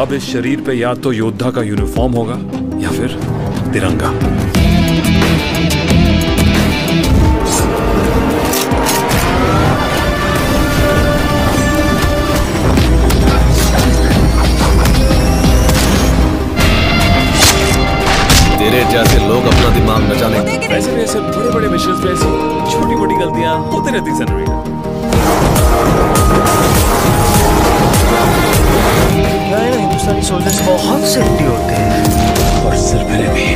अब इस शरीर पे या तो योद्धा का यूनिफॉर्म होगा या फिर तिरंगा तेरे जैसे लोग अपना दिमाग न लेंगे वैसे ऐसे बड़े बड़े मिशन पे ऐसी छोटी मोटी गलतियां होती रहती सनवीर हिंदुस्तानी सोल्जर्स बहुत सेफ्टी होते हैं और सिरफिरे भी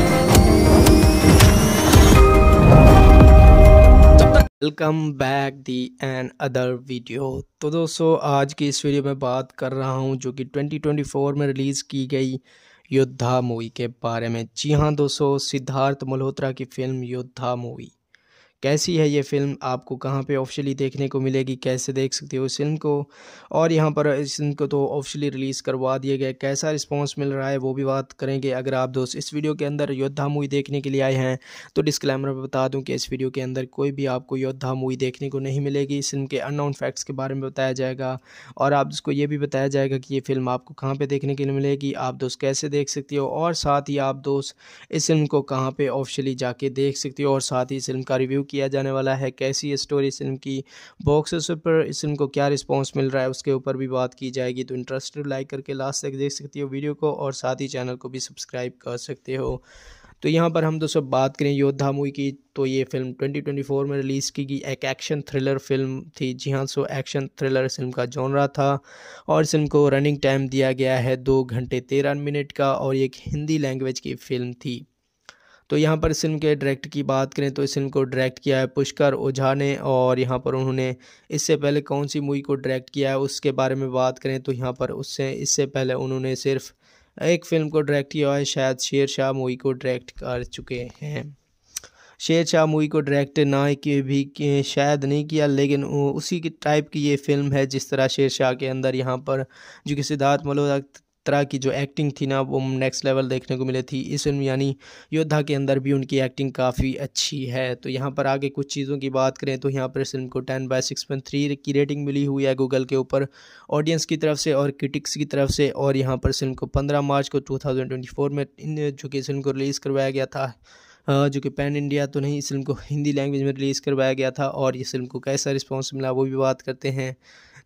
वेलकम बैक दी एन अदर वीडियो तो दोस्तों आज की इस वीडियो में बात कर रहा हूँ जो कि 2024 में रिलीज़ की गई योद्धा मूवी के बारे में जी हाँ दोस्तों सिद्धार्थ मल्होत्रा की फिल्म योद्धा मूवी कैसी है ये फ़िल्म आपको कहाँ पे ऑफिशियली देखने को मिलेगी कैसे देख सकते हो इस फिल्म को और यहाँ पर इस फिल्म को तो ऑफिशियली रिलीज़ करवा दिए गए कैसा रिस्पॉन्स मिल रहा है वो भी बात करेंगे अगर आप दोस्त इस वीडियो के अंदर योद्धा मूवी देखने के लिए आए हैं तो डिस्क्लेमर पर बता दूँ कि इस वीडियो के अंदर कोई भी आपको योद्धा मूवी देखने को नहीं मिलेगी इस फिल्म के अननोन फैक्ट्स के बारे में बताया जाएगा और आप उसको ये भी बताया जाएगा कि ये फिल्म आपको कहाँ पर देखने के लिए मिलेगी आप दोस्त कैसे देख सकते हो और साथ ही आप दोस्त इस फिल्म को कहाँ पर ऑफिशियली जाके देख सकते हो और साथ ही इस फिल्म का रिव्यू किया जाने वाला है कैसी है स्टोरी इस फिल्म की बॉक्स पर इस फिल्म को क्या रिस्पॉन्स मिल रहा है उसके ऊपर भी बात की जाएगी तो इंटरेस्टेड लाइक करके लास्ट तक देख सकती हो वीडियो को और साथ ही चैनल को भी सब्सक्राइब कर सकते हो तो यहाँ पर हम दोस्तों बात करें योद्धा मूवी की तो ये फिल्म 2024 में रिलीज़ की गई एक एक्शन थ्रिलर फिल्म थी जी हाँ सो एक्शन थ्रिलर फिल्म का जोनरा था और फिल्म को रनिंग टाइम दिया गया है दो घंटे तेरह मिनट का और एक हिंदी लैंग्वेज की फ़िल्म थी तो यहाँ पर इस फिल्म के डायरेक्ट की बात करें तो इस फिल्म को डायरेक्ट किया है पुष्कर ओझा ने और यहाँ पर उन्होंने इससे पहले कौन सी मूवी को डायरेक्ट किया है उसके बारे में बात करें तो यहाँ पर उससे इससे पहले उन्होंने सिर्फ एक फिल्म को डायरेक्ट किया है शायद शेर शाह मूवी को डायरेक्ट कर चुके हैं शेर शाह मूवी को डायरेक्ट ना कि भी शायद नहीं किया लेकिन उसी की टाइप की ये फिल्म है जिस तरह शेर शाह के अंदर यहाँ पर जो कि सिद्धार्थ मल्होत्रा तरह की जो एक्टिंग थी ना वो नेक्स्ट लेवल देखने को मिली थी इस फिल्म यानी योद्धा के अंदर भी उनकी एक्टिंग काफ़ी अच्छी है तो यहाँ पर आगे कुछ चीज़ों की बात करें तो यहाँ पर इस फिल्म को ten by six point three की रेटिंग मिली हुई है गूगल के ऊपर ऑडियंस की तरफ से और क्रिटिक्स की तरफ से और यहाँ पर फिल्म को पंद्रह मार्च को टू में जो कि फिल्म को रिलीज़ करवाया गया था जो कि पैन इंडिया तो नहीं इस फिल्म को हिंदी लैंग्वेज में रिलीज़ करवाया गया था और इस फिल्म को कैसा रिस्पॉन्स मिला वो भी बात करते हैं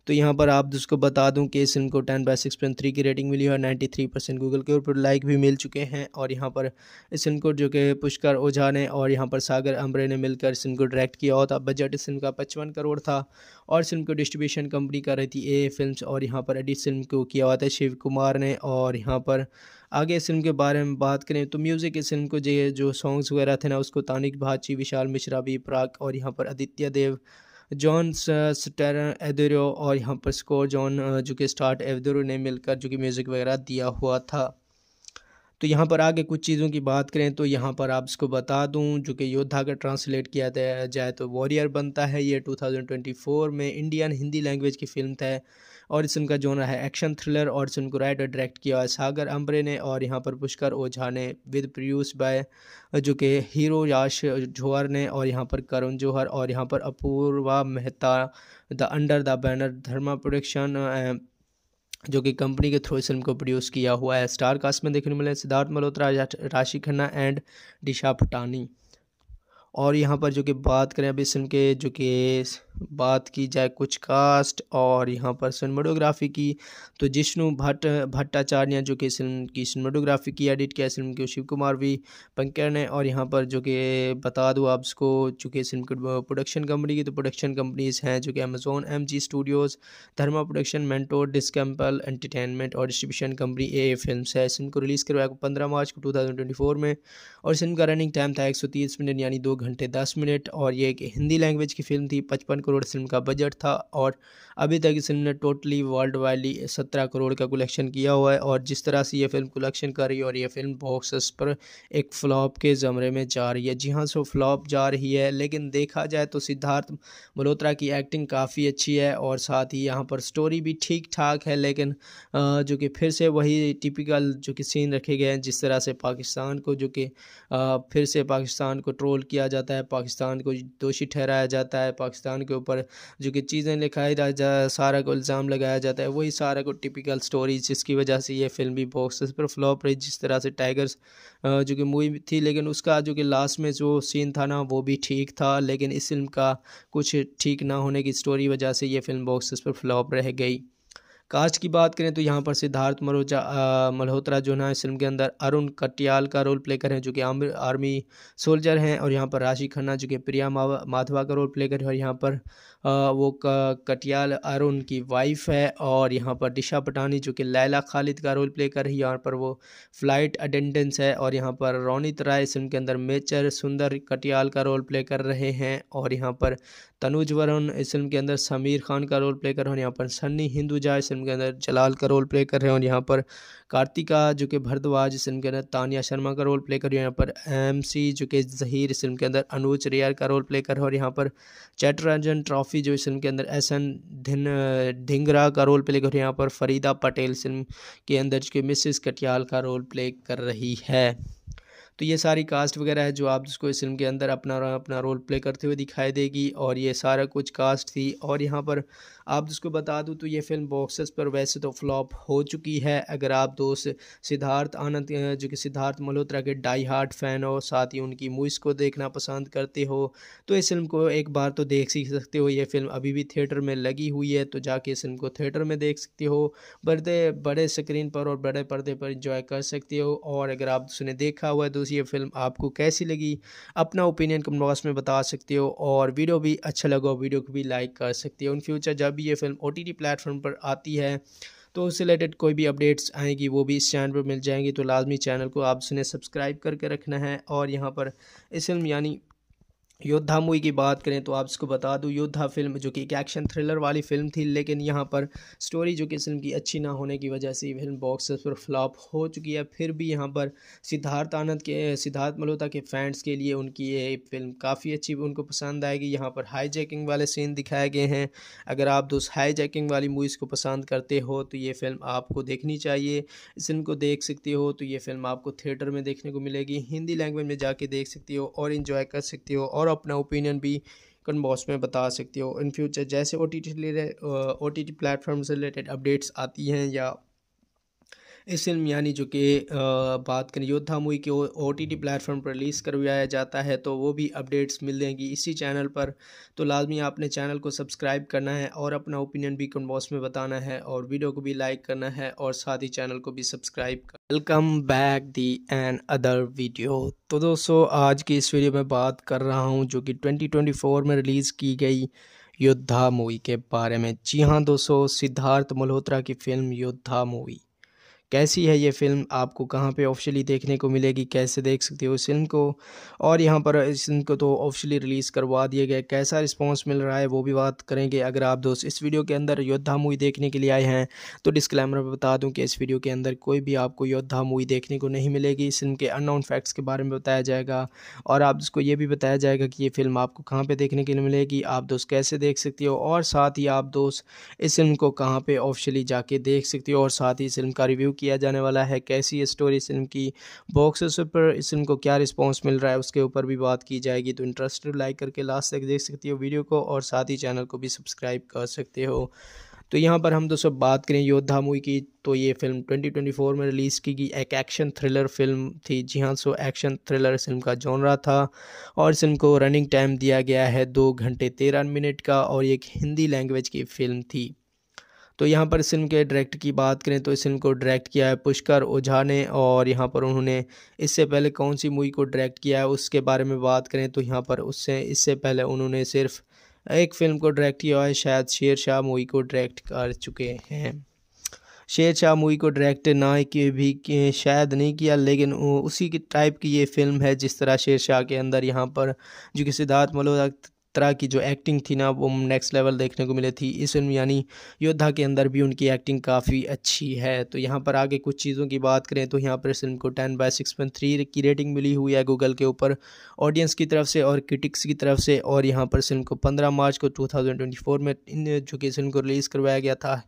तो यहाँ पर आप उसको बता दूँ कि सिम को ten by six point three की रेटिंग मिली है और नाइन्टी थ्री परसेंट गूगल के ऊपर लाइक भी मिल चुके हैं और यहाँ पर इस सिम को जो कि पुष्कर ओझा ने और यहाँ पर सागर अम्बरे ने मिलकर सिम को डायरेक्ट किया था बजट इस सिम का पचपन करोड़ था और सिम को डिस्ट्रीब्यूशन कंपनी कर रही थी ए फिल्म और यहाँ पर एडिट सिम को किया हुआ था शिव कुमार ने और यहाँ पर आगे इस फिल्म के बारे में बात करें तो म्यूज़िक इस फिल्म को जो सॉन्ग्स वगैरह थे ना उसको तानिक भाची विशाल मिश्रा भी प्राक और यहाँ पर आदित्य देव जॉन स्टैरन एदरो और यहाँ पर स्कोर जॉन जो कि स्टार्ट एदरो ने मिलकर जो कि म्यूज़िक वगैरह दिया हुआ था तो यहाँ पर आगे कुछ चीज़ों की बात करें तो यहाँ पर आप इसको बता दूँ जो कि योद्धा का ट्रांसलेट किया जाए तो वॉरियर बनता है ये 2024 में इंडियन हिंदी लैंग्वेज की फ़िल्म था और इस फिल्म का जोनर है एक्शन थ्रिलर और इस फिल्म को राइट और डायरेक्ट किया है सागर अम्बरे ने और यहाँ पर पुष्कर ओझा ने विद प्रोड्यूस बाय जो कि हीरो याश जोहर ने और यहाँ पर करुण जौहर और यहाँ पर Apoorva Mehta the under the banner Dharma production जो कि कंपनी के थ्रू इस फिल्म को प्रोड्यूस किया हुआ है स्टार कास्ट में देखने मिले सिद्धार्थ मल्होत्रा राशि खन्ना एंड दिशा पटानी और यहाँ पर जो कि बात करें अभी इस फिल्म के जो कि बात की जाए कुछ कास्ट और यहाँ पर सिनेमाटोग्राफी की तो जिष्णु भट्ट भट्टाचार्य जो कि फिल्म की सिनेमाटोग्राफी की एडिट किया फिल्म के शिव कुमार भी पंकर ने और यहाँ पर जो कि बता दूँ आप इसको चूँकि फिल्म की प्रोडक्शन कंपनी की तो प्रोडक्शन कंपनीज़ हैं जो कि Amazon M G studios Dharma production mentor disciple entertainment और डिस्ट्रीब्यूशन कंपनी ए फिल्म है इस फिल्म को रिलीज़ करवाया पंद्रह मार्च टू में और इस फिल्म का रनिंग टाइम था एक मिनट यानी दो घंटे दस मिनट और ये एक हिंदी लैंग्वेज की फिल्म थी पचपन करोड़ फिल्म का बजट था और अभी तक इस फिल्म ने टोटली वर्ल्ड वाइडली सत्रह करोड़ का कलेक्शन किया हुआ है और जिस तरह से ये फिल्म कलेक्शन कर रही है और ये फिल्म बॉक्सेस पर एक फ्लॉप के ज़मरे में जा रही है जी हाँ सो फ्लॉप जा रही है लेकिन देखा जाए तो सिद्धार्थ मल्होत्रा की एक्टिंग काफ़ी अच्छी है और साथ ही यहाँ पर स्टोरी भी ठीक ठाक है लेकिन जो कि फिर से वही टिपिकल जो कि सीन रखे गए हैं जिस तरह से पाकिस्तान को जो कि फिर से पाकिस्तान को ट्रोल किया जाता है पाकिस्तान को दोषी ठहराया जाता है पाकिस्तान के ऊपर जो कि चीज़ें लिखाई सारा को इल्ज़ाम लगाया जाता है वही सारा को टिपिकल स्टोरीज जिसकी वजह से ये फिल्म भी बॉक्सेस पर फ्लॉप रही जिस तरह से टाइगर्स जो कि मूवी थी लेकिन उसका जो कि लास्ट में जो सीन था ना वो भी ठीक था लेकिन इस फिल्म का कुछ ठीक ना होने की स्टोरी वजह से ये फिल्म बॉक्सेस पर फ्लॉप रह गई कास्ट की बात करें तो यहाँ पर सिद्धार्थ मरोजा मल्होत्रा जो ना इस फिल्म के अंदर अरुण कटियाल का रोल प्ले करें जो कि आर्मी सोल्जर हैं और यहाँ पर राशि खन्ना जो कि प्रिया माधवा का रोल प्ले कर और यहाँ पर वो कटियाल अरुण की वाइफ है और यहाँ पर दिशा पटानी जो कि लैला खालिद का रोल प्ले कर रही है यहाँ पर वो फ्लाइट अटेंडेंस है और यहाँ पर रौनित राय इस फिल्म के अंदर मेचर सुंदर कटियाल का रोल प्ले कर रहे हैं और यहाँ पर तनुज वरुण इस फिल्म के अंदर समीर खान का रोल प्ले कर रहे हैं यहाँ पर सन्नी हिंदुजा इस फिल्म फिल्म के अंदर जलाल का रोल प्ले कर रहे हैं और यहाँ पर कार्तिका जो कि भरद्वाज इस फिल्म के अंदर तानिया शर्मा का रोल प्ले कर रही है यहाँ पर एम जो कि जहीर इस फिल्म के अंदर अनुज रियार का रोल प्ले कर रहे हैं और यहाँ पर चैटरंजन ट्रॉफी जो इस फिल्म के अंदर एस एन धिन ढिंगरा का रोल प्ले कर रही है यहाँ पर फरीदा पटेल फिल्म के अंदर जो कि मिसिस कटियाल का रोल प्ले कर रही है तो ये सारी कास्ट वगैरह है जो आप उसको इस फिल्म के अंदर अपना अपना रोल प्ले करते हुए दिखाई देगी और ये सारा कुछ कास्ट थी और यहाँ पर आप जिसको बता दूँ तो ये फिल्म बॉक्सेस पर वैसे तो फ्लॉप हो चुकी है अगर आप दोस्त सिद्धार्थ आनंद जो कि सिद्धार्थ मल्होत्रा के डाई हार्ट फ़ैन हो साथ ही उनकी मूवीज़ को देखना पसंद करते हो तो इस फिल्म को एक बार तो देख सीख सकते हो ये फिल्म अभी भी थिएटर में लगी हुई है तो जाके इस फिल्म को थिएटर में देख सकते हो बड़े बड़े स्क्रीन पर और बड़े पर्दे पर इंजॉय कर सकते हो और अगर आप उसने देखा हुआ है तो व्यूज़ ये फिल्म आपको कैसी लगी अपना ओपिनियन कमेंट बॉक्स में बता सकते हो और वीडियो भी अच्छा लगा वीडियो को भी लाइक कर सकते हो इन फ्यूचर जब भी ये फिल्म ओ टी प्लेटफॉर्म पर आती है तो उससे रिलेटेड कोई भी अपडेट्स आएंगी वो भी इस चैनल पर मिल जाएंगी तो लाजमी चैनल को आप सुने सब्सक्राइब करके रखना है और यहाँ पर इस फिल्म यानी योद्धा मूवी की बात करें तो आप इसको बता दूं योद्धा फिल्म जो कि एक एक्शन थ्रिलर वाली फिल्म थी लेकिन यहाँ पर स्टोरी जो कि फिल्म की अच्छी ना होने की वजह से फिल्म बॉक्स पर फ्लॉप हो चुकी है फिर भी यहाँ पर सिद्धार्थ आनंद के सिद्धार्थ मल्होत्रा के फैंस के लिए उनकी ये फिल्म काफ़ी अच्छी उनको पसंद आएगी यहाँ पर हाई जैकिंग वाले सीन दिखाए गए हैं अगर आप दोस्त हाई जैकिंग वाली मूवीज़ को पसंद करते हो तो ये फिल्म आपको देखनी चाहिए इस फिल्म को देख सकते हो तो ये फिल्म आपको थिएटर में देखने को मिलेगी हिंदी लैंग्वेज में जाके देख सकती हो और इन्जॉय कर सकते हो और अपना ओपिनियन भी कमेंट बॉक्स में बता सकते हो इन फ्यूचर जैसे O T T O T T platform से रिलेटेड अपडेट्स आती हैं या इस फिल्म यानी जो कि बात करें योद्धा मूवी के ओ टी टी प्लेटफॉर्म पर रिलीज़ करवाया जाता है तो वो भी अपडेट्स मिल जाएंगी इसी चैनल पर तो लाजमी आपने चैनल को सब्सक्राइब करना है और अपना ओपिनियन भी कमेंट बॉक्स में बताना है और वीडियो को भी लाइक करना है और साथ ही चैनल को भी सब्सक्राइब कर welcome back the and other video तो दोस्तों आज की इस वीडियो में बात कर रहा हूँ जो कि ट्वेंटी ट्वेंटी फोर में रिलीज़ की गई योद्धा मूवी के बारे में जी हाँ दोस्तों सिद्धार्थ मल्होत्रा की फिल्म योद्धा मूवी कैसी है ये फ़िल्म आपको कहाँ पे ऑफिशियली देखने को मिलेगी कैसे देख सकते हो इस फिल्म को और यहाँ पर इस फिल्म को तो ऑफिशियली रिलीज़ करवा दिया गया कैसा रिस्पॉन्स मिल रहा है वो भी बात करेंगे अगर आप दोस्त इस वीडियो के अंदर योद्धा मूवी देखने के लिए आए हैं तो डिस्क्लेमर में बता दूँ कि इस वीडियो के अंदर कोई भी आपको योद्धा मूवी देखने को नहीं मिलेगी इस फिल्म के अननोन फैक्ट्स के बारे में बताया जाएगा और आप उसको ये भी बताया जाएगा कि ये फिल्म आपको कहाँ पर देखने के लिए मिलेगी आप दोस्त कैसे देख सकते हो और साथ ही आप दोस्त इस फिल्म को कहाँ पर ऑफिशियली जाके देख सकते हो और साथ ही इस फिल्म का रिव्यू किया जाने वाला है कैसी स्टोरी फिल्म की बॉक्स पर इस फिल्म को क्या रिस्पॉन्स मिल रहा है उसके ऊपर भी बात की जाएगी तो इंटरेस्टेड लाइक करके लास्ट तक देख सकती हो वीडियो को और साथ ही चैनल को भी सब्सक्राइब कर सकते हो तो यहाँ पर हम दोस्तों बात करें योद्धा मूवी की तो ये फिल्म 2024 में रिलीज़ की गई एक एक्शन थ्रिलर फिल्म थी जी हाँ सो एक्शन थ्रिलर फिल्म का जॉनरा था और इस फिल्म को रनिंग टाइम दिया गया है दो घंटे तेरह मिनट का और एक हिंदी लैंग्वेज की फिल्म थी तो यहाँ पर इस फिल्म के डायरेक्ट की बात करें तो इस फिल्म को डायरेक्ट किया है पुष्कर ओझा ने और यहाँ पर उन्होंने इससे पहले कौन सी मूवी को डायरेक्ट किया है उसके बारे में बात करें तो यहाँ पर उससे इससे पहले उन्होंने सिर्फ एक फिल्म को डायरेक्ट किया है शायद शेर शाह मूवी को डायरेक्ट कर चुके हैं शेर शाह मूवी को डायरेक्ट ना कि भी शायद नहीं किया लेकिन उसी की टाइप की ये फिल्म है जिस तरह शेर शाह के अंदर यहाँ पर जो कि सिद्धार्थ मल्होत्रा तरह की जो एक्टिंग थी ना वो नेक्स्ट लेवल देखने को मिली थी इस फिल्म यानी योद्धा के अंदर भी उनकी एक्टिंग काफ़ी अच्छी है तो यहाँ पर आगे कुछ चीज़ों की बात करें तो यहाँ पर इस फिल्म को ten by six point three की रेटिंग मिली हुई है गूगल के ऊपर ऑडियंस की तरफ से और क्रिटिक्स की तरफ से और यहाँ पर फिल्म को पंद्रह मार्च को टू में जो कि फिल्म को रिलीज़ करवाया गया था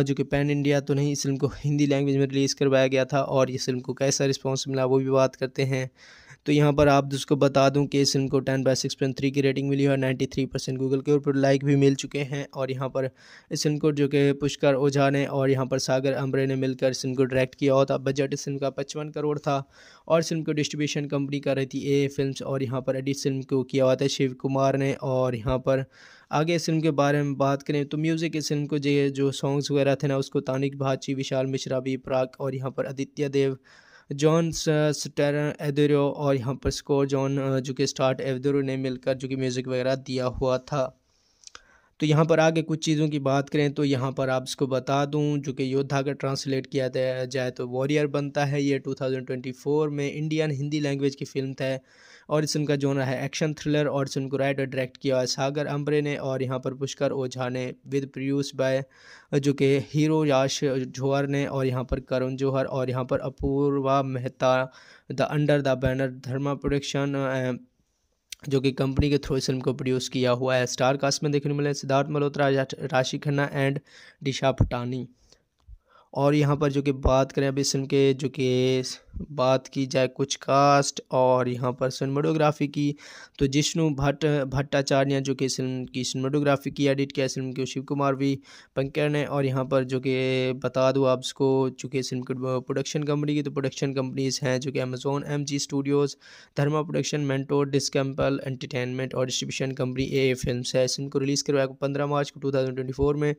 जो कि पैन इंडिया तो नहीं इस फिल्म को हिंदी लैंग्वेज में रिलीज़ करवाया गया था और इस फिल्म को कैसा रिस्पॉन्स मिला वो भी बात करते हैं तो यहाँ पर आप उसको बता दूँ कि इस को ten by six point three की रेटिंग मिली है नाइन्टी थ्री परसेंट गूगल के ऊपर लाइक भी मिल चुके हैं और यहाँ पर इस को जो कि पुष्कर ओझा ने और यहाँ पर सागर अम्बरे ने मिलकर इस को डायरेक्ट किया होता बजट इस इनका पचपन करोड़ था और इस इनको डिस्ट्रीब्यूशन कंपनी कर रही थी ए फिल्म और यहाँ पर एडिट फिल्म को किया हुआ था शिव कुमार ने और यहाँ पर आगे इस फिल्म के बारे में बात करें तो म्यूज़िक इस फिल्म को जो सॉन्ग्स वगैरह थे ना उसको तानिक भाची विशाल मिश्रा भी प्राक और यहाँ पर आदित्य देव जॉन स्टर एदरो और यहाँ पर स्कोर जॉन जो कि स्टार्ट एवदरो ने मिलकर जो कि म्यूज़िक वगैरह दिया हुआ था तो यहाँ पर आगे कुछ चीज़ों की बात करें तो यहाँ पर आप इसको बता दूँ जो कि योद्धा का ट्रांसलेट किया जाए तो वॉरियर बनता है ये 2024 में इंडियन हिंदी लैंग्वेज की फिल्म था और इस फिल्म का जोन है एक्शन थ्रिलर और इस फिल्म को राइट और डायरेक्ट किया है सागर अम्बरे ने और यहाँ पर पुष्कर ओझा ने विद प्रियूस बाय जो कि हीरो याश जोहर ने और यहाँ पर करुण जौहर और यहाँ पर Apoorva Mehta the under the banner Dharma production जो कि कंपनी के थ्रू इस फिल्म को प्रोड्यूस किया हुआ है स्टार कास्ट में देखने मिले सिद्धार्थ मल्होत्रा राशि खन्ना एंड दिशा पटानी और यहाँ पर जो कि बात करें अभी इस फिल्म के जो कि बात की जाए कुछ कास्ट और यहाँ पर सिनेमाटोग्राफी की तो जिष्णु भट्ट भट्टाचार्य जो कि फिल्म की सिनेमाटोग्राफी की एडिट किया फिल्म के शिव कुमार वी पंकर ने और यहाँ पर जो कि बता दूँ आप इसको चूँकि फिल्म की प्रोडक्शन कंपनी की तो प्रोडक्शन कंपनीज़ हैं जो कि Amazon M G studios Dharma production mentor disciple entertainment और डिस्ट्रीब्यूशन कंपनी ए फिल्म है इस फिल्म को रिलीज़ करवाया पंद्रह मार्च को टू थाउजेंड ट्वेंटी फोर में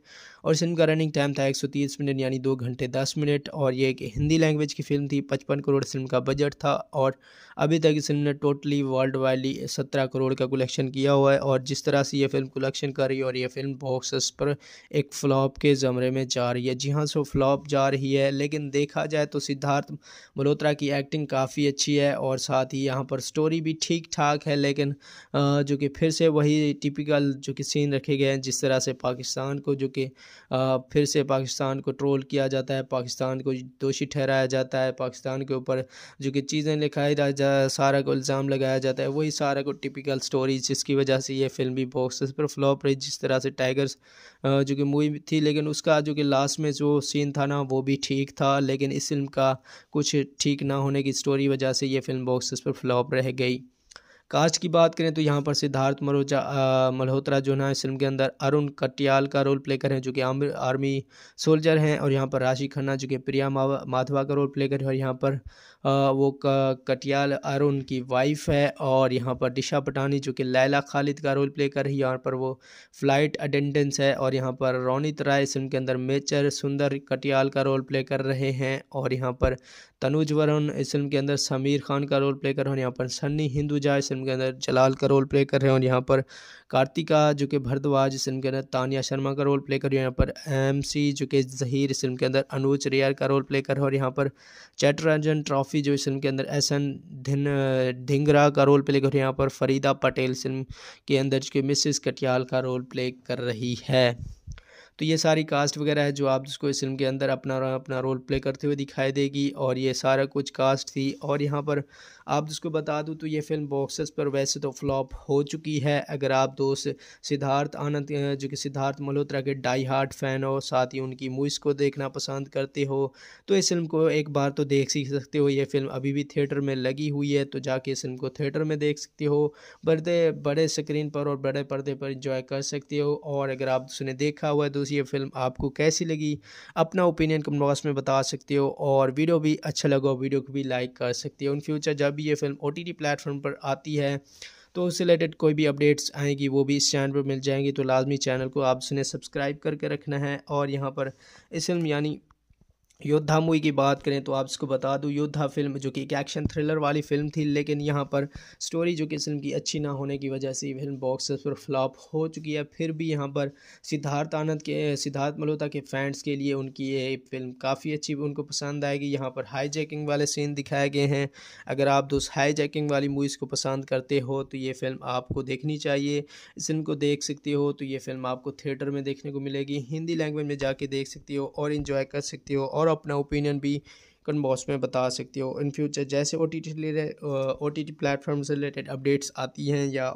और इस फिल्म का रनिंग टाइम था एक सौ तीस मिनट यानी दो घंटे दस मिनट और ये एक हिंदी लैंग्वेज की फिल्म थी पचपन करोड़ फिल्म का बजट था और अभी तक इस फिल्म ने टोटली वर्ल्ड वाइडली सत्रह करोड़ का कलेक्शन किया हुआ है और जिस तरह से ये फिल्म कलेक्शन कर रही है और ये फिल्म बॉक्स पर एक फ्लॉप के ज़मरे में जा रही है जी हाँ सो फ्लॉप जा रही है लेकिन देखा जाए तो सिद्धार्थ मल्होत्रा की एक्टिंग काफ़ी अच्छी है और साथ ही यहाँ पर स्टोरी भी ठीक ठाक है लेकिन जो कि फिर से वही टिपिकल जो कि सीन रखे गए हैं जिस तरह से पाकिस्तान को जो कि फिर से पाकिस्तान को ट्रोल किया जाता है पाकिस्तान को दोषी ठहराया जाता है पाकिस्तान के ऊपर जो कि चीज़ें लिखाई जा सारा को इल्ज़ाम लगाया जाता है वही सारा को टिपिकल स्टोरी जिसकी वजह से ये फिल्म भी बॉक्स पर फ्लॉप रही जिस तरह से टाइगर्स जो कि मूवी थी लेकिन उसका जो कि लास्ट में जो सीन था ना वो भी ठीक था लेकिन इस फिल्म का कुछ ठीक ना होने की स्टोरी वजह से ये फिल्म बॉक्स पर फ्लॉप रह गई कास्ट की बात करें तो यहाँ पर सिद्धार्थ मरोजा मल्होत्रा जो है इस फिल्म के अंदर अरुण कटियाल का रोल प्ले करें जो कि आर्मी सोल्जर हैं और यहाँ पर राशि खन्ना जो कि प्रिया माधवा का रोल प्ले हैं और यहाँ पर वो कटियाल अरुण की वाइफ है और यहाँ पर दिशा पटानी जो कि लैला खालिद का रोल प्ले कर रही है यहाँ पर वो फ्लाइट अटेंडेंस है और यहाँ पर रोनित राय फिल्म के अंदर मेचर सुंदर कटियाल का रोल प्ले कर रहे हैं और यहाँ पर तनुज वरुण इस फिल्म के अंदर समीर खान का रोल प्ले कर रहे हैं यहाँ पर सन्नी हिंदुजा इस फिल्म के अंदर जलाल का रोल प्ले कर रहे हैं और यहाँ पर कार्तिका जो कि भरद्वाज इस फिल्म के अंदर तानिया शर्मा का रोल प्ले कर रही है यहाँ पर एम जो कि जहीर इस फिल्म के अंदर अनुज रेयर का रोल प्ले कर रहे हैं और यहाँ पर चटरंजन ट्रॉफी काफ़ी जो इस फिल्म के अंदर एन धिन ढिंगरा का रोल प्ले कर रही है यहाँ पर फरीदा पटेल फिल्म के अंदर जो कि मिसिस कटियाल का रोल प्ले कर रही है तो ये सारी कास्ट वगैरह है जो आप जिसको इस फिल्म के अंदर अपना अपना रोल प्ले करते हुए दिखाई देगी और ये सारा कुछ कास्ट थी और यहाँ पर आप जिसको बता दूँ तो ये फिल्म बॉक्सेस पर वैसे तो फ्लॉप हो चुकी है अगर आप दोस्त सिद्धार्थ आनंद जो कि सिद्धार्थ मल्होत्रा के डाई हार्ट फ़ैन हो साथ ही उनकी मूवीज़ को देखना पसंद करते हो तो इस फिल्म को एक बार तो देख सीख सकते हो ये फिल्म अभी भी थिएटर में लगी हुई है तो जाके इस फिल्म को थिएटर में देख सकते हो बड़े बड़े स्क्रीन पर और बड़े पर्दे पर इंजॉय कर सकते हो और अगर आप उसने देखा हुआ है तो ये फिल्म आपको कैसी लगी अपना ओपिनियन कमेंट बॉक्स में बता सकते हो और वीडियो भी अच्छा लगा वीडियो को भी लाइक कर सकते हो इन फ्यूचर जब जब ये फिल्म ओ टी प्लेटफॉर्म पर आती है तो उससे रिलेटेड कोई भी अपडेट्स आएंगी वो भी इस चैनल पर मिल जाएंगी तो लाजमी चैनल को आप उसने सब्सक्राइब करके रखना है और यहाँ पर इस फिल्म यानी योद्धा मूवी की बात करें तो आप इसको बता दूँ योद्धा फिल्म जो कि एक एक्शन थ्रिलर वाली फिल्म थी लेकिन यहाँ पर स्टोरी जो कि फिल्म की अच्छी ना होने की वजह से फिल्म बॉक्स पर फ्लॉप हो चुकी है फिर भी यहाँ पर सिद्धार्थ आनंद के सिद्धार्थ मल्होत्रा के फैंस के लिए उनकी ये फिल्म काफ़ी अच्छी उनको पसंद आएगी यहाँ पर हाई जैकिंग वाले सीन दिखाए गए हैं अगर आप दोस्त हाई जैकिंग वाली मूवीज़ को पसंद करते हो तो ये फिल्म आपको देखनी चाहिए इस फिल्म को देख सकते हो तो ये फिल्म आपको थिएटर में देखने को मिलेगी हिंदी लैंग्वेज में जाके देख सकते हो और इन्जॉय कर सकते हो और और अपना ओपिनियन भी कमेंट बॉक्स में बता सकते हो इन फ्यूचर जैसे ओ टी टी ले रहे ओ टी टी प्लेटफॉर्म से रिलेटेड अपडेट्स आती हैं या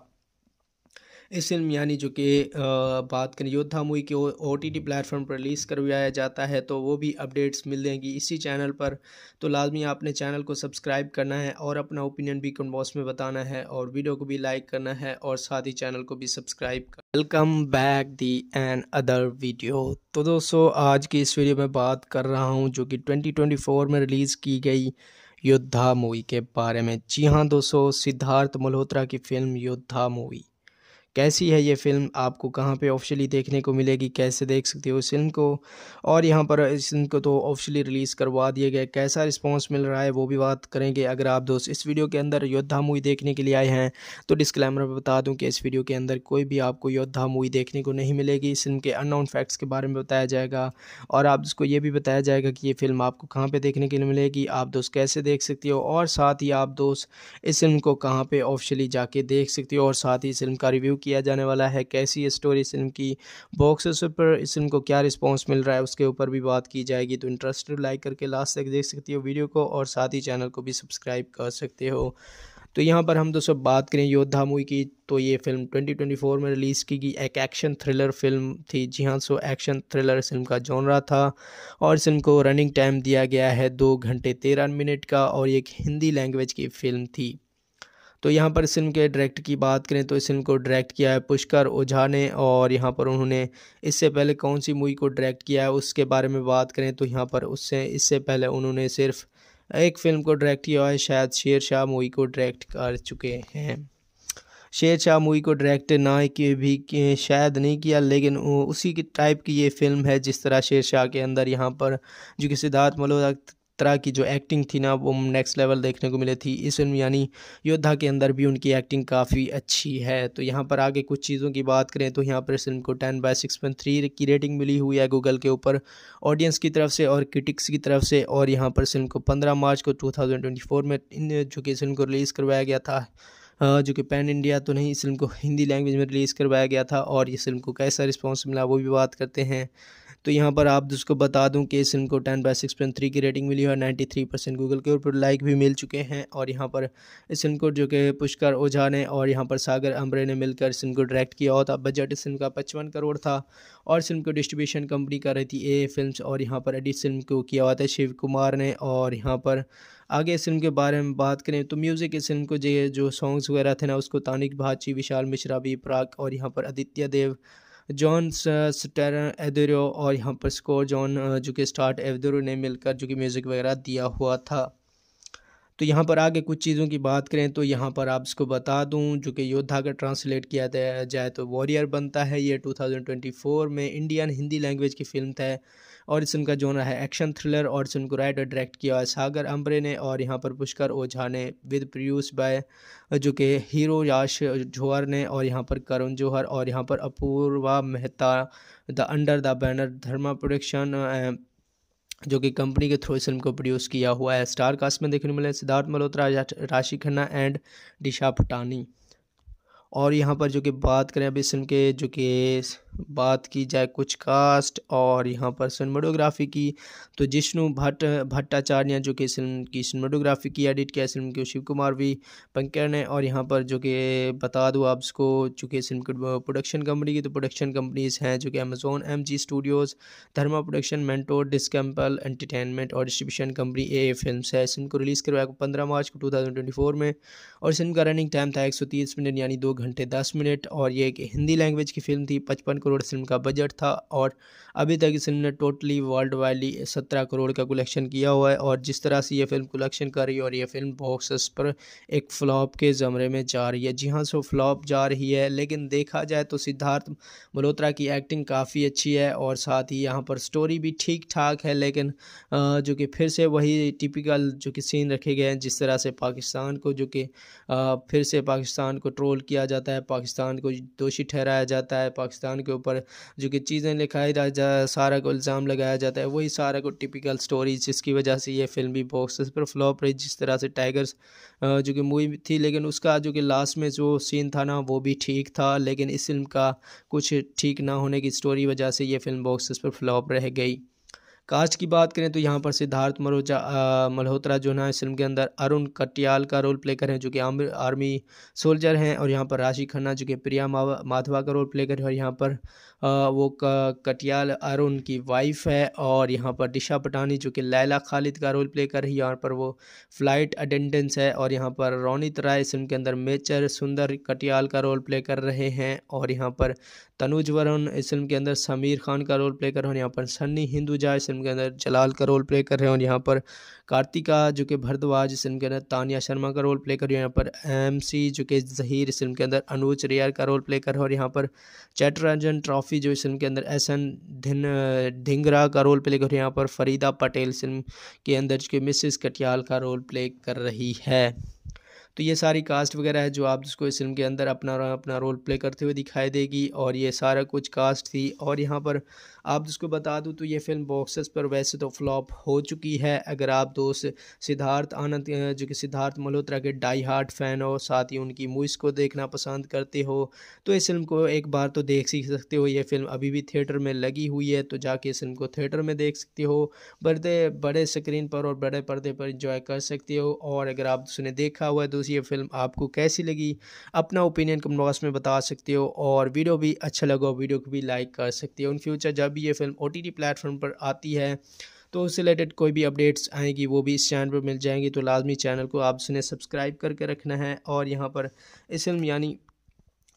इस फिल्म यानी जो कि बात करें योद्धा मूवी की ओ टी टी प्लेटफॉर्म पर रिलीज़ करवाया जाता है तो वो भी अपडेट्स मिल जाएंगी इसी चैनल पर तो लाजमी आपने चैनल को सब्सक्राइब करना है और अपना ओपिनियन भी कमेंट बॉक्स में बताना है और वीडियो को भी लाइक करना है और साथ ही चैनल को भी सब्सक्राइब कर welcome back the and other video तो दोस्तों आज की इस वीडियो में बात कर रहा हूँ जो कि फोर में रिलीज़ की गई योद्धा मूवी के बारे में जी हाँ दोस्तों सिद्धार्थ मल्होत्रा की फिल्म योद्धा मूवी कैसी है ये फ़िल्म आपको कहाँ पे ऑफिशियली देखने को मिलेगी कैसे देख सकते हो इस फिल्म को और यहाँ पर इस फिल्म को तो ऑफिशियली रिलीज़ करवा दिए गए कैसा रिस्पांस मिल रहा है वो भी बात करेंगे अगर आप दोस्त इस वीडियो के अंदर योद्धा मूवी देखने के लिए आए हैं तो डिस्क्लेमर में बता दूँ कि इस वीडियो के अंदर कोई भी आपको योद्धा मूवी देखने को नहीं मिलेगी इस फिल्म के अननोन फैक्ट्स के बारे में बताया जाएगा और आप उसको ये भी बताया जाएगा कि ये फिल्म आपको कहाँ पर देखने के लिए मिलेगी आप दोस्त कैसे देख सकते हो और साथ ही आप दोस्त इस फिल्म को कहाँ पर ऑफिशियली जाके देख सकते हो और साथ ही इस फिल्म का रिव्यू किया जाने वाला है कैसी स्टोरी इस फिल्म की बॉक्स पर इस फिल्म को क्या रिस्पॉन्स मिल रहा है उसके ऊपर भी बात की जाएगी तो इंटरेस्टेड लाइक करके लास्ट तक देख सकती हो वीडियो को और साथ ही चैनल को भी सब्सक्राइब कर सकते हो तो यहाँ पर हम दोस्तों बात करें योद्धा मूवी की तो ये फिल्म 2024 में रिलीज़ की गई एक एक्शन थ्रिलर फिल्म थी जी हाँ सो एक्शन थ्रिलर फिल्म का जोनरा था और इस फिल्म को रनिंग टाइम दिया गया है दो घंटे तेरह मिनट का और एक हिंदी लैंग्वेज की फिल्म थी तो यहाँ पर इस फिल्म के डायरेक्ट की बात करें तो इस फिल्म को डायरेक्ट किया है पुष्कर ओझा ने और यहाँ पर उन्होंने इससे पहले कौन सी मूवी को डायरेक्ट किया है उसके बारे में बात करें तो यहाँ पर उससे इससे पहले उन्होंने सिर्फ एक फिल्म को डायरेक्ट किया है शायद शेर शाह मूवी को डायरेक्ट कर चुके हैं शेर शाह मूवी को डायरेक्ट ना कि भी शायद नहीं किया लेकिन उसी की टाइप की ये फिल्म है जिस तरह शेर शाह के अंदर यहाँ पर जो कि सिद्धार्थ मल्होत्रा तरह की जो एक्टिंग थी ना वो नेक्स्ट लेवल देखने को मिली थी इस फिल्म यानी योद्धा के अंदर भी उनकी एक्टिंग काफ़ी अच्छी है तो यहाँ पर आगे कुछ चीज़ों की बात करें तो यहाँ पर इस फिल्म को ten by six point three की रेटिंग मिली हुई है गूगल के ऊपर ऑडियंस की तरफ से और क्रिटिक्स की तरफ से और यहाँ पर फिल्म को पंद्रह मार्च को टू में जो कि फिल्म को रिलीज़ करवाया गया था जो कि पैन इंडिया तो नहीं इस फिल्म को हिंदी लैंग्वेज में रिलीज़ करवाया गया था और इस फिल्म को कैसा रिस्पॉन्स मिला वो भी बात करते हैं तो यहाँ पर आप उसको बता दूँ कि इस फिल्म को ten by six point three की रेटिंग मिली है नाइन्टी थ्री परसेंट गूगल के ऊपर लाइक भी मिल चुके हैं और यहाँ पर इस फिल्म को जो कि पुष्कर ओझा ने और यहाँ पर सागर अम्बरे ने मिलकर इस फिल्म को डायरेक्ट किया था बजट इस फिल्म का पचपन करोड़ था और इस फिल्म को डिस्ट्रीब्यूशन कंपनी कर रही थी ए फिल्म और यहाँ पर एडिट फिल्म को किया हुआ था शिव कुमार ने और यहाँ पर आगे इस फिल्म के बारे में बात करें तो म्यूज़िक इस फिल्म को जो सॉन्ग्स वगैरह थे ना उसको तानिक भाची विशाल मिश्रा भी प्राक और यहाँ पर आदित्य देव जॉन स्टर एदेरो और यहाँ पर स्कोर जॉन जो कि स्टार्ट एवदरो ने मिलकर जो कि म्यूज़िक वगैरह दिया हुआ था तो यहाँ पर आगे कुछ चीज़ों की बात करें तो यहाँ पर आप इसको बता दूँ जो कि योद्धा का ट्रांसलेट किया जाए तो वॉरियर बनता है ये 2024 में इंडियन हिंदी लैंग्वेज की फिल्म है और इस फिल्म का जोनर है एक्शन थ्रिलर और इस फिल्म को राइट और डायरेक्ट किया है सागर अम्बरे ने और यहाँ पर पुष्कर ओझा ने विद प्रोड्यूस बाय जो कि हीरो याश जोहर ने और यहाँ पर करुण जोहर और यहाँ पर Apoorva Mehta the under the banner Dharma production जो कि कंपनी के थ्रू इस फिल्म को प्रोड्यूस किया हुआ है स्टार कास्ट में देखने मिले सिद्धार्थ मल्होत्रा राशि खन्ना एंड दिशा पटानी और यहाँ पर जो कि बात करें अभी फिल्म के जो कि बात की जाए कुछ कास्ट और यहाँ पर सिनेमाटोग्राफी की तो जिष्णु भट्ट भट्टाचार्य जो कि फिल्म की सिनेमाटोग्राफी की एडिट किया फिल्म के शिव कुमार भी पंकर ने और यहाँ पर जो कि बता दूँ आप इसको चूँकि फिल्म की प्रोडक्शन कंपनी की तो प्रोडक्शन कंपनीज़ हैं जो कि Amazon M G studios Dharma production mentor disciple entertainment और डिस्ट्रीब्यूशन कंपनी ए फिल्म है फिल्म को रिलीज़ करवाया पंद्रह मार्च को टू में और फिल्म का रनिंग टाइम था एक मिनट यानी दो घंटे दस मिनट और ये एक हिंदी लैंग्वेज की फिल्म थी पचपन करोड़ फिल्म का बजट था और अभी तक इस फिल्म ने टोटली वर्ल्ड वाइडली सत्रह करोड़ का कलेक्शन किया हुआ है और जिस तरह से ये फिल्म कलेक्शन कर रही है और ये फिल्म बॉक्सेस पर एक फ्लॉप के ज़मरे में जा रही है जी हाँ सो फ्लॉप जा रही है लेकिन देखा जाए तो सिद्धार्थ मल्होत्रा की एक्टिंग काफ़ी अच्छी है और साथ ही यहाँ पर स्टोरी भी ठीक ठाक है लेकिन जो कि फिर से वही टिपिकल जो कि सीन रखे गए हैं जिस तरह से पाकिस्तान को जो कि फिर से पाकिस्तान को ट्रोल किया जाता है पाकिस्तान को दोषी ठहराया जाता है पाकिस्तान के ऊपर जो कि चीज़ें लिखाई जा सारा को इल्ज़ाम लगाया जाता है वही सारा को टिपिकल स्टोरी जिसकी वजह से ये फिल्म भी बॉक्स पर फ्लॉप रही जिस तरह से टाइगर्स जो कि मूवी थी लेकिन उसका जो कि लास्ट में जो सीन था ना वो भी ठीक था लेकिन इस फिल्म का कुछ ठीक ना होने की स्टोरी वजह से ये फिल्म बॉक्स पर फ्लॉप रह गई कास्ट की बात करें तो यहाँ पर सिद्धार्थ मरोजा मल्होत्रा जो ना इस फिल्म के अंदर अरुण कटियाल का रोल प्ले करें जो कि आर्मी सोल्जर हैं और यहाँ पर राशि खन्ना जो कि प्रिया माधवा का रोल प्ले करें और यहाँ पर वो कटियाल अरुण की वाइफ है और यहाँ पर दिशा पठानी जो कि लैला खालिद का रोल प्ले कर रही है यहाँ पर वो फ्लाइट अटेंडेंस है और यहाँ पर रोनित राय फिल्म के अंदर मेचर सुंदर कटियाल का रोल प्ले कर रहे हैं और यहाँ पर तनुज वरुण इस फिल्म के अंदर समीर खान का रोल प्ले कर रहे हैं यहाँ पर सन्नी हिंदुजा इस फिल्म के अंदर जलाल का रोल प्ले कर रहे हैं और यहाँ पर कार्तिका जो कि भरद्वाज इस फिल्म के अंदर तानिया शर्मा का रोल प्ले कर रही है यहाँ पर एम सी जो कि जहीर इस फिल्म के अंदर अनुज रियार का रोल प्ले कर है और यहाँ पर चैटरंजन ट्रॉफी जो इस फिल्म के अंदर एस एन धिन ढिंगरा का रोल प्ले कर रही है यहाँ पर फरीदा पटेल फिल्म के अंदर जो कि मिसिस कटियाल का रोल प्ले कर रही है तो ये सारी कास्ट वगैरह है जो आप जिसको इस फिल्म के अंदर अपना अपना रोल प्ले करते हुए दिखाई देगी और ये सारा कुछ कास्ट थी और यहाँ पर आप जिसको बता दूँ तो ये फिल्म बॉक्सेस पर वैसे तो फ्लॉप हो चुकी है अगर आप दोस्त सिद्धार्थ आनंद जो कि सिद्धार्थ मल्होत्रा के डाई हार्ट फ़ैन हो साथ ही उनकी मूवीज़ को देखना पसंद करते हो तो इस फिल्म को एक बार तो देख सीख सकते हो ये फिल्म अभी भी थिएटर में लगी हुई है तो जाके इस फिल्म को थिएटर में देख सकते हो बड़े बड़े स्क्रीन पर और बड़े पर्दे पर इंजॉय कर सकते हो और अगर आप उसने देखा हुआ है तो ये फिल्म आपको कैसी लगी अपना ओपिनियन कमेंट बॉक्स में बता सकते हो और वीडियो भी अच्छा लगा वीडियो को भी लाइक कर सकते हो इन फ्यूचर जब जब ये फिल्म ओ टी प्लेटफॉर्म पर आती है तो उससे रिलेटेड कोई भी अपडेट्स आएंगी वो भी इस चैनल पर मिल जाएंगी तो लाजमी चैनल को आप सुने सब्सक्राइब करके रखना है और यहाँ पर इस फिल्म यानी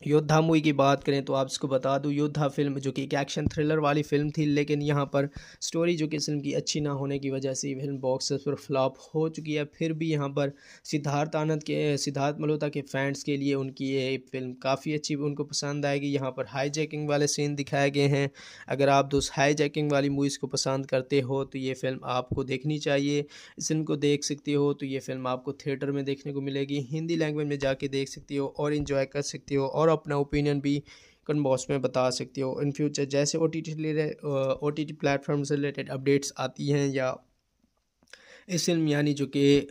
योद्धा मूवी की बात करें तो आप इसको बता दूं योद्धा फिल्म जो कि एक एक्शन थ्रिलर वाली फिल्म थी लेकिन यहाँ पर स्टोरी जो कि फिल्म की अच्छी ना होने की वजह से फिल्म बॉक्स पर फ्लॉप हो चुकी है फिर भी यहाँ पर सिद्धार्थ आनंद के सिद्धार्थ मल्होत्रा के फैंस के लिए उनकी ये फिल्म काफ़ी अच्छी उनको पसंद आएगी यहाँ पर जैकिंग वाले सीन दिखाए गए हैं अगर आप दोस्त जैकिंग वाली मूवीज़ को पसंद करते हो तो ये फिल्म आपको देखनी चाहिए इस फिल्म को देख सकते हो तो ये फिल्म आपको थिएटर में देखने को मिलेगी हिंदी लैंग्वेज में जाके देख सकती हो और इन्जॉय कर सकते हो और अपना ओपिनियन भी कमेंट बॉक्स में बता सकते हो इन फ्यूचर जैसे O T T O T T platform से रिलेटेड अपडेट्स आती हैं या इस फिल्म यानी जो कि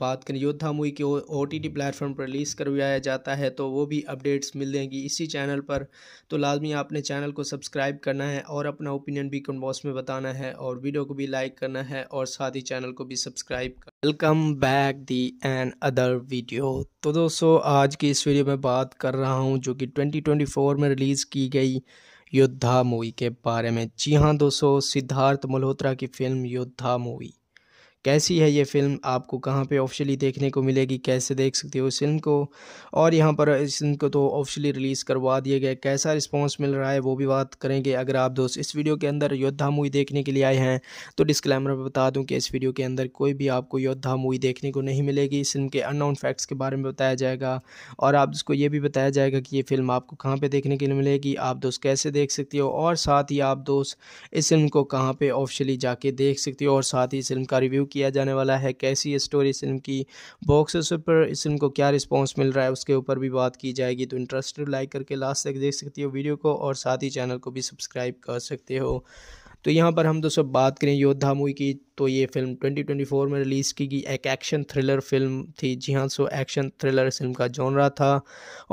बात करें योद्धा मूवी के ओ टी टी प्लेटफॉर्म पर रिलीज़ करवाया जाता है तो वो भी अपडेट्स मिल जाएंगी इसी चैनल पर तो लाजमी आपने चैनल को सब्सक्राइब करना है और अपना ओपिनियन भी कमेंट बॉक्स में बताना है और वीडियो को भी लाइक करना है और साथ ही चैनल को भी सब्सक्राइब कर welcome back the and other video तो दोस्तों आज की इस वीडियो में बात कर रहा हूँ जो कि फोर में रिलीज़ की गई योद्धा मूवी के बारे में जी हाँ दोस्तों सिद्धार्थ मल्होत्रा की फिल्म योद्धा मूवी कैसी है ये फ़िल्म आपको कहाँ पे ऑफिशियली देखने को मिलेगी कैसे देख सकते हो इस फिल्म को और यहाँ पर इस फिल्म को तो ऑफिशियली रिलीज़ करवा दिया गया कैसा रिस्पॉन्स मिल रहा है वो भी बात करेंगे अगर आप दोस्त इस वीडियो के अंदर योद्धा मूवी देखने के लिए आए हैं तो डिस्क्लेमर में बता दूँ कि इस वीडियो के अंदर कोई भी आपको योद्धा मूवी देखने को नहीं मिलेगी इस फिल्म के अननाउन फैक्ट्स के बारे में बताया जाएगा और आप उसको ये भी बताया जाएगा कि ये फिल्म आपको कहाँ पर देखने के लिए मिलेगी आप दोस्त कैसे देख सकते हो और साथ ही आप दोस्त इस फिल्म को कहाँ पर ऑफिशियली जाके देख सकते हो और साथ ही इस फिल्म का रिव्यू किया जाने वाला है कैसी है स्टोरी इस फिल्म की बॉक्स पर इस फिल्म को क्या रिस्पॉन्स मिल रहा है उसके ऊपर भी बात की जाएगी तो इंटरेस्टेड लाइक करके लास्ट तक देख सकती हो वीडियो को और साथ ही चैनल को भी सब्सक्राइब कर सकते हो तो यहाँ पर हम दोस्तों बात करें योद्धा मूवी की तो ये फिल्म 2024 में रिलीज़ की गई एक एक्शन थ्रिलर फिल्म थी जी हाँ सो एक्शन थ्रिलर फिल्म का रहा था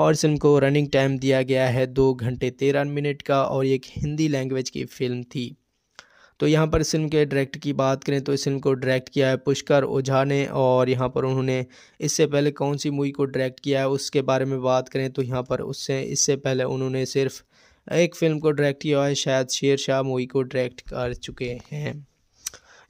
और इस फिल्म को रनिंग टाइम दिया गया है दो घंटे तेरह मिनट का और एक हिंदी लैंग्वेज की फिल्म थी तो यहाँ पर इस फिल्म के डायरेक्ट की बात करें तो इस फिल्म को डायरेक्ट किया है पुष्कर ओझा ने और यहाँ पर उन्होंने इससे पहले कौन सी मूवी को डायरेक्ट किया है उसके बारे में बात करें तो यहाँ पर उससे इससे पहले उन्होंने सिर्फ एक फिल्म को डायरेक्ट किया है शायद शेर शाह मूवी को डायरेक्ट कर चुके हैं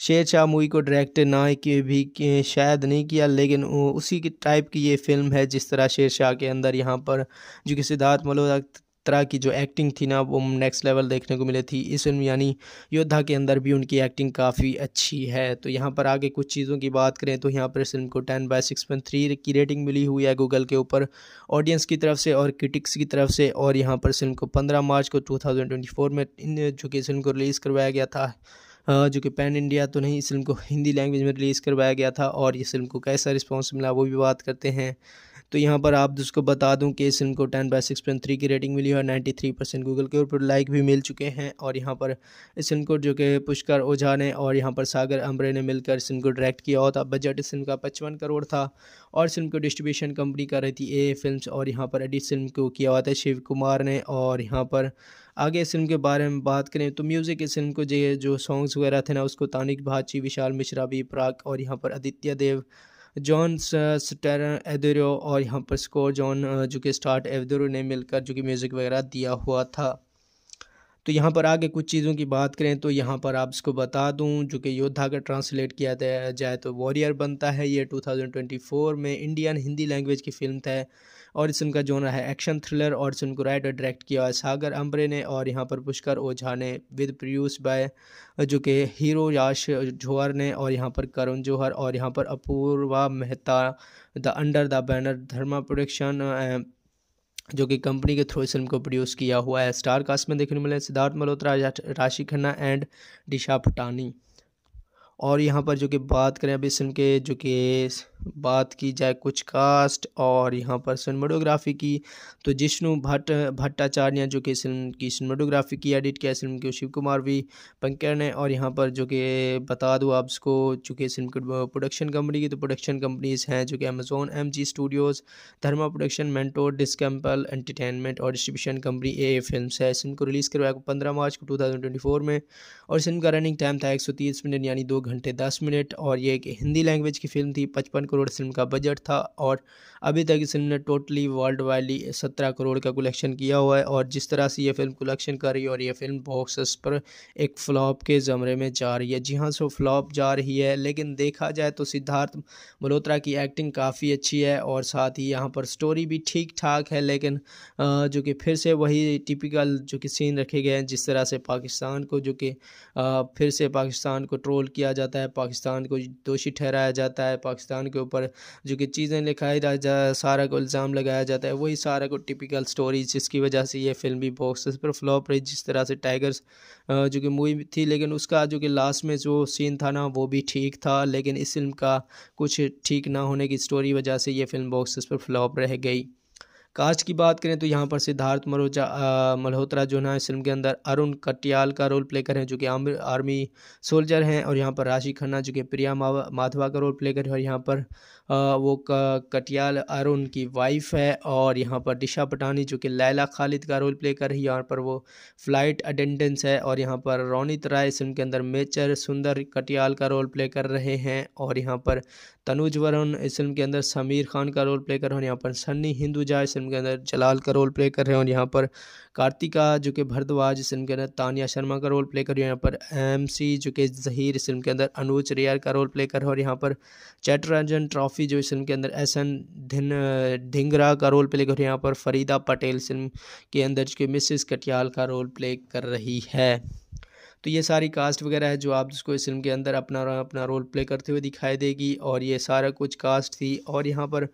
शेर शाह मूवी को डायरेक्ट ना कि भी शायद नहीं किया लेकिन उसी की टाइप की ये फिल्म है जिस तरह शेर शाह के अंदर यहाँ पर जो कि सिद्धार्थ मल्होत्रा तरह की जो एक्टिंग थी ना वो नेक्स्ट लेवल देखने को मिली थी इस फिल्म यानी योद्धा के अंदर भी उनकी एक्टिंग काफ़ी अच्छी है तो यहाँ पर आगे कुछ चीज़ों की बात करें तो यहाँ पर इस फिल्म को ten by six point three की रेटिंग मिली हुई है गूगल के ऊपर ऑडियंस की तरफ से और क्रिटिक्स की तरफ से और यहाँ पर फिल्म को पंद्रह मार्च को टू में जो कि फिल्म को रिलीज़ करवाया गया था जो कि पैन इंडिया तो नहीं इस फिल्म को हिंदी लैंग्वेज में रिलीज़ करवाया गया था और इस फिल्म को कैसा रिस्पॉन्स मिला वो भी बात करते हैं तो यहाँ पर आप उसको बता दूँ कि सिम को ten by six point three की रेटिंग मिली है नाइन्टी थ्री परसेंट गूगल के ऊपर लाइक भी मिल चुके हैं और यहाँ पर इस सिम को जो कि पुष्कर ओझा ने और यहाँ पर सागर अम्बरे ने मिलकर सिम को डायरेक्ट किया हुआ था बजट इस सिम का पचपन करोड़ था और सिम को डिस्ट्रीब्यूशन कंपनी कर रही थी ए फिल्म और यहाँ पर एडिट सिम को किया हुआ था शिव कुमार ने और यहाँ पर आगे इस फिल्म के बारे में बात करें तो म्यूज़िक इस फिल्म को जो सॉन्ग्स वगैरह थे ना उसको तानिक भाची विशाल मिश्रा भी प्राक और यहाँ पर आदित्य देव जॉन स्टर एदेरो और यहाँ पर स्कोर जॉन जो कि स्टार्ट एदेरो ने मिलकर जो कि म्यूज़िक वगैरह दिया हुआ था तो यहाँ पर आगे कुछ चीज़ों की बात करें तो यहाँ पर आप इसको बता दूँ जो कि योद्धा का ट्रांसलेट किया जाए तो वॉरियर बनता है ये 2024 में इंडियन हिंदी लैंग्वेज की फ़िल्म था और इस फिल्म का जोन है एक्शन थ्रिलर और इस फिल्म को राइट और डायरेक्ट किया है सागर अम्बरे ने और यहाँ पर पुष्कर ओझा ने विद प्रोड्यूस बाय जो कि हीरो याश जोहर ने और यहाँ पर करुण जौहर और यहाँ पर Apoorva Mehta the under the banner Dharma production जो कि कंपनी के थ्रू इस फिल्म को प्रोड्यूस किया हुआ है स्टार कास्ट में देखने मिले सिद्धार्थ मल्होत्रा राशि खन्ना एंड दिशा पटानी और यहाँ पर जो कि बात करें अभी इस फिल्म के जो कि बात की जाए कुछ कास्ट और यहाँ पर सिनेमाटोग्राफी की तो जिष्णु भट्ट भट्टाचार्य जो कि फिल्म की सिनेमाटोग्राफी की एडिट किया फिल्म के शिव कुमार वी पंकर ने और यहाँ पर जो कि बता दूँ आप इसको चूँकि फिल्म प्रोडक्शन कंपनी की तो प्रोडक्शन कंपनीज़ हैं जो कि Amazon M G studios Dharma production mentor disciple entertainment और डिस्ट्रीब्यूशन कंपनी ए फिल्म है इस फिल्म को रिलीज़ करवाया पंद्रह मार्च को टू थाउजेंड ट्वेंटी फोर में और इस फिल्म का रनिंग टाइम था एक सौ तीस मिनट यानी दो घंटे दस मिनट और ये एक हिंदी लैंग्वेज की फिल्म थी पचपन करोड़ फिल्म का बजट था और अभी तक इस फिल्म ने टोटली वर्ल्ड वाइडली सत्रह करोड़ का कलेक्शन किया हुआ है और जिस तरह से ये फिल्म कलेक्शन कर रही है और ये फिल्म बॉक्सेस पर एक फ्लॉप के ज़मरे में जा रही है जी हाँ सो फ्लॉप जा रही है लेकिन देखा जाए तो सिद्धार्थ मल्होत्रा की एक्टिंग काफ़ी अच्छी है और साथ ही यहाँ पर स्टोरी भी ठीक ठाक है लेकिन जो कि फिर से वही टिपिकल जो कि सीन रखे गए हैं जिस तरह से पाकिस्तान को जो कि फिर से पाकिस्तान को ट्रोल किया जाता है पाकिस्तान को दोषी ठहराया जाता है पाकिस्तान के ऊपर जो कि चीज़ें लिखाई जा सारा को इल्ज़ाम लगाया जाता है वही सारा को टिपिकल स्टोरी जिसकी वजह से ये फिल्म भी बॉक्स पर फ्लॉप रही जिस तरह से टाइगर्स जो कि मूवी थी लेकिन उसका जो कि लास्ट में जो सीन था ना वो भी ठीक था लेकिन इस फिल्म का कुछ ठीक ना होने की स्टोरी वजह से ये फिल्म बॉक्सेस पर फ्लॉप रह गई कास्ट की बात करें तो यहाँ पर सिद्धार्थ मरोजा मल्होत्रा जो है इस फिल्म के अंदर अरुण कटियाल का रोल प्ले करें जो कि आर्मी सोल्जर हैं और यहाँ पर राशि खन्ना जो कि प्रिया माधवा का रोल प्ले कर और यहाँ पर वो कटियाल अरुण की वाइफ है और यहाँ पर दिशा पटानी जो कि लैला खालिद का रोल प्ले कर रही है यहाँ पर वो फ्लाइट अटेंडेंस है और यहाँ पर रौनित राय इस फिल्म के अंदर मेचर सुंदर कटियाल का रोल प्ले कर रहे हैं और यहाँ पर तनुज वरुण इस फिल्म के अंदर समीर खान का रोल प्ले कर रहे हैं यहाँ पर सन्नी हिंदुजा इस फिल्म के अंदर जलाल का रोल प्ले कर रहे हैं और यहाँ पर कार्तिका जो कि भरद्वाज इस फिल्म के अंदर तानिया शर्मा का रोल प्ले कर रही है यहाँ पर एम सी जो कि जहीर इस फिल्म के अंदर अनुज रियार का रोल प्ले कर रहे हैं और यहाँ पर चैटरंजन ट्रॉफी जो इस फिल्म के अंदर एस एन धिन ढिंगरा का रोल प्ले कर रही है यहाँ पर फरीदा पटेल फिल्म के अंदर जो कि मिसिस कटियाल का रोल प्ले कर रही है तो ये सारी कास्ट वगैरह है जो आप जिसको इस फिल्म के अंदर अपना अपना रोल प्ले करते हुए दिखाई देगी और ये सारा कुछ कास्ट थी और यहाँ पर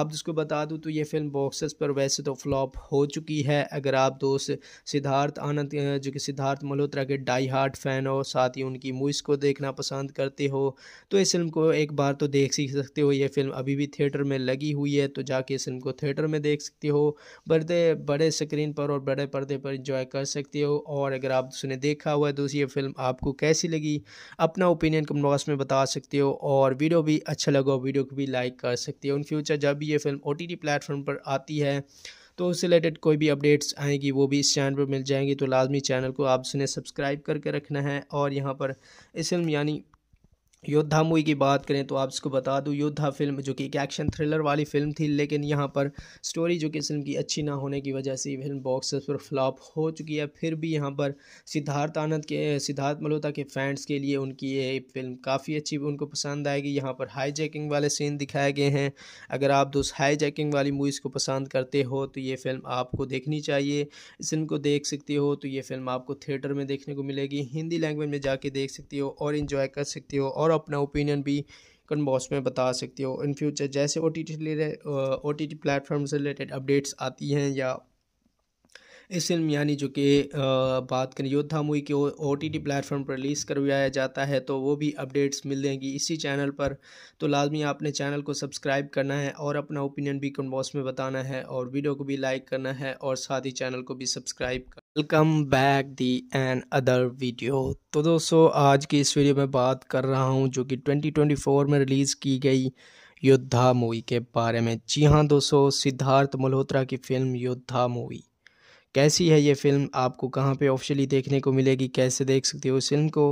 आप जिसको बता दूँ तो ये फिल्म बॉक्सेस पर वैसे तो फ्लॉप हो चुकी है अगर आप दोस्त तो सिद्धार्थ आनंद जो कि सिद्धार्थ मल्होत्रा के डाई हार्ट फ़ैन हो साथ ही उनकी मूवीज़ को देखना पसंद करते हो तो इस फिल्म को एक बार तो देख सीख सकते हो ये फिल्म अभी भी थिएटर में लगी हुई है तो जाके इस फिल्म को थिएटर में देख सकते हो बड़े बड़े स्क्रीन पर और बड़े पर्दे पर इंजॉय कर सकते हो और अगर आप उसने देखा हुआ है तो व्यूज़ ये फिल्म आपको कैसी लगी अपना ओपिनियन कमेंट बॉक्स में बता सकते हो और वीडियो भी अच्छा लगा वीडियो को भी लाइक कर सकते हो इन फ्यूचर जब भी ये फिल्म ओ टी प्लेटफॉर्म पर आती है तो उससे रिलेटेड कोई भी अपडेट्स आएंगी वो भी इस चैनल पर मिल जाएंगी तो लाजमी चैनल को आप उसने सब्सक्राइब करके रखना है और यहाँ पर इस फिल्म यानी योद्धा मूवी की बात करें तो आप इसको बता दूँ योद्धा फिल्म जो कि एक एक्शन थ्रिलर वाली फिल्म थी लेकिन यहाँ पर स्टोरी जो कि फिल्म की अच्छी ना होने की वजह से ये फिल्म बॉक्स पर फ्लॉप हो चुकी है फिर भी यहाँ पर सिद्धार्थ आनंद के सिद्धार्थ मल्होत्रा के फैंस के लिए उनकी ये फिल्म काफ़ी अच्छी उनको पसंद आएगी यहाँ पर हाई जैकिंग वाले सीन दिखाए गए हैं अगर आप दोस्त हाई जैकिंग वाली मूवीज़ को पसंद करते हो तो ये फिल्म आपको देखनी चाहिए इस फिल्म को देख सकते हो तो ये फिल्म आपको थिएटर में देखने को मिलेगी हिंदी लैंग्वेज में जाके देख सकते हो और इन्जॉय कर सकते हो और और अपना ओपिनियन भी कमेंट बॉक्स में बता सकते हो इन फ्यूचर जैसे O T T O T T platform से रिलेटेड अपडेट्स आती हैं या इस फिल्म यानी जो कि बात करें योद्धा मूवी के ओ टी टी प्लेटफॉर्म पर रिलीज़ करवाया जाता है तो वो भी अपडेट्स मिल देंगी इसी चैनल पर तो लाजमी आपने चैनल को सब्सक्राइब करना है और अपना ओपिनियन भी कमेंट बॉक्स में बताना है और वीडियो को भी लाइक करना है और साथ ही चैनल को भी सब्सक्राइब कर welcome back the and other video तो दोस्तों आज की इस वीडियो में बात कर रहा हूँ जो कि फोर में रिलीज़ की गई योद्धा मूवी के बारे में जी हाँ दोस्तों सिद्धार्थ मल्होत्रा की फिल्म योद्धा मूवी कैसी है ये फ़िल्म आपको कहाँ पे ऑफिशियली देखने को मिलेगी कैसे देख सकते हो इस फिल्म को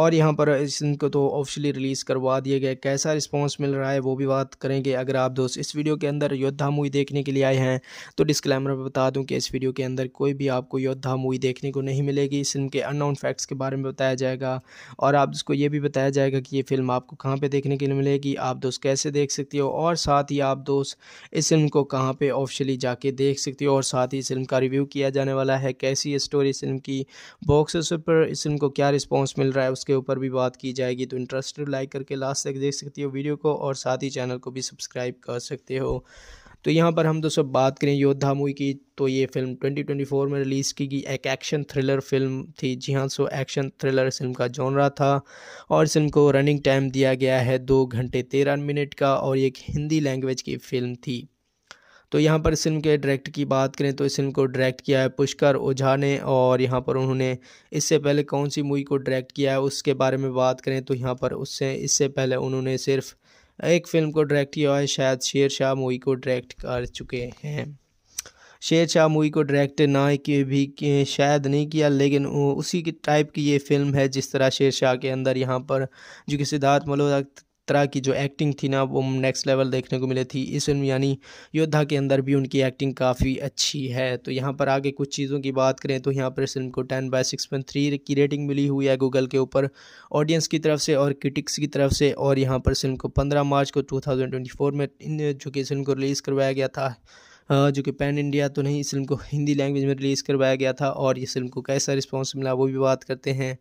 और यहाँ पर इस फिल्म को तो ऑफिशियली रिलीज़ करवा दिया गया कैसा रिस्पांस मिल रहा है वो भी बात करेंगे अगर आप दोस्त इस वीडियो के अंदर योद्धा मूवी देखने के लिए आए हैं तो डिस्क्लेमर में बता दूँ कि इस वीडियो के अंदर कोई भी आपको योद्धा मूवी देखने को नहीं मिलेगी इस फिल्म के अननाउन फैक्ट्स के बारे में बताया जाएगा और आप उसको ये भी बताया जाएगा कि ये फिल्म आपको कहाँ पर देखने के लिए मिलेगी आप दोस्त कैसे देख सकते हो और साथ ही आप दोस्त इस फिल्म को कहाँ पर ऑफिशियली जाके देख सकते हो और साथ ही इस फिल्म का रिव्यू किया जाने वाला है कैसी स्टोरी इस फिल्म की बॉक्स पर इस फिल्म को क्या रिस्पॉन्स मिल रहा है उसके ऊपर भी बात की जाएगी तो इंटरेस्टेड लाइक करके लास्ट तक देख सकती हो वीडियो को और साथ ही चैनल को भी सब्सक्राइब कर सकते हो तो यहाँ पर हम दोस्तों बात करें योद्धा मूवी की तो ये फिल्म 2024 में रिलीज़ की गई एक एक्शन थ्रिलर फिल्म थी जी हाँ सो एक्शन थ्रिलर फिल्म का जॉनरा था और इस फिल्म को रनिंग टाइम दिया गया है दो घंटे तेरह मिनट का और एक हिंदी लैंग्वेज की फिल्म थी तो यहाँ पर इस फिल्म के डायरेक्ट की बात करें तो इस फिल्म को डायरेक्ट किया है पुष्कर ओझा ने और यहाँ पर उन्होंने इससे पहले कौन सी मूवी को डायरेक्ट किया है उसके बारे में बात करें तो यहाँ पर उससे इससे पहले उन्होंने सिर्फ एक फिल्म को डायरेक्ट किया है शायद शेर शाह मूवी को डायरेक्ट कर चुके हैं शेर शाह मूवी को डायरेक्ट ना कि भी शायद नहीं किया लेकिन उसी की टाइप की ये फिल्म है जिस तरह शेर शाह के अंदर यहाँ पर जो कि सिद्धार्थ मल्होत्रा तरह की जो एक्टिंग थी ना वो नेक्स्ट लेवल देखने को मिली थी इस फिल्म यानी योद्धा के अंदर भी उनकी एक्टिंग काफ़ी अच्छी है तो यहाँ पर आगे कुछ चीज़ों की बात करें तो यहाँ पर इस फिल्म को ten by six point three की रेटिंग मिली हुई है गूगल के ऊपर ऑडियंस की तरफ से और क्रिटिक्स की तरफ से और यहाँ पर फिल्म को पंद्रह मार्च को टू में जो कि फिल्म को रिलीज़ करवाया गया था जो कि पैन इंडिया तो नहीं इस फिल्म को हिंदी लैंग्वेज में रिलीज़ करवाया गया था और इस फिल्म को कैसा रिस्पॉन्स मिला वो भी बात करते हैं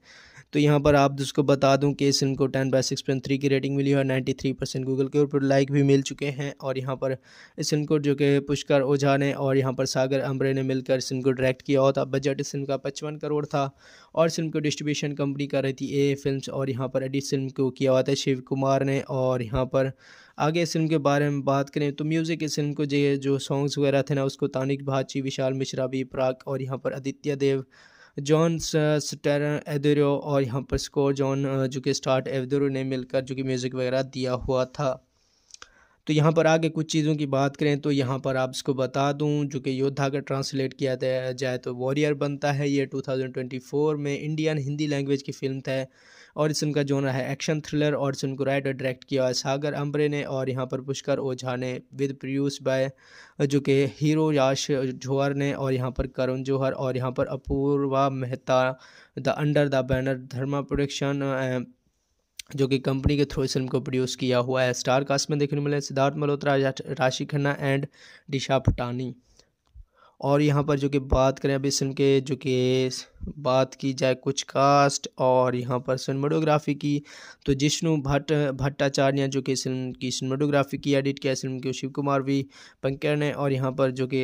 तो यहाँ पर आप उसको बता दूँ कि इस फिल्म को ten by six point three की रेटिंग मिली है नाइन्टी थ्री परसेंट गूगल के ऊपर लाइक भी मिल चुके हैं और यहाँ पर इस फिल्म को जो कि पुष्कर ओझा ने और यहाँ पर सागर अम्बरे ने मिलकर इस फिल्म को डायरेक्ट किया था बजट इस फिल्म का पचपन करोड़ था और फिल्म को डिस्ट्रीब्यूशन कंपनी कर रही थी ए फिल्म और यहाँ पर एडिट फिल्म को किया हुआ था शिव कुमार ने और यहाँ पर आगे इस फिल्म के बारे में बात करें तो म्यूज़िक इस फिल्म को जो सॉन्ग्स वगैरह थे ना उसको तानिक भाची विशाल मिश्रा भी प्राक और यहाँ पर आदित्य देव जॉन स्टर एदरो और यहाँ पर स्कोर जॉन जो कि स्टार्ट एवदरो ने मिलकर जो कि म्यूज़िक वगैरह दिया हुआ था तो यहाँ पर आगे कुछ चीज़ों की बात करें तो यहाँ पर आप इसको बता दूँ जो कि योद्धा का ट्रांसलेट किया जाए तो वॉरियर बनता है ये 2024 में इंडियन हिंदी लैंग्वेज की फिल्म है और इस उनका का जोनर है एक्शन थ्रिलर और इस को राइट और डायरेक्ट किया है सागर अम्बरे ने और यहाँ पर पुष्कर ओझा ने विद प्रियूस बाय जो कि हीरो याश जोहर ने और यहाँ पर करुण जौहर और यहाँ पर Apoorva Mehta the under the banner Dharma production जो कि कंपनी के थ्रू इस फिल्म को प्रोड्यूस किया हुआ है स्टार कास्ट में देखने मिले सिद्धार्थ मल्होत्रा राशि खन्ना एंड दिशा पटानी और यहाँ पर जो कि बात करें अभी इस फिल्म के जो कि बात की जाए कुछ कास्ट और यहाँ पर सिनेमाटोग्राफी की तो जिष्णु भट्ट भट्टाचार्य जो कि फिल्म की सिनेमाटोग्राफी की एडिट किया फिल्म के शिव कुमार भी पंकर ने और यहाँ पर जो कि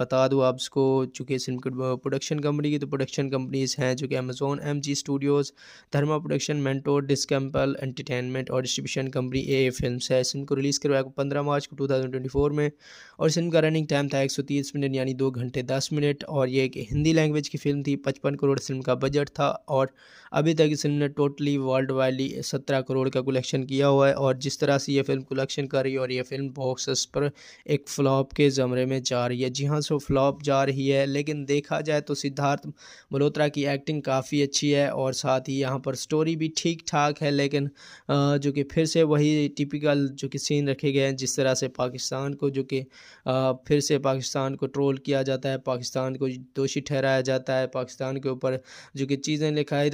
बता दूँ आप इसको चूँकि फिल्म प्रोडक्शन कंपनी की तो प्रोडक्शन कंपनीज हैं जो कि Amazon M G studios Dharma production mentor disciple entertainment और डिस्ट्रीब्यूशन कंपनी ए फिल्म है इसम फिल्म को रिलीज़ करवाया पंद्रह मार्च को टू थाउजेंड ट्वेंटी फोर में और इस फिल्म का रनिंग टाइम था एक सौ तीस मिनट यानी दो घंटे दस मिनट और ये एक हिंदी लैंग्वेज की फिल्म थी पचपन करोड़ फिल्म का बजट था और अभी तक इस फिल्म ने टोटली वर्ल्ड वाइडली सत्रह करोड़ का कलेक्शन किया हुआ है और जिस तरह से ये फिल्म कलेक्शन कर रही है और ये फिल्म बॉक्स पर एक फ्लॉप के ज़मरे में जा रही है जी हाँ सो फ्लॉप जा रही है लेकिन देखा जाए तो सिद्धार्थ मल्होत्रा की एक्टिंग काफ़ी अच्छी है और साथ ही यहाँ पर स्टोरी भी ठीक ठाक है लेकिन जो कि फिर से वही टिपिकल जो कि सीन रखे गए हैं जिस तरह से पाकिस्तान को जो कि फिर से पाकिस्तान को ट्रोल किया जाता है पाकिस्तान को दोषी ठहराया जाता है पाकिस्तान को के ऊपर जो कि चीज़ें लिखाई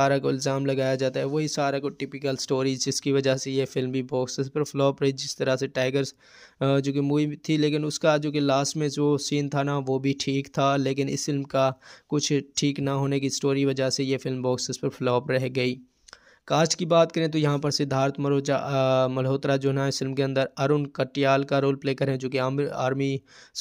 सारा को इल्ज़ाम लगाया जाता है वही सारा को टिपिकल स्टोरी जिसकी वजह से ये फिल्म भी बॉक्स पर फ्लॉप रही जिस तरह से टाइगर्स जो कि मूवी थी लेकिन उसका जो कि लास्ट में जो सीन था ना वो भी ठीक था लेकिन इस फिल्म का कुछ ठीक ना होने की स्टोरी वजह से ये फिल्म बॉक्स पर फ्लॉप रह गई कास्ट की बात करें तो यहाँ पर सिद्धार्थ मरोजा मल्होत्रा जो ना इस फिल्म के अंदर अरुण कटियाल का रोल प्ले करें जो कि आर्मी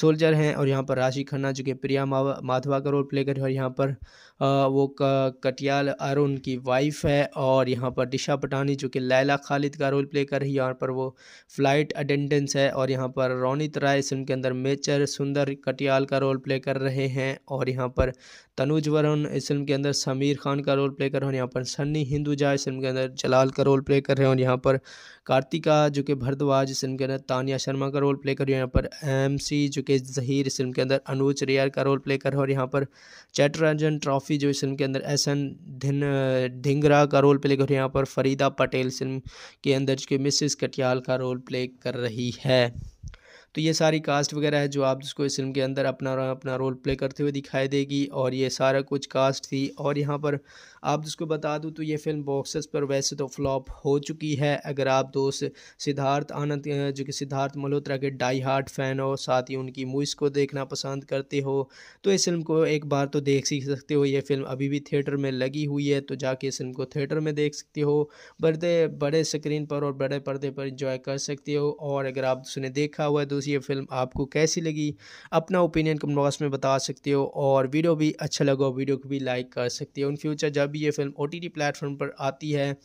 सोल्जर हैं और यहाँ पर राशि खन्ना जो कि प्रिया माधवा का रोल प्ले करें और यहाँ पर वो कटियाल अरुण की वाइफ है और यहाँ पर दिशा पटानी जो कि लैला खालिद का रोल प्ले कर रही है यहाँ पर वो फ्लाइट अटेंडेंस है और यहाँ पर रोनित राय फिल्म के अंदर मेचर सुंदर कटियाल का रोल प्ले कर रहे हैं और यहाँ पर तनुज वरुण इस फिल्म के अंदर समीर खान का रोल प्ले कर रहे हैं यहाँ पर सन्नी हिंदुजा इस फिल्म के अंदर जलाल का रोल प्ले कर रहे हैं और यहाँ पर कार्तिका जो कि भरद्वाज इस फिल्म के अंदर तानिया शर्मा का रोल प्ले कर रही है यहाँ पर एम जो कि जहीर इस फिल्म के अंदर अनुज रेयर का रोल प्ले कर रहे हैं और यहाँ पर चैटरंजन ट्रॉफी काफ़ी जो इस फिल्म के अंदर एस एन धिन ढिंगरा का रोल प्ले कर यहाँ पर फरीदा पटेल फिल्म के अंदर जो कि मिसिस कटियाल का रोल प्ले कर रही है तो ये सारी कास्ट वगैरह है जो आप जिसको इस फिल्म के अंदर अपना अपना रोल प्ले करते हुए दिखाई देगी और ये सारा कुछ कास्ट थी और यहाँ पर आप जिसको बता दूँ तो ये फिल्म बॉक्सेस पर वैसे तो फ्लॉप हो चुकी है अगर आप दोस्त सिद्धार्थ आनंद जो कि सिद्धार्थ मल्होत्रा के डाई हार्ट फ़ैन हो साथ ही उनकी मूवीज़ को देखना पसंद करते हो तो इस फिल्म को एक बार तो देख सीख सकते हो ये फिल्म अभी भी थिएटर में लगी हुई है तो जाके इस फिल्म को थिएटर में देख सकते हो बड़े बड़े स्क्रीन पर और बड़े पर्दे पर इंजॉय कर सकते हो और अगर आप उसने देखा हुआ है तो ये फिल्म आपको कैसी लगी अपना ओपिनियन कमेंट बॉक्स में बता सकते हो और वीडियो भी अच्छा लगा वीडियो को भी लाइक कर सकते हो इन फ्यूचर जब जब ये फिल्म ओ टी प्लेटफॉर्म पर आती है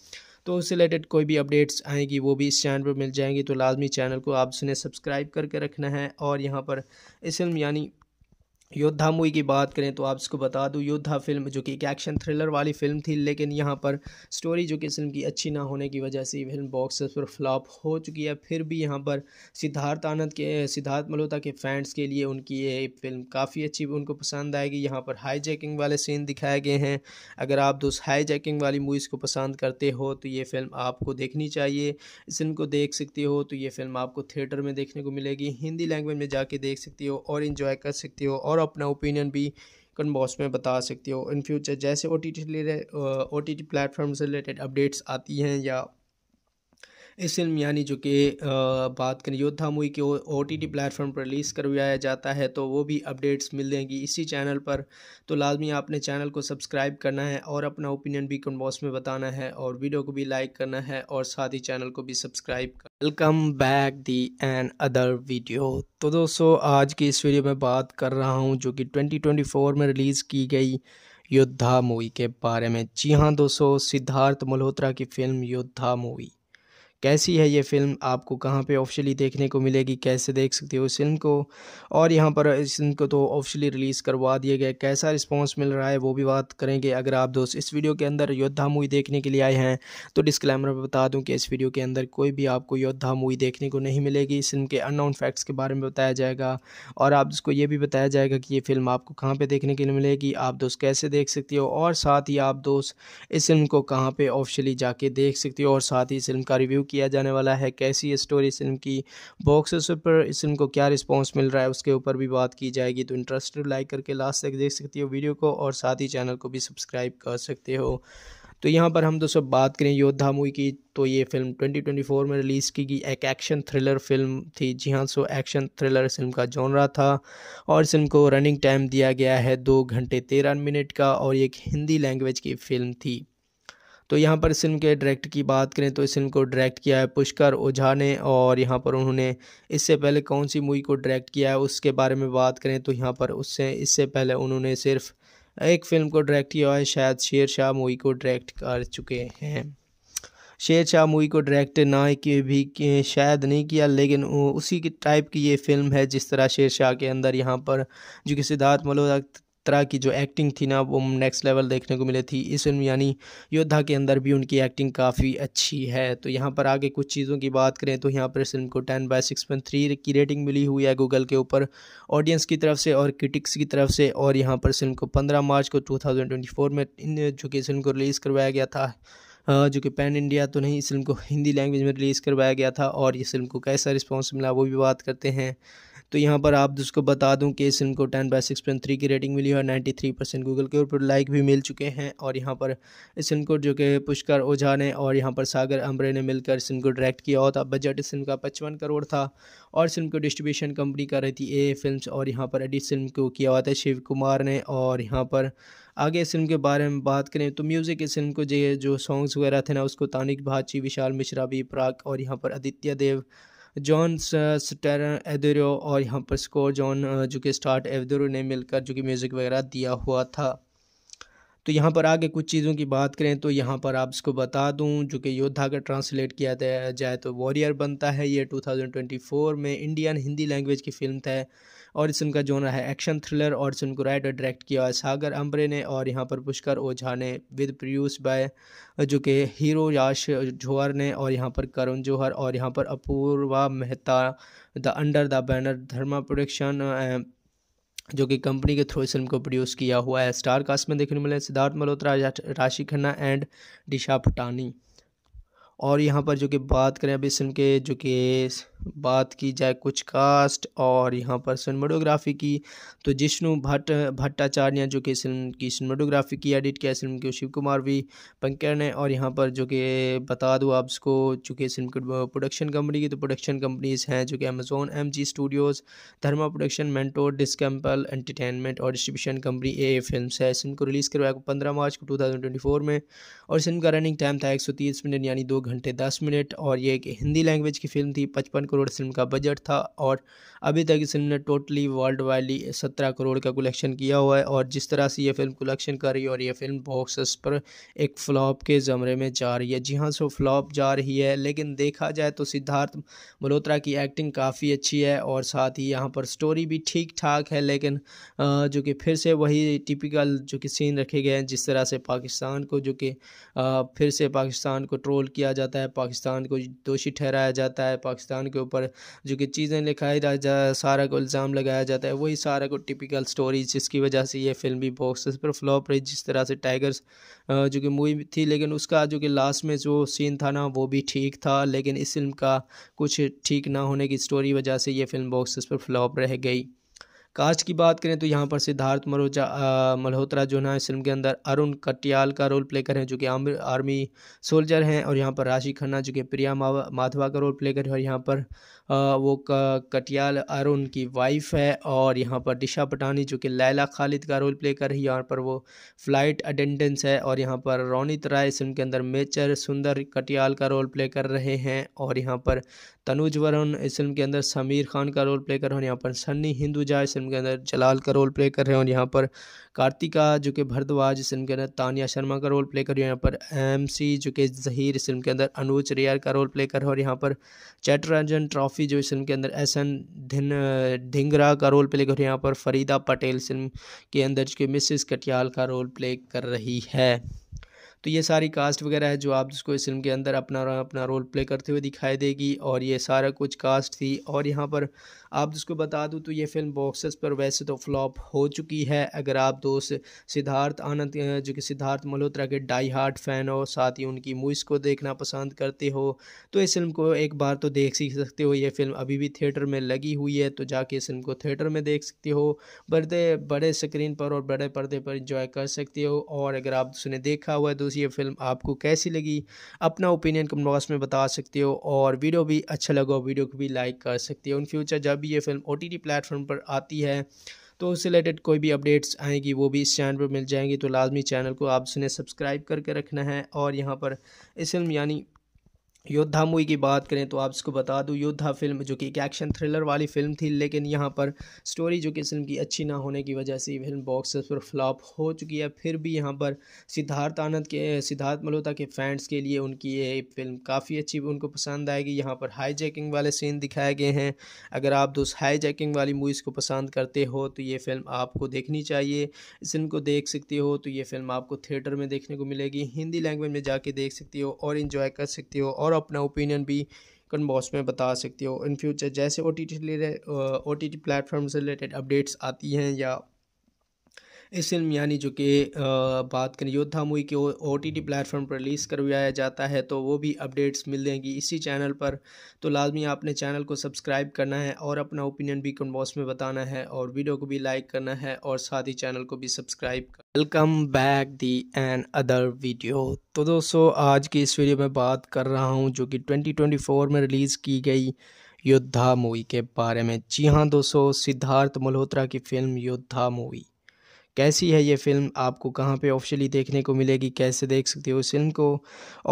तो उससे रिलेटेड कोई भी अपडेट्स आएंगी वो भी इस चैनल पर मिल जाएंगी तो लाजमी चैनल को आप सुने सब्सक्राइब करके रखना है और यहाँ पर इस फिल्म यानी योद्धा मूवी की बात करें तो आप इसको बता दूं योद्धा फिल्म जो कि एक एक्शन थ्रिलर वाली फिल्म थी लेकिन यहाँ पर स्टोरी जो कि फिल्म की अच्छी ना होने की वजह से ये फिल्म बॉक्स ऑफिस पर फ्लॉप हो चुकी है फिर भी यहाँ पर सिद्धार्थ आनंद के सिद्धार्थ मल्होत्रा के फैंस के लिए उनकी ये फिल्म काफ़ी अच्छी उनको पसंद आएगी यहाँ पर हाई जैकिंग वाले सीन दिखाए गए हैं अगर आप दोस्त हाई जैकिंग वाली मूवीज़ को पसंद करते हो तो ये फिल्म आपको देखनी चाहिए इस फिल्म को देख सकती हो तो ये फिल्म आपको थिएटर में देखने को मिलेगी हिंदी लैंग्वेज में जाके देख सकती हो और इन्जॉय कर सकती हो और अपना ओपिनियन भी कमेंट बॉक्स में बता सकते हो इन फ्यूचर जैसे O T T O T T platform से रिलेटेड अपडेट्स आती हैं या इस फिल्म यानी जो कि बात करें योद्धा मूवी की ओ टी टी प्लेटफॉर्म पर रिलीज़ करवाया जाता है तो वो भी अपडेट्स मिल जाएंगी इसी चैनल पर तो लाजमी आपने चैनल को सब्सक्राइब करना है और अपना ओपिनियन भी कमेंट बॉक्स में बताना है और वीडियो को भी लाइक करना है और साथ ही चैनल को भी सब्सक्राइब कर welcome back the and other video तो दोस्तों आज की इस वीडियो में बात कर रहा हूँ जो कि फोर में रिलीज़ की गई योद्धा मूवी के बारे में जी हाँ दोस्तों सिद्धार्थ मल्होत्रा की फिल्म योद्धा मूवी कैसी है ये फ़िल्म आपको कहाँ पे ऑफिशियली देखने को मिलेगी कैसे देख सकते हो इस फिल्म को और यहाँ पर इस फिल्म को तो ऑफिशियली रिलीज़ करवा दिए गए कैसा रिस्पॉन्स मिल रहा है वो भी बात करेंगे अगर आप दोस्त इस वीडियो के अंदर योद्धा मूवी देखने के लिए आए हैं तो डिस्क्लेमर पर बता दूँ कि इस वीडियो के अंदर कोई भी आपको योद्धा मूवी देखने को नहीं मिलेगी इस फिल्म के अननाउन फैक्ट्स के बारे में बताया जाएगा और आप उसको ये भी बताया जाएगा कि ये फिल्म आपको कहाँ पर देखने के लिए मिलेगी आप दोस्त कैसे देख सकते हो और साथ ही आप दोस्त इस फिल्म को कहाँ पर ऑफिशियली जाके देख सकते हो और साथ ही इस फिल्म का रिव्यू किया जाने वाला है कैसी है स्टोरी इस फिल्म की बॉक्स पर इस फिल्म को क्या रिस्पॉन्स मिल रहा है उसके ऊपर भी बात की जाएगी तो इंटरेस्टेड लाइक करके लास्ट तक देख सकती हो वीडियो को और साथ ही चैनल को भी सब्सक्राइब कर सकते हो तो यहाँ पर हम दोस्तों बात करें योद्धा मूवी की तो ये फिल्म 2024 में रिलीज़ की गई एक एक्शन थ्रिलर फिल्म थी जी हाँ सो एक्शन थ्रिलर फिल्म का जोनरा था और फिल्म को रनिंग टाइम दिया गया है दो घंटे तेरह मिनट का और एक हिंदी लैंग्वेज की फ़िल्म थी तो यहाँ पर इस फिल्म के डायरेक्ट की बात करें तो इस फिल्म को डायरेक्ट किया है पुष्कर ओझा ने और यहाँ पर उन्होंने इससे पहले कौन सी मूवी को डायरेक्ट किया है उसके बारे में बात करें तो यहाँ पर उससे इससे पहले उन्होंने सिर्फ एक फिल्म को डायरेक्ट किया है शायद शेर शाह मूवी को डायरेक्ट कर चुके हैं शेर शाह मूवी को डायरेक्ट ना कि भी शायद नहीं किया लेकिन उसी की टाइप की ये फिल्म है जिस तरह शेर शाह के अंदर यहाँ पर जो कि सिद्धार्थ मल्होत्रा तरह की जो एक्टिंग थी ना वो नेक्स्ट लेवल देखने को मिली थी इस फिल्म यानी योद्धा के अंदर भी उनकी एक्टिंग काफ़ी अच्छी है तो यहाँ पर आगे कुछ चीज़ों की बात करें तो यहाँ पर इस फिल्म को ten by six point three की रेटिंग मिली हुई है गूगल के ऊपर ऑडियंस की तरफ से और क्रिटिक्स की तरफ से और यहाँ पर फिल्म को पंद्रह मार्च को टू में जो कि फिल्म को रिलीज़ करवाया गया था जो कि पैन इंडिया तो नहीं इस फिल्म को हिंदी लैंग्वेज में रिलीज़ करवाया गया था और इस फिल्म को कैसा रिस्पॉन्स मिला वो भी बात करते हैं तो यहाँ पर आप उसको बता दूँ कि सिम को ten by six point three की रेटिंग मिली है और नाइन्टी थ्री परसेंट गूगल के ऊपर लाइक भी मिल चुके हैं और यहाँ पर इस सिम को जो कि पुष्कर ओझा ने और यहाँ पर सागर अम्बरे ने मिलकर सिम को डायरेक्ट किया हुआ था बजट इस सिम का पचपन करोड़ था और सिम को डिस्ट्रीब्यूशन कंपनी कर रही थी ए फिल्म और यहाँ पर एडिट सिम को किया हुआ था शिव कुमार ने और यहाँ पर आगे इस फिल्म के बारे में बात करें तो म्यूज़िक इस फिल्म को जो सॉन्ग्स वगैरह थे ना उसको तानिक भाची विशाल मिश्रा भी प्राक और यहाँ पर आदित्य देव जॉन स्टैरन एदरो और यहाँ पर स्कोर जॉन जो कि स्टार्ट एदरो ने मिलकर जो कि म्यूज़िक वगैरह दिया हुआ था तो यहाँ पर आगे कुछ चीज़ों की बात करें तो यहाँ पर आप इसको बता दूँ जो कि योद्धा का ट्रांसलेट किया जाए तो वॉरियर बनता है ये 2024 में इंडियन हिंदी लैंग्वेज की फ़िल्म है और इस फिल्म का जोनर है एक्शन थ्रिलर और इस फिल्म को राइट और डायरेक्ट किया है सागर अम्बरे ने और यहाँ पर पुष्कर ओझा ने विद प्रोड्यूस बाय जो कि हीरो याश जोहर ने और यहाँ पर करुण जौहर और यहाँ पर Apoorva Mehta the under the banner Dharma production जो कि कंपनी के थ्रू इस फिल्म को प्रोड्यूस किया हुआ है स्टार कास्ट में देखने मिले सिद्धार्थ मल्होत्रा राशि खन्ना एंड दिशा पटानी और यहाँ पर जो कि बात करें अभी इस फिल्म के जो कि बात की जाए कुछ कास्ट और यहाँ पर सिनेमाटोग्राफी की तो जिष्णु भट्ट भट्टाचार्य जो कि फिल्म की सिनेमाटोग्राफी की एडिट किया फिल्म के शिव कुमार भी पंकर ने और यहाँ पर जो कि बता दूँ आप इसको चूँकि फिल्म की प्रोडक्शन कंपनी की तो प्रोडक्शन कंपनीज़ हैं जो कि Amazon M G studios Dharma production mentor disciple entertainment और डिस्ट्रीब्यूशन कंपनी ए फिल्म है इस फिल्म को रिलीज़ करवाया पंद्रह मार्च को टू में और इस फिल्म का रनिंग टाइम था एक मिनट यानी दो घंटे दस मिनट और ये एक हिंदी लैंग्वेज की फिल्म थी पचपन करोड़ फिल्म का बजट था और अभी तक इस फिल्म ने टोटली वर्ल्ड वाइडली सत्रह करोड़ का कलेक्शन किया हुआ है और जिस तरह से ये फिल्म कलेक्शन कर रही है और ये फिल्म बॉक्सेस पर एक फ्लॉप के ज़मरे में जा रही है जी हाँ सो फ्लॉप जा रही है लेकिन देखा जाए तो सिद्धार्थ मल्होत्रा की एक्टिंग काफ़ी अच्छी है और साथ ही यहाँ पर स्टोरी भी ठीक ठाक है लेकिन जो कि फिर से वही टिपिकल जो कि सीन रखे गए हैं जिस तरह से पाकिस्तान को जो कि फिर से पाकिस्तान को ट्रोल किया जाता है पाकिस्तान को दोषी ठहराया जाता है पाकिस्तान के ऊपर जो कि चीज़ें लिखाई जा सारा को इल्ज़ाम लगाया जाता है वही सारा को टिपिकल स्टोरीज जिसकी वजह से ये फिल्म भी बॉक्सेस पर फ्लॉप रही जिस तरह से टाइगर्स जो कि मूवी थी लेकिन उसका जो कि लास्ट में जो सीन था ना वो भी ठीक था लेकिन इस फिल्म का कुछ ठीक ना होने की स्टोरी वजह से ये फिल्म बॉक्स पर फ्लॉप रह गई कास्ट की बात करें तो यहाँ पर सिद्धार्थ मरोजा मल्होत्रा जो ना इस फिल्म के अंदर अरुण कटियाल का रोल प्ले करें जो कि आर्मी सोल्जर हैं और यहाँ पर राशि खन्ना जो कि प्रिया माधवा का रोल प्ले करें और यहाँ पर वो कटियाल अरुण की वाइफ है और यहाँ पर दिशा पटानी जो कि लैला खालिद का रोल प्ले कर रही है यहाँ पर वो फ्लाइट अटेंडेंस है और यहाँ पर रौनित राय फिल्म के अंदर मेचर सुंदर कटियाल का रोल प्ले कर रहे हैं और यहाँ पर तनुज वरुण इस फिल्म के अंदर समीर खान का रोल प्ले कर रहे हैं यहाँ पर सन्नी हिंदुजा इस फिल्म के अंदर जलाल का रोल प्ले कर रहे हैं और यहाँ पर कार्तिका जो कि भरद्वाज इस फिल्म के अंदर तानिया शर्मा का रोल प्ले कर रही है यहाँ पर एम जो कि जहीर इस फिल्म के अंदर अनुज रेयर का रोल प्ले कर रहे हैं और यहाँ पर चैटरंजन ट्रॉफी काफ़ी जो इस फिल्म के अंदर एहसन धिन ढिंगरा का रोल प्ले कर यहाँ पर फरीदा पटेल फिल्म के अंदर जो कि मिसिस कटियाल का रोल प्ले कर रही है तो ये सारी कास्ट वगैरह है जो आप जिसको इस फिल्म के अंदर अपना अपना रोल प्ले करते हुए दिखाई देगी और ये सारा कुछ कास्ट थी और यहाँ पर आप जिसको बता दूँ तो ये फिल्म बॉक्सेस पर वैसे तो फ्लॉप हो चुकी है अगर आप दोस्त सिद्धार्थ आनंद जो कि सिद्धार्थ मल्होत्रा के डाई हार्ट फ़ैन हो साथ ही उनकी मूवीज़ को देखना पसंद करते हो तो इस फिल्म को एक बार तो देख सीख सकते हो ये फिल्म अभी भी थिएटर में लगी हुई है तो जाके इस फिल्म को थिएटर में देख सकते हो बड़े बड़े स्क्रीन पर और बड़े पर्दे पर इंजॉय कर सकते हो और अगर आप उसने देखा हुआ है तो व्यूवर्स ये फिल्म आपको कैसी लगी अपना ओपिनियन कमेंट बॉक्स में बता सकते हो और वीडियो भी अच्छा लगा वीडियो को भी लाइक कर सकते हो इन फ्यूचर जब भी ये फिल्म ओ टी प्लेटफॉर्म पर आती है तो उससे रिलेटेड कोई भी अपडेट्स आएंगी वो भी इस चैनल पर मिल जाएंगी तो लाजमी चैनल को आप सुने सब्सक्राइब करके रखना है और यहाँ पर इस फिल्म यानी योद्धा मूवी की बात करें तो आप इसको बता दूँ योद्धा फिल्म जो कि एक एक्शन थ्रिलर वाली फिल्म थी लेकिन यहाँ पर स्टोरी जो कि फिल्म की अच्छी ना होने की वजह से फिल्म बॉक्स पर फ्लॉप हो चुकी है फिर भी यहाँ पर सिद्धार्थ आनंद के सिद्धार्थ मल्होत्रा के फैंस के लिए उनकी ये फिल्म काफ़ी अच्छी उनको पसंद आएगी यहाँ पर हाई जैकिंग वाले सीन दिखाए गए हैं अगर आप दोस्त हाई जैकिंग वाली मूवीज़ को पसंद करते हो तो ये फिल्म आपको देखनी चाहिए इस फिल्म को देख सकते हो तो ये फिल्म आपको थिएटर में देखने को मिलेगी हिंदी लैंग्वेज में जाके देख सकती हो और इन्जॉय कर सकते हो और अपना ओपिनियन भी कमेंट बॉक्स में बता सकते हो इन फ्यूचर जैसे O T T O T T platform से रिलेटेड अपडेट्स आती हैं या इस फिल्म यानी जो कि बात करें योद्धा मूवी के ओ टी टी प्लेटफॉर्म पर रिलीज़ करवाया जाता है तो वो भी अपडेट्स मिल जाएंगी इसी चैनल पर तो लाजमी आपने चैनल को सब्सक्राइब करना है और अपना ओपिनियन भी कमेंट बॉक्स में बताना है और वीडियो को भी लाइक करना है और साथ ही चैनल को भी सब्सक्राइब कर welcome back the and other video तो दोस्तों आज की इस वीडियो में बात कर रहा हूँ जो कि ट्वेंटी में रिलीज़ की गई योद्धा मूवी के बारे में जी हाँ दोस्तों सिद्धार्थ मल्होत्रा की फिल्म योद्धा मूवी कैसी है ये फ़िल्म आपको कहाँ पे ऑफिशियली देखने को मिलेगी कैसे देख सकते हो इस फिल्म को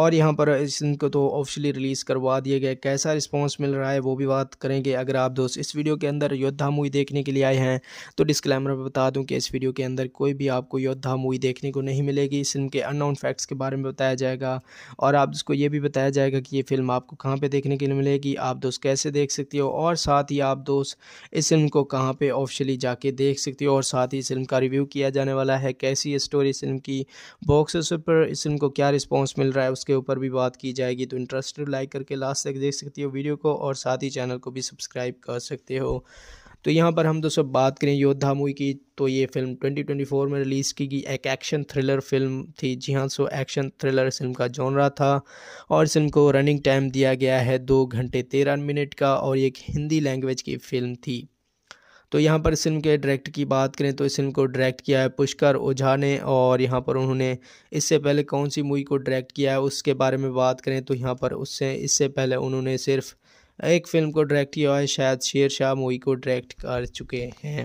और यहाँ पर इस फिल्म को तो ऑफिशियली रिलीज़ करवा दिया गया कैसा रिस्पॉन्स मिल रहा है वो भी बात करेंगे अगर आप दोस्त इस वीडियो के अंदर योद्धा मूवी देखने के लिए आए हैं तो डिस्क्लेमर में बता दूँ कि इस वीडियो के अंदर कोई भी आपको योद्धा मूवी देखने को नहीं मिलेगी इस फिल्म के अननोन फैक्ट्स के बारे में बताया जाएगा और आप उसको ये भी बताया जाएगा कि ये फिल्म आपको कहाँ पर देखने के लिए मिलेगी आप दोस्त कैसे देख सकते हो और साथ ही आप दोस्त इस फिल्म को कहाँ पर ऑफिशियली जाके देख सकते हो और साथ ही इस फिल्म का रिव्यू किया जाने वाला है कैसी स्टोरी फिल्म की बॉक्स पर इस फिल्म को क्या रिस्पॉन्स मिल रहा है उसके ऊपर भी बात की जाएगी तो इंटरेस्टेड लाइक करके लास्ट तक देख सकती हो वीडियो को और साथ ही चैनल को भी सब्सक्राइब कर सकते हो तो यहाँ पर हम दो सब बात करें योद्धा मूवी की तो ये फिल्म 2024 में रिलीज़ की गई एक एक्शन थ्रिलर फिल्म थी जी हाँ सो एक्शन थ्रिलर फिल्म का जॉनरा था और इस फिल्म को रनिंग टाइम दिया गया है दो घंटे तेरह मिनट का और एक हिंदी लैंग्वेज की फिल्म थी तो यहाँ पर इस फिल्म के डायरेक्ट की बात करें तो इस फिल्म को डायरेक्ट किया है पुष्कर ओझा ने और यहाँ पर उन्होंने इससे पहले कौन सी मूवी को डायरेक्ट किया है उसके बारे में बात करें तो यहाँ पर उससे इससे पहले उन्होंने सिर्फ एक फिल्म को डायरेक्ट किया है शायद शेर शाह मूवी को डायरेक्ट कर चुके हैं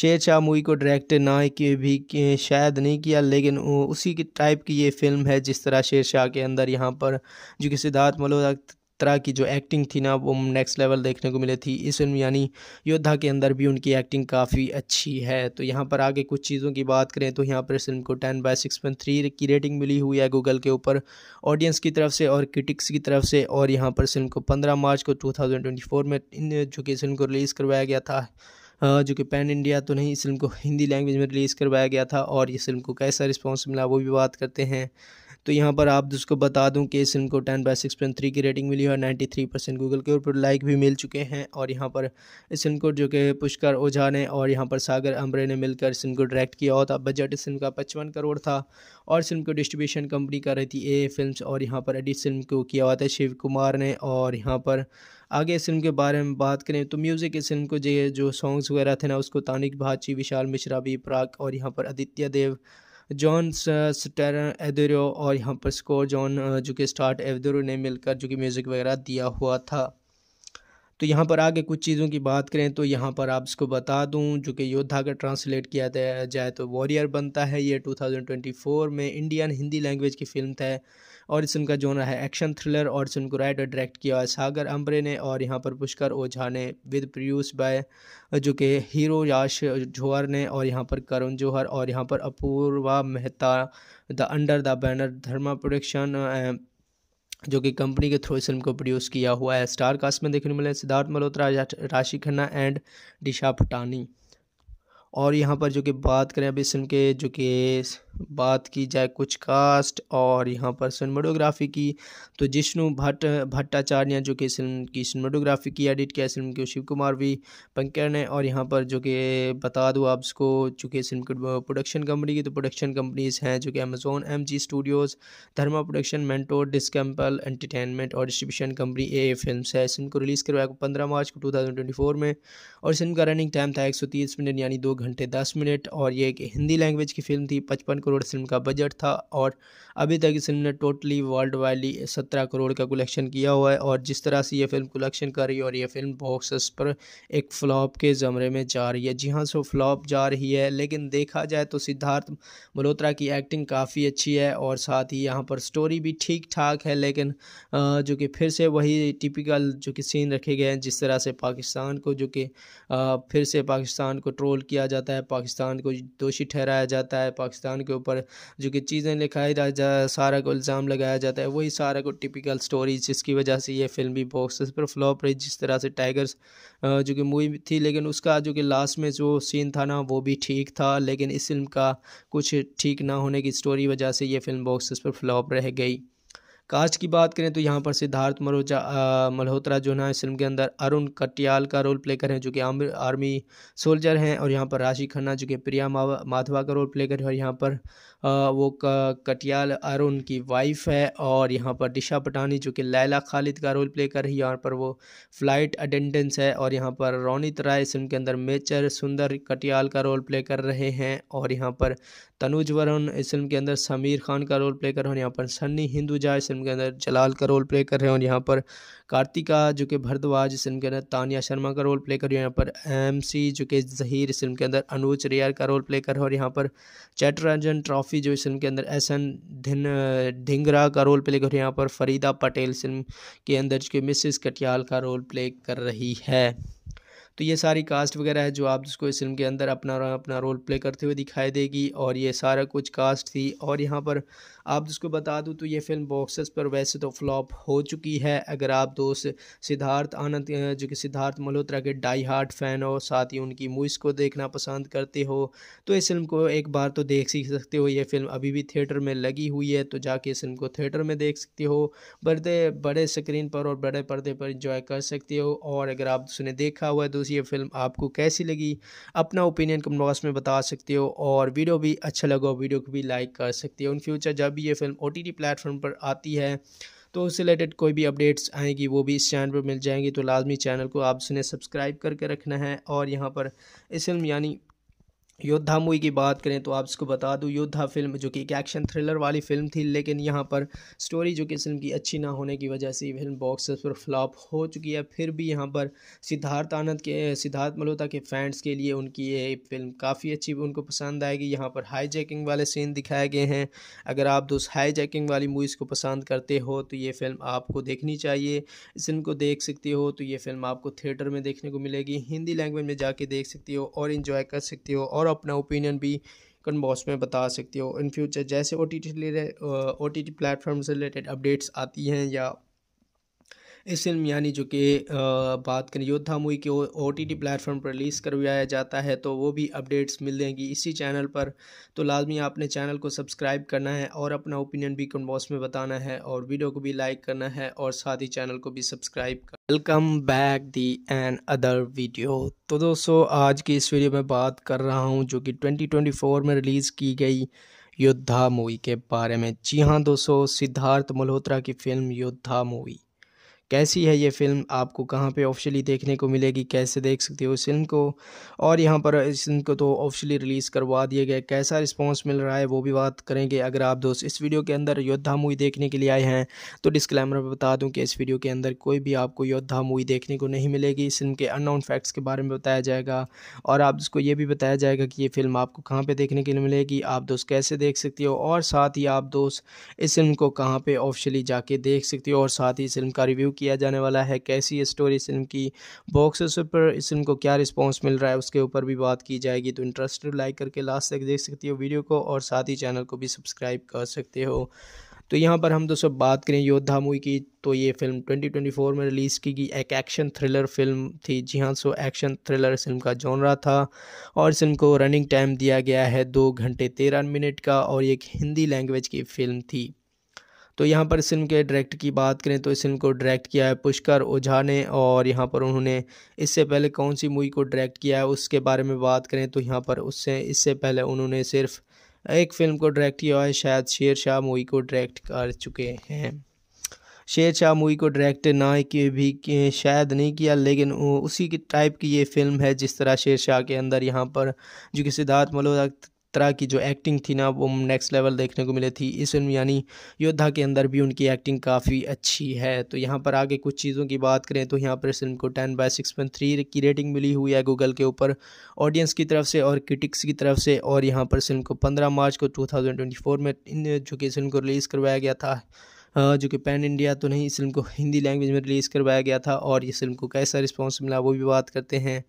शेर शाह मूवी को डायरेक्ट ना कि भी शायद नहीं किया लेकिन उसी की टाइप की ये फिल्म है जिस तरह शेर शाह के अंदर यहाँ पर जो कि सिद्धार्थ मल्होत्रा तरह की जो एक्टिंग थी ना वो नेक्स्ट लेवल देखने को मिली थी इस फिल्म यानी योद्धा के अंदर भी उनकी एक्टिंग काफ़ी अच्छी है तो यहाँ पर आगे कुछ चीज़ों की बात करें तो यहाँ पर इस फिल्म को ten by six point three की रेटिंग मिली हुई है गूगल के ऊपर ऑडियंस की तरफ से और क्रिटिक्स की तरफ से और यहाँ पर फिल्म को पंद्रह मार्च को टू में जो कि फिल्म को रिलीज़ करवाया गया था जो कि पैन इंडिया तो नहीं इस फिल्म को हिंदी लैंग्वेज में रिलीज़ करवाया गया था और इस फिल्म को कैसा रिस्पॉन्स मिला वो भी बात करते हैं तो यहाँ पर आप उसको बता दूँ कि इस फिल्म को ten by six point three की रेटिंग मिली है नाइन्टी थ्री परसेंट गूगल के ऊपर लाइक भी मिल चुके हैं और यहाँ पर इस फिल्म को जो कि पुष्कर ओझा ने और यहाँ पर सागर अम्बरे ने मिलकर इस फिल्म को डायरेक्ट किया होता बजट इस फिल्म का पचपन करोड़ था और इस फिल्म को डिस्ट्रीब्यूशन कंपनी कर रही थी ए फिल्म और यहाँ पर एडिट फिल्म को किया हुआ था शिव कुमार ने और यहाँ पर आगे इस फिल्म के बारे में बात करें तो म्यूज़िक इस फिल्म को जो सॉन्ग्स वगैरह थे ना उसको तानिक भाची विशाल मिश्रा भी प्राक और यहाँ पर आदित्य देव जॉन स्टर एदरो और यहाँ पर स्कोर जॉन जो कि स्टार्ट एदरो ने मिलकर जो कि म्यूज़िक वगैरह दिया हुआ था तो यहाँ पर आगे कुछ चीज़ों की बात करें तो यहाँ पर आप इसको बता दूँ जो कि योद्धा का ट्रांसलेट किया जाए तो वॉरियर बनता है ये 2024 में इंडियन हिंदी लैंग्वेज की फिल्म था और इस फिल्म का जोनर है एक्शन थ्रिलर और इस फिल्म को राइट और डायरेक्ट किया है सागर अम्बरे ने और यहाँ पर पुष्कर ओझा ने विद प्रोड्यूस बाय जो कि हीरो याश जोहर ने और यहाँ पर करुण जौहर और यहाँ पर Apoorva Mehta the under the banner Dharma production जो कि कंपनी के थ्रू इस फिल्म को प्रोड्यूस किया हुआ है स्टार कास्ट में देखने मिले सिद्धार्थ मल्होत्रा राशि खन्ना एंड दिशा पटानी और यहाँ पर जो कि बात करें अब इस फिल्म के जो कि बात की जाए कुछ कास्ट और यहाँ पर सिनेमाटोग्राफी की तो जिष्णु भट्ट भट्टाचार्य जो कि फिल्म की सिनेमाटोग्राफी की एडिट किया फिल्म के शिव कुमार वी पंकर ने और यहाँ पर जो कि बता दूँ आप इसको चूँकि फिल्म की प्रोडक्शन कंपनी की तो प्रोडक्शन कंपनीज़ हैं जो कि Amazon M G studios Dharma production mentor disciple entertainment और डिस्ट्रीब्यूशन कंपनी ए फिल्म है इस फिल्म को रिलीज़ करवाया पंद्रह मार्च को टू थाउजेंड ट्वेंटी फोर में और इस फिल्म का रनिंग टाइम था एक सौ तीस मिनट यानी दो घंटे दस मिनट और ये एक हिंदी लैंग्वेज की फिल्म थी पचपन करोड़ फिल्म का बजट था और अभी तक इस फिल्म ने टोटली वर्ल्ड वाइडली सत्रह करोड़ का कलेक्शन किया हुआ है और जिस तरह से ये फिल्म कलेक्शन कर रही है और ये फिल्म बॉक्स पर एक फ्लॉप के ज़मरे में जा रही है जी हाँ सो फ्लॉप जा रही है लेकिन देखा जाए तो सिद्धार्थ मल्होत्रा की एक्टिंग काफ़ी अच्छी है और साथ ही यहाँ पर स्टोरी भी ठीक ठाक है लेकिन जो कि फिर से वही टिपिकल जो कि सीन रखे गए हैं जिस तरह से पाकिस्तान को जो कि फिर से पाकिस्तान को ट्रोल किया जाता है पाकिस्तान को दोषी ठहराया जाता है पाकिस्तान को के ऊपर जो कि चीज़ें लिखाई सारा को इल्ज़ाम लगाया जाता है वही सारा को टिपिकल स्टोरी जिसकी वजह से ये फिल्म भी बॉक्स पर फ्लॉप रही जिस तरह से टाइगर्स जो कि मूवी थी लेकिन उसका जो कि लास्ट में जो सीन था ना वो भी ठीक था लेकिन इस फिल्म का कुछ ठीक ना होने की स्टोरी वजह से ये फिल्म बॉक्स पर फ्लॉप रह गई कास्ट की बात करें तो यहाँ पर सिद्धार्थ मल्होत्रा मल्होत्रा जो है इस फिल्म के अंदर अरुण कटियाल का रोल प्ले कर रहे हैं जो कि आर्मी सोल्जर हैं और यहाँ पर राशि खन्ना जो कि प्रिया माधवा का रोल प्ले कर रहे हैं और यहाँ पर वो कटियाल अरुण की वाइफ है और यहाँ पर दिशा पटानी जो कि लैला खालिद का रोल प्ले कर रही है यहाँ पर वो फ्लाइट अटेंडेंस है और यहाँ पर रोनित राय फिल्म के अंदर मेचर सुंदर कटियाल का रोल प्ले कर रहे हैं और यहाँ पर तनुज वरुण इस फिल्म के अंदर समीर खान का रोल प्ले कर रहे हैं यहाँ पर सन्नी हिंदुजा इस फिल्म के अंदर जलाल का रोल प्ले कर रहे हैं और यहाँ पर कार्तिका जो कि भरद्वाज इस फिल्म के अंदर तानिया शर्मा का रोल प्ले कर रही है यहाँ पर एम सी जो कि जहीर इस फिल्म के अंदर अनुज रेयर का रोल प्ले कर और यहाँ पर चैटरंजन ट्रॉफी जो इस फिल्म के अंदर एस एन धिन ढिंगरा का रोल प्ले कर रही है यहाँ पर फरीदा पटेल फिल्म के अंदर जो कि मिसिस कटियाल का रोल प्ले कर रही है तो ये सारी कास्ट वगैरह है जो आप जिसको इस फिल्म के अंदर अपना अपना रोल प्ले करते हुए दिखाई देगी और ये सारा कुछ कास्ट थी और यहाँ पर आप जिसको बता दूँ तो ये फिल्म बॉक्सेस पर वैसे तो फ्लॉप हो चुकी है अगर आप दोस्त सिद्धार्थ आनंद जो कि सिद्धार्थ मल्होत्रा के डाई हार्ट फ़ैन हो साथ ही उनकी मूवीज़ को देखना पसंद करते हो तो इस फिल्म को एक बार तो देख सीख सकते हो ये फिल्म अभी भी थिएटर में लगी हुई है तो जाके इस फिल्म को थिएटर में देख सकते हो बड़े बड़े स्क्रीन पर और बड़े पर्दे पर इंजॉय कर सकते हो और अगर आप उसने देखा हुआ है तो ये फिल्म आपको कैसी लगी अपना ओपिनियन कमेंट बॉक्स में बता सकते हो और वीडियो भी अच्छा लगा वीडियो को भी लाइक कर सकते हो इन फ्यूचर जब जब ये फिल्म ओ टी प्लेटफॉर्म पर आती है तो उससे रिलेटेड कोई भी अपडेट्स आएंगी वो भी इस चैनल पर मिल जाएंगी तो लाजमी चैनल को आप उसने सब्सक्राइब करके रखना है और यहाँ पर इस फिल्म यानी योद्धा मूवी की बात करें तो आप इसको बता दूँ योद्धा फिल्म जो कि एक एक्शन थ्रिलर वाली फिल्म थी लेकिन यहाँ पर स्टोरी जो कि फिल्म की अच्छी ना होने की वजह से फिल्म बॉक्स पर फ्लॉप हो चुकी है फिर भी यहाँ पर सिद्धार्थ आनंद के सिद्धार्थ मल्होत्रा के फैंस के लिए उनकी ये फिल्म काफ़ी अच्छी उनको पसंद आएगी यहाँ पर जैकिंग वाले सीन दिखाए गए हैं अगर आप दोस्त जैकिंग वाली मूवीज़ को पसंद करते हो तो ये फिल्म आपको देखनी चाहिए इस फिल्म को देख सकते हो तो ये फिल्म आपको थिएटर में देखने को मिलेगी हिंदी लैंग्वेज में जाके देख सकते हो और इन्जॉय कर सकते हो और अपना ओपिनियन भी कमेंट बॉक्स में बता सकते हो इन फ्यूचर जैसे O T T O T T platform से रिलेटेड अपडेट्स आती हैं या इस फिल्म यानी जो कि बात करें योद्धा मूवी की ओ टी टी प्लेटफॉर्म पर रिलीज़ करवाया जाता है तो वो भी अपडेट्स मिल देंगी इसी चैनल पर तो लाजमी आपने चैनल को सब्सक्राइब करना है और अपना ओपिनियन भी कमेंट बॉक्स में बताना है और वीडियो को भी लाइक करना है और साथ ही चैनल को भी सब्सक्राइब कर वेलकम बैक दी एन अदर वीडियो तो दोस्तों आज की इस वीडियो में बात कर रहा हूँ जो कि फोर में रिलीज़ की गई योद्धा मूवी के बारे में जी हाँ दोस्तों सिद्धार्थ मल्होत्रा की फिल्म योद्धा मूवी कैसी है ये फ़िल्म आपको कहाँ पे ऑफिशियली देखने को मिलेगी कैसे देख सकते हो इस फिल्म को और यहाँ पर इस फिल्म को तो ऑफिशियली रिलीज़ करवा दिया गया कैसा रिस्पांस मिल रहा है वो भी बात करेंगे अगर आप दोस्त इस वीडियो के अंदर योद्धा मूवी देखने के लिए आए हैं तो डिस्क्लेमर में बता दूँ कि इस वीडियो के अंदर कोई भी आपको योद्धा मूवी देखने को नहीं मिलेगी इस फिल्म के अननोन फैक्ट्स के बारे में बताया जाएगा और आप उसको ये भी बताया जाएगा कि ये फिल्म आपको कहाँ पर देखने के लिए मिलेगी आप दोस्त कैसे देख सकते हो और साथ ही आप दोस्त इस फिल्म को कहाँ पर ऑफिशियली जाके देख सकते हो और साथ ही इस फिल्म का रिव्यू किया जाने वाला है कैसी स्टोरी इस फिल्म की बॉक्स पर इस फिल्म को क्या रिस्पॉन्स मिल रहा है उसके ऊपर भी बात की जाएगी तो इंटरेस्टेड लाइक करके लास्ट तक देख सकती हो वीडियो को और साथ ही चैनल को भी सब्सक्राइब कर सकते हो तो यहाँ पर हम दोस्तों बात करें योद्धा मूवी की तो ये फिल्म 2024 में रिलीज़ की गई एक एक्शन थ्रिलर फिल्म थी जी हाँ सो एक्शन थ्रिलर फिल्म का रहा था और इस फिल्म को रनिंग टाइम दिया गया है दो घंटे तेरह मिनट का और एक हिंदी लैंग्वेज की फिल्म थी तो यहाँ पर इस फिल्म के डायरेक्ट की बात करें तो इस फिल्म को डायरेक्ट किया है पुष्कर ओझा ने और यहाँ पर उन्होंने इससे पहले कौन सी मूवी को डायरेक्ट किया है उसके बारे में बात करें तो यहाँ पर उससे इससे पहले उन्होंने सिर्फ एक फिल्म को डायरेक्ट किया है शायद शेर शाह मूवी को डायरेक्ट कर चुके हैं शेर शाह मूवी को डायरेक्ट ना कि भी शायद नहीं किया लेकिन उसी की टाइप की ये फिल्म है जिस तरह शेर शाह के अंदर यहाँ पर जो कि सिद्धार्थ मल्होत्रा तरह की जो एक्टिंग थी ना वो नेक्स्ट लेवल देखने को मिली थी इस फिल्म यानी योद्धा के अंदर भी उनकी एक्टिंग काफ़ी अच्छी है तो यहाँ पर आगे कुछ चीज़ों की बात करें तो यहाँ पर इस फिल्म को ten by six point three की रेटिंग मिली हुई है गूगल के ऊपर ऑडियंस की तरफ से और क्रिटिक्स की तरफ से और यहाँ पर फिल्म को पंद्रह मार्च को टू में जो कि फिल्म को रिलीज़ करवाया गया था जो कि पैन इंडिया तो नहीं इस फिल्म को हिंदी लैंग्वेज में रिलीज़ करवाया गया था और इस फिल्म को कैसा रिस्पॉन्स मिला वो भी बात करते हैं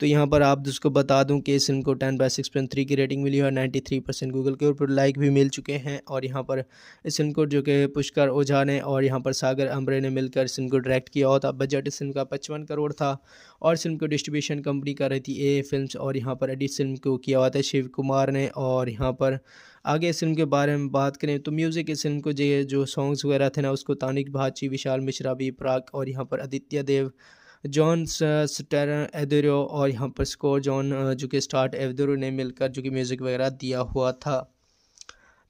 तो यहाँ पर आप दोस्तों बता दूँ कि इस फिल्म को ten by six point three की रेटिंग मिली है और नाइन्टी थ्री परसेंट गूगल के ऊपर लाइक भी मिल चुके हैं और यहाँ पर इस फिल्म को जो कि पुष्कर ओझा ने और यहाँ पर सागर अम्बरे ने मिलकर इस फिल्म को डायरेक्ट किया था बजट इस फिल्म का पचपन करोड़ था और फिल्म को डिस्ट्रीब्यूशन कंपनी कर रही थी ए फिल्म और यहाँ पर एडिट फिल्म को किया हुआ था शिव कुमार ने और यहाँ पर आगे इस फिल्म के बारे में बात करें तो म्यूज़िक इस फिल्म को जो सॉन्ग्स वगैरह थे ना उसको तानिक भाची विशाल मिश्रा भी प्राक और यहाँ पर आदित्य देव जॉन स्टर एदेरो और यहाँ पर स्कोर जॉन जो कि स्टार्ट एवदरो ने मिलकर जो कि म्यूज़िक वगैरह दिया हुआ था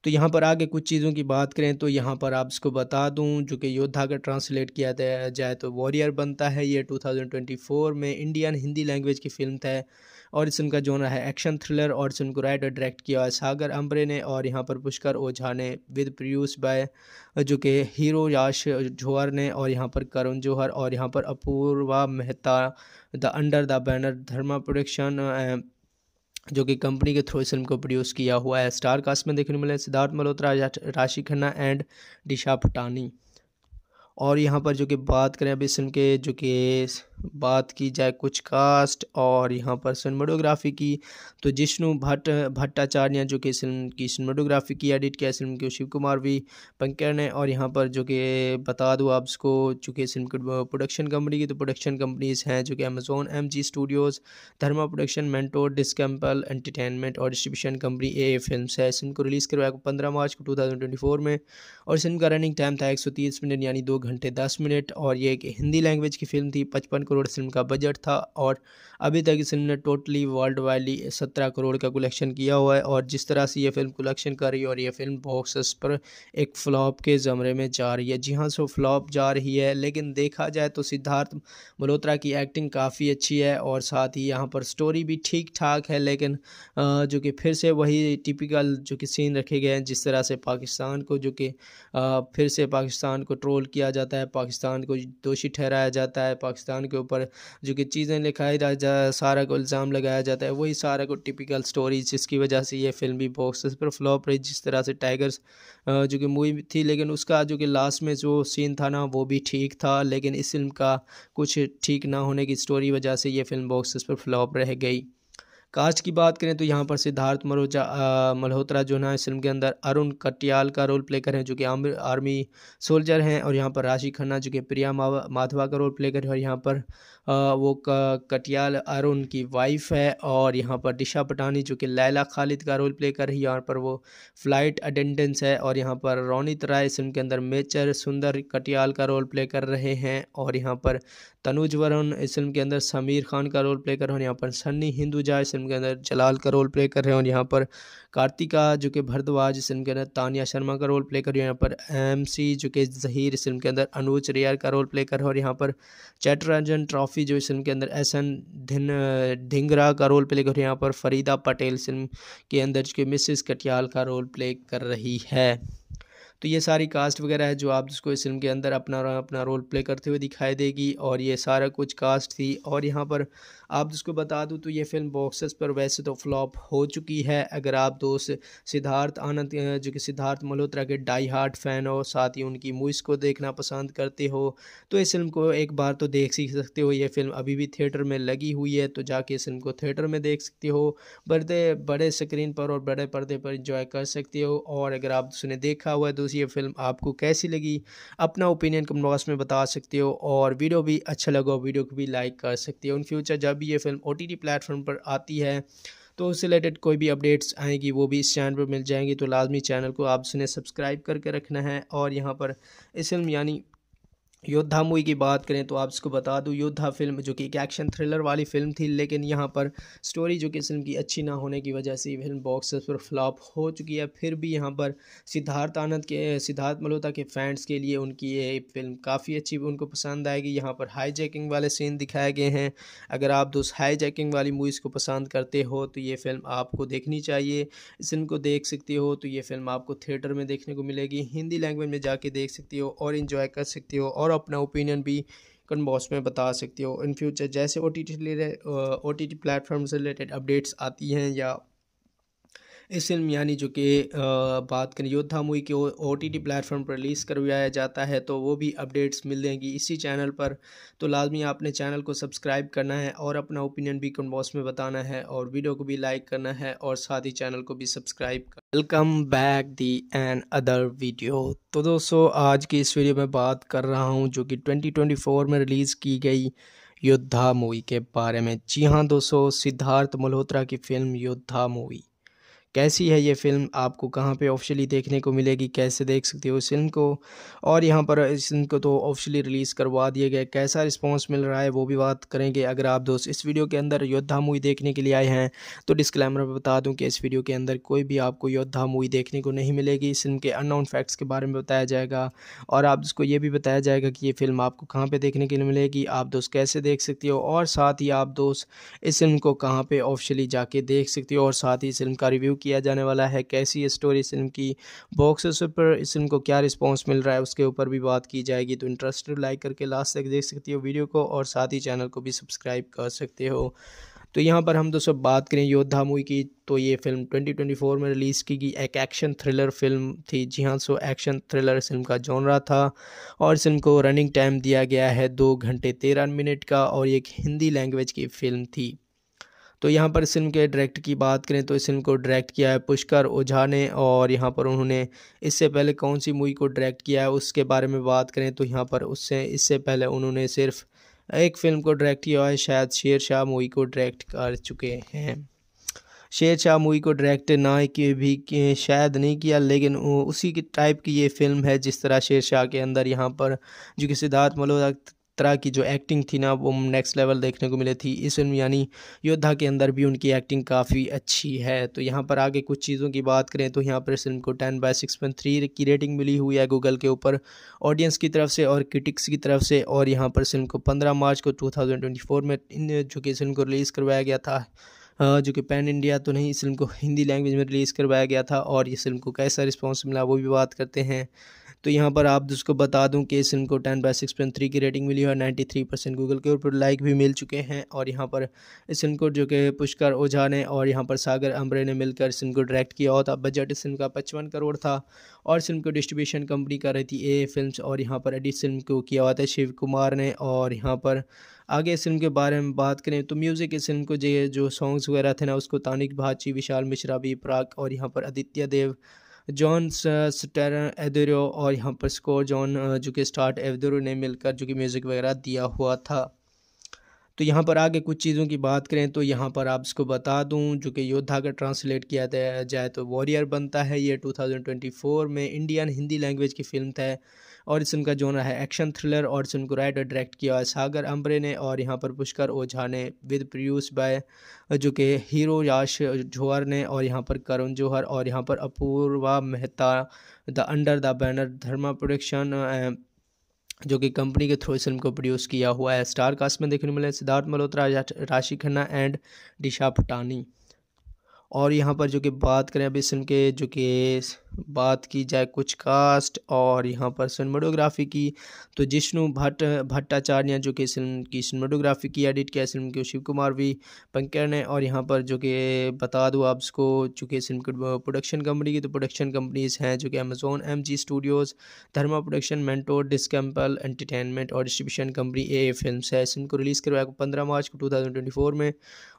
तो यहाँ पर आगे कुछ चीज़ों की बात करें तो यहाँ पर आप इसको बता दूँ जो कि योद्धा का ट्रांसलेट किया जाए तो वॉरियर बनता है ये 2024 में इंडियन हिंदी लैंग्वेज की फिल्म है और इस फिल्म का जोनर है एक्शन थ्रिलर और इस फिल्म को राइट और डायरेक्ट किया है सागर अम्बरे ने और यहाँ पर पुष्कर ओझा ने विद प्रोड्यूस बाय जो कि हीरो याश जोहर ने और यहाँ पर करुण जोहर और यहाँ पर Apoorva Mehta the under the banner Dharma production जो कि कंपनी के थ्रू इस फिल्म को प्रोड्यूस किया हुआ है स्टार कास्ट में देखने मिले सिद्धार्थ मल्होत्रा राशि खन्ना एंड दिशा पटानी और यहाँ पर जो कि बात करें अभी फिल्म के जो कि बात की जाए कुछ कास्ट और यहाँ पर सिनेमाटोग्राफी की तो जिष्णु भट्ट भट्टाचार्य जो कि फिल्म की सिनेमाटोग्राफी की एडिट किया फिल्म के शिव कुमार भी पंकर ने और यहाँ पर जो कि बता दूँ आप इसको चूँकि फिल्म की प्रोडक्शन कंपनी की तो प्रोडक्शन कंपनीज़ हैं जो कि Amazon M G studios Dharma production mentor disciple entertainment और डिस्ट्रीब्यूशन कंपनी ए फिल्म है फिल्म को रिलीज़ करवाया पंद्रह मार्च को टू में और फिल्म का रनिंग टाइम था एक मिनट यानी दो घंटे दस मिनट और ये एक हिंदी लैंग्वेज की फिल्म थी पचपन करोड़ फिल्म का बजट था और अभी तक इस फिल्म ने टोटली वर्ल्ड वाइडली सत्रह करोड़ का कलेक्शन किया हुआ है और जिस तरह से ये फिल्म कलेक्शन कर रही है और ये फिल्म बॉक्सेस पर एक फ्लॉप के ज़मरे में जा रही है जी हाँ सो फ्लॉप जा रही है लेकिन देखा जाए तो सिद्धार्थ मल्होत्रा की एक्टिंग काफ़ी अच्छी है और साथ ही यहाँ पर स्टोरी भी ठीक ठाक है लेकिन जो कि फिर से वही टिपिकल जो कि सीन रखे गए हैं जिस तरह से पाकिस्तान को जो कि फिर से पाकिस्तान को ट्रोल किया जाता है पाकिस्तान को दोषी ठहराया जाता है पाकिस्तान के ऊपर जो कि चीज़ें लिखाई जा सारा को इल्ज़ाम लगाया जाता है वही सारा को टिपिकल स्टोरी जिसकी वजह से ये फिल्म भी बॉक्स पर फ्लॉप रही जिस तरह से टाइगर्स जो कि मूवी थी लेकिन उसका जो कि लास्ट में जो सीन था ना वो भी ठीक था लेकिन इस फिल्म का कुछ ठीक ना होने की स्टोरी वजह से ये फिल्म बॉक्स पर फ्लॉप रह गई कास्ट की बात करें तो यहाँ पर सिद्धार्थ मरोजा मल्होत्रा जो ना इस फिल्म के अंदर अरुण कटियाल का रोल प्ले कर हैं जो कि आर्मी सोल्जर हैं और यहाँ पर राशि खन्ना जो कि प्रिया माधवा का रोल प्ले कर और यहाँ पर वो कटियाल अरुण की वाइफ है और यहाँ पर दिशा पटानी जो कि लैला खालिद का रोल प्ले कर रही है यहाँ पर वो फ्लाइट अटेंडेंस है और यहाँ पर रोनित राय इस फिल्म के अंदर मेचर सुंदर कटियाल का रोल प्ले कर रहे हैं और यहाँ पर तनुज वरुण इस फिल्म के अंदर समीर खान का रोल प्ले कर रहे हैं और यहाँ पर सन्नी हिंदुजा इस फिल्म के अंदर जलाल का रोल प्ले कर रहे हैं और यहाँ पर कार्तिका जो कि भरद्वाज इस फिल्म के अंदर तानिया शर्मा का रोल प्ले कर रही है यहाँ पर एम सी जो कि जहीर इस फिल्म के अंदर अनुज रियार का रोल प्ले कर रहे हैं और यहाँ पर चैटरंजन ट्रॉफी जो इस फिल्म के अंदर एस एन धिन ढिंगरा का रोल प्ले कर रही है यहाँ पर फरीदा पटेल फिल्म के अंदर जो कि मिसिस कटियाल का रोल प्ले कर रही है तो ये सारी कास्ट वगैरह है जो आप जिसको इस फिल्म के अंदर अपना अपना रोल प्ले करते हुए दिखाई देगी और ये सारा कुछ कास्ट थी और यहाँ पर आप जिसको बता दूँ तो ये फिल्म बॉक्सेस पर वैसे तो फ्लॉप हो चुकी है अगर आप दोस्त सिद्धार्थ आनंद जो कि सिद्धार्थ मल्होत्रा के डाई हार्ट फ़ैन हो साथ ही उनकी मूवीज़ को देखना पसंद करते हो तो इस फिल्म को एक बार तो देख सीख सकते हो ये फिल्म अभी भी थिएटर में लगी हुई है तो जाके इस फिल्म को थिएटर में देख सकते हो बड़े बड़े स्क्रीन पर और बड़े पर्दे पर इंजॉय कर सकते हो और अगर आप उसने देखा हुआ है तो ये फिल्म आपको कैसी लगी अपना ओपिनियन कमेंट बॉक्स में बता सकते हो और वीडियो भी अच्छा लगा वीडियो को भी लाइक कर सकते हो इन फ्यूचर जब जब ये फिल्म ओ टी प्लेटफॉर्म पर आती है तो उससे रिलेटेड कोई भी अपडेट्स आएंगी वो भी इस चैनल पर मिल जाएंगी तो लाजमी चैनल को आप सुने सब्सक्राइब करके रखना है और यहाँ पर इस फिल्म यानी योद्धा मूवी की बात करें तो आप इसको बता दूं योद्धा फिल्म जो कि एक एक्शन थ्रिलर वाली फिल्म थी लेकिन यहाँ पर स्टोरी जो कि फिल्म की अच्छी ना होने की वजह से फिल्म बॉक्स पर फ्लॉप हो चुकी है फिर भी यहाँ पर सिद्धार्थ आनंद के सिद्धार्थ मल्होत्रा के फैंस के लिए उनकी ये फिल्म काफ़ी अच्छी उनको पसंद आएगी यहाँ पर जैकिंग वाले सीन दिखाए गए हैं अगर आप दोस्त जैकिंग वाली मूवीज़ को पसंद करते हो तो ये फिल्म आपको देखनी चाहिए इस फिल्म को देख सकते हो तो ये फिल्म आपको थिएटर में देखने को मिलेगी हिंदी लैंग्वेज में जाके देख सकती हो और इन्जॉय कर सकते हो और अपना ओपिनियन भी कमेंट बॉक्स में बता सकते हो इन फ्यूचर जैसे O T T O T T platform से रिलेटेड अपडेट्स आती हैं या इस फिल्म यानी जो कि बात करें योद्धा मूवी के ओ टी टी प्लेटफॉर्म पर रिलीज़ करवाया जाता है तो वो भी अपडेट्स मिल जाएंगी इसी चैनल पर तो लाजमी आपने चैनल को सब्सक्राइब करना है और अपना ओपिनियन भी कमेंट बॉक्स में बताना है और वीडियो को भी लाइक करना है और साथ ही चैनल को भी सब्सक्राइब कर welcome back the and other video तो दोस्तों आज की इस वीडियो में बात कर रहा हूँ जो कि फोर में रिलीज़ की गई योद्धा मूवी के बारे में जी हाँ दोस्तों सिद्धार्थ मल्होत्रा की फिल्म योद्धा मूवी कैसी है ये फ़िल्म आपको कहाँ पे ऑफिशियली देखने को मिलेगी कैसे देख सकते हो इस फिल्म को और यहाँ पर इस फिल्म को तो ऑफिशियली रिलीज़ करवा दिया गया कैसा रिस्पॉन्स मिल रहा है वो भी बात करेंगे अगर आप दोस्त इस वीडियो के अंदर योद्धा मूवी देखने के लिए आए हैं तो डिस्क्लेमर में बता दूँ कि इस वीडियो के अंदर कोई भी आपको योद्धा मूवी देखने को नहीं मिलेगी इस फिल्म के अननाउन फैक्ट्स के बारे में बताया जाएगा और आप उसको ये भी बताया जाएगा कि ये फिल्म आपको कहाँ पर देखने के लिए मिलेगी आप दोस्त कैसे देख सकते हो और साथ ही आप दोस्त इस फिल्म को कहाँ पर ऑफिशियली जाके देख सकते हो और साथ ही इस फिल्म का रिव्यू किया जाने वाला है कैसी है स्टोरी इस फिल्म की बॉक्स पर इस फिल्म को क्या रिस्पॉन्स मिल रहा है उसके ऊपर भी बात की जाएगी तो इंटरेस्टेड लाइक करके लास्ट तक देख सकती हो वीडियो को और साथ ही चैनल को भी सब्सक्राइब कर सकते हो तो यहाँ पर हम दोस्तों बात करें योद्धा मूवी की तो ये फिल्म 2024 में रिलीज़ की गई एक एक्शन थ्रिलर फिल्म थी जी हाँ सो एक्शन थ्रिलर फिल्म का रहा था और इस फिल्म को रनिंग टाइम दिया गया है दो घंटे तेरह मिनट का और एक हिंदी लैंग्वेज की फिल्म थी तो यहाँ पर इस फिल्म के डायरेक्ट की बात करें तो इस फिल्म को डायरेक्ट किया है पुष्कर ओझा ने और यहाँ पर उन्होंने इससे पहले कौन सी मूवी को डायरेक्ट किया है उसके बारे में बात करें तो यहाँ पर उससे इससे पहले उन्होंने सिर्फ एक फिल्म को डायरेक्ट किया है शायद शेर शाह मूवी को डायरेक्ट कर चुके हैं शेर शाह मूवी को डायरेक्ट ना कि भी शायद नहीं किया लेकिन उसी की टाइप की ये फिल्म है जिस तरह शेर शाह के अंदर यहाँ पर जो कि सिद्धार्थ मल्होत्रा तरह की जो एक्टिंग थी ना वो नेक्स्ट लेवल देखने को मिली थी इस फिल्म यानी योद्धा के अंदर भी उनकी एक्टिंग काफ़ी अच्छी है तो यहाँ पर आगे कुछ चीज़ों की बात करें तो यहाँ पर इस फिल्म को ten by six point three की रेटिंग मिली हुई है गूगल के ऊपर ऑडियंस की तरफ से और क्रिटिक्स की तरफ से और यहाँ पर फिल्म को पंद्रह मार्च को टू में जो कि फिल्म को रिलीज़ करवाया गया था जो कि पैन इंडिया तो नहीं इस फिल्म को हिंदी लैंग्वेज में रिलीज़ करवाया गया था और इस फिल्म को कैसा रिस्पॉन्स मिला वो भी बात करते हैं तो यहाँ पर आप उसको बता दूँ कि सिम को ten by six point three की रेटिंग मिली है नाइन्टी थ्री परसेंट गूगल के ऊपर लाइक भी मिल चुके हैं और यहाँ पर इस सिम को जो कि पुष्कर ओझा ने और यहाँ पर सागर अम्बरे ने मिलकर सिम को डायरेक्ट किया हुआ था बजट इस सिम का पचपन करोड़ था और सिम को डिस्ट्रीब्यूशन कंपनी कर रही थी ए फिल्म और यहाँ पर एडिट सिम को किया हुआ था शिव कुमार ने और यहाँ पर आगे इस फिल्म के बारे में बात करें तो म्यूज़िक इस फिल्म को जो सॉन्ग्स वगैरह थे ना उसको तानिक भाची विशाल मिश्रा भी प्राक और यहाँ पर आदित्य देव जॉन स्टैरन एदेरो और यहाँ पर स्कोर जॉन जो कि स्टार्ट एदेरो ने मिलकर जो कि म्यूज़िक वगैरह दिया हुआ था तो यहाँ पर आगे कुछ चीज़ों की बात करें तो यहाँ पर आप इसको बता दूँ जो कि योद्धा का ट्रांसलेट किया जाए तो वॉरियर बनता है ये 2024 में इंडियन हिंदी लैंग्वेज की फ़िल्म था और इस फिल्म का जोन है एक्शन थ्रिलर और इस फिल्म को राइट और डायरेक्ट किया है सागर अम्बरे ने और यहाँ पर पुष्कर ओझा ने विद प्रोड्यूस बाय जो कि हीरो याश जोहर ने और यहाँ पर करुण जौहर और यहाँ पर Apoorva Mehta the under the banner Dharma production जो कि कंपनी के थ्रू इस फिल्म को प्रोड्यूस किया हुआ है स्टार कास्ट में देखने मिले सिद्धार्थ मल्होत्रा राशि खन्ना एंड दिशा पटानी और यहाँ पर जो कि बात करें अभी इस फिल्म के जो कि बात की जाए कुछ कास्ट और यहाँ पर सिनेमाटोग्राफी की तो जिष्णु भट्ट भट्टाचार्य जो कि फिल्म की सिनेमाटोग्राफी की एडिट किया फिल्म के शिव कुमार भी पंकर ने और यहाँ पर जो कि बता दूँ आप इसको चूँकि फिल्म प्रोडक्शन कंपनी की तो प्रोडक्शन कंपनीज़ हैं जो कि Amazon M G studios Dharma production mentor disciple entertainment और डिस्ट्रीब्यूशन कंपनी ए फिल्म है इस फिल्म को रिलीज़ करवाया पंद्रह मार्च को टू थाउजेंड ट्वेंटी फोर में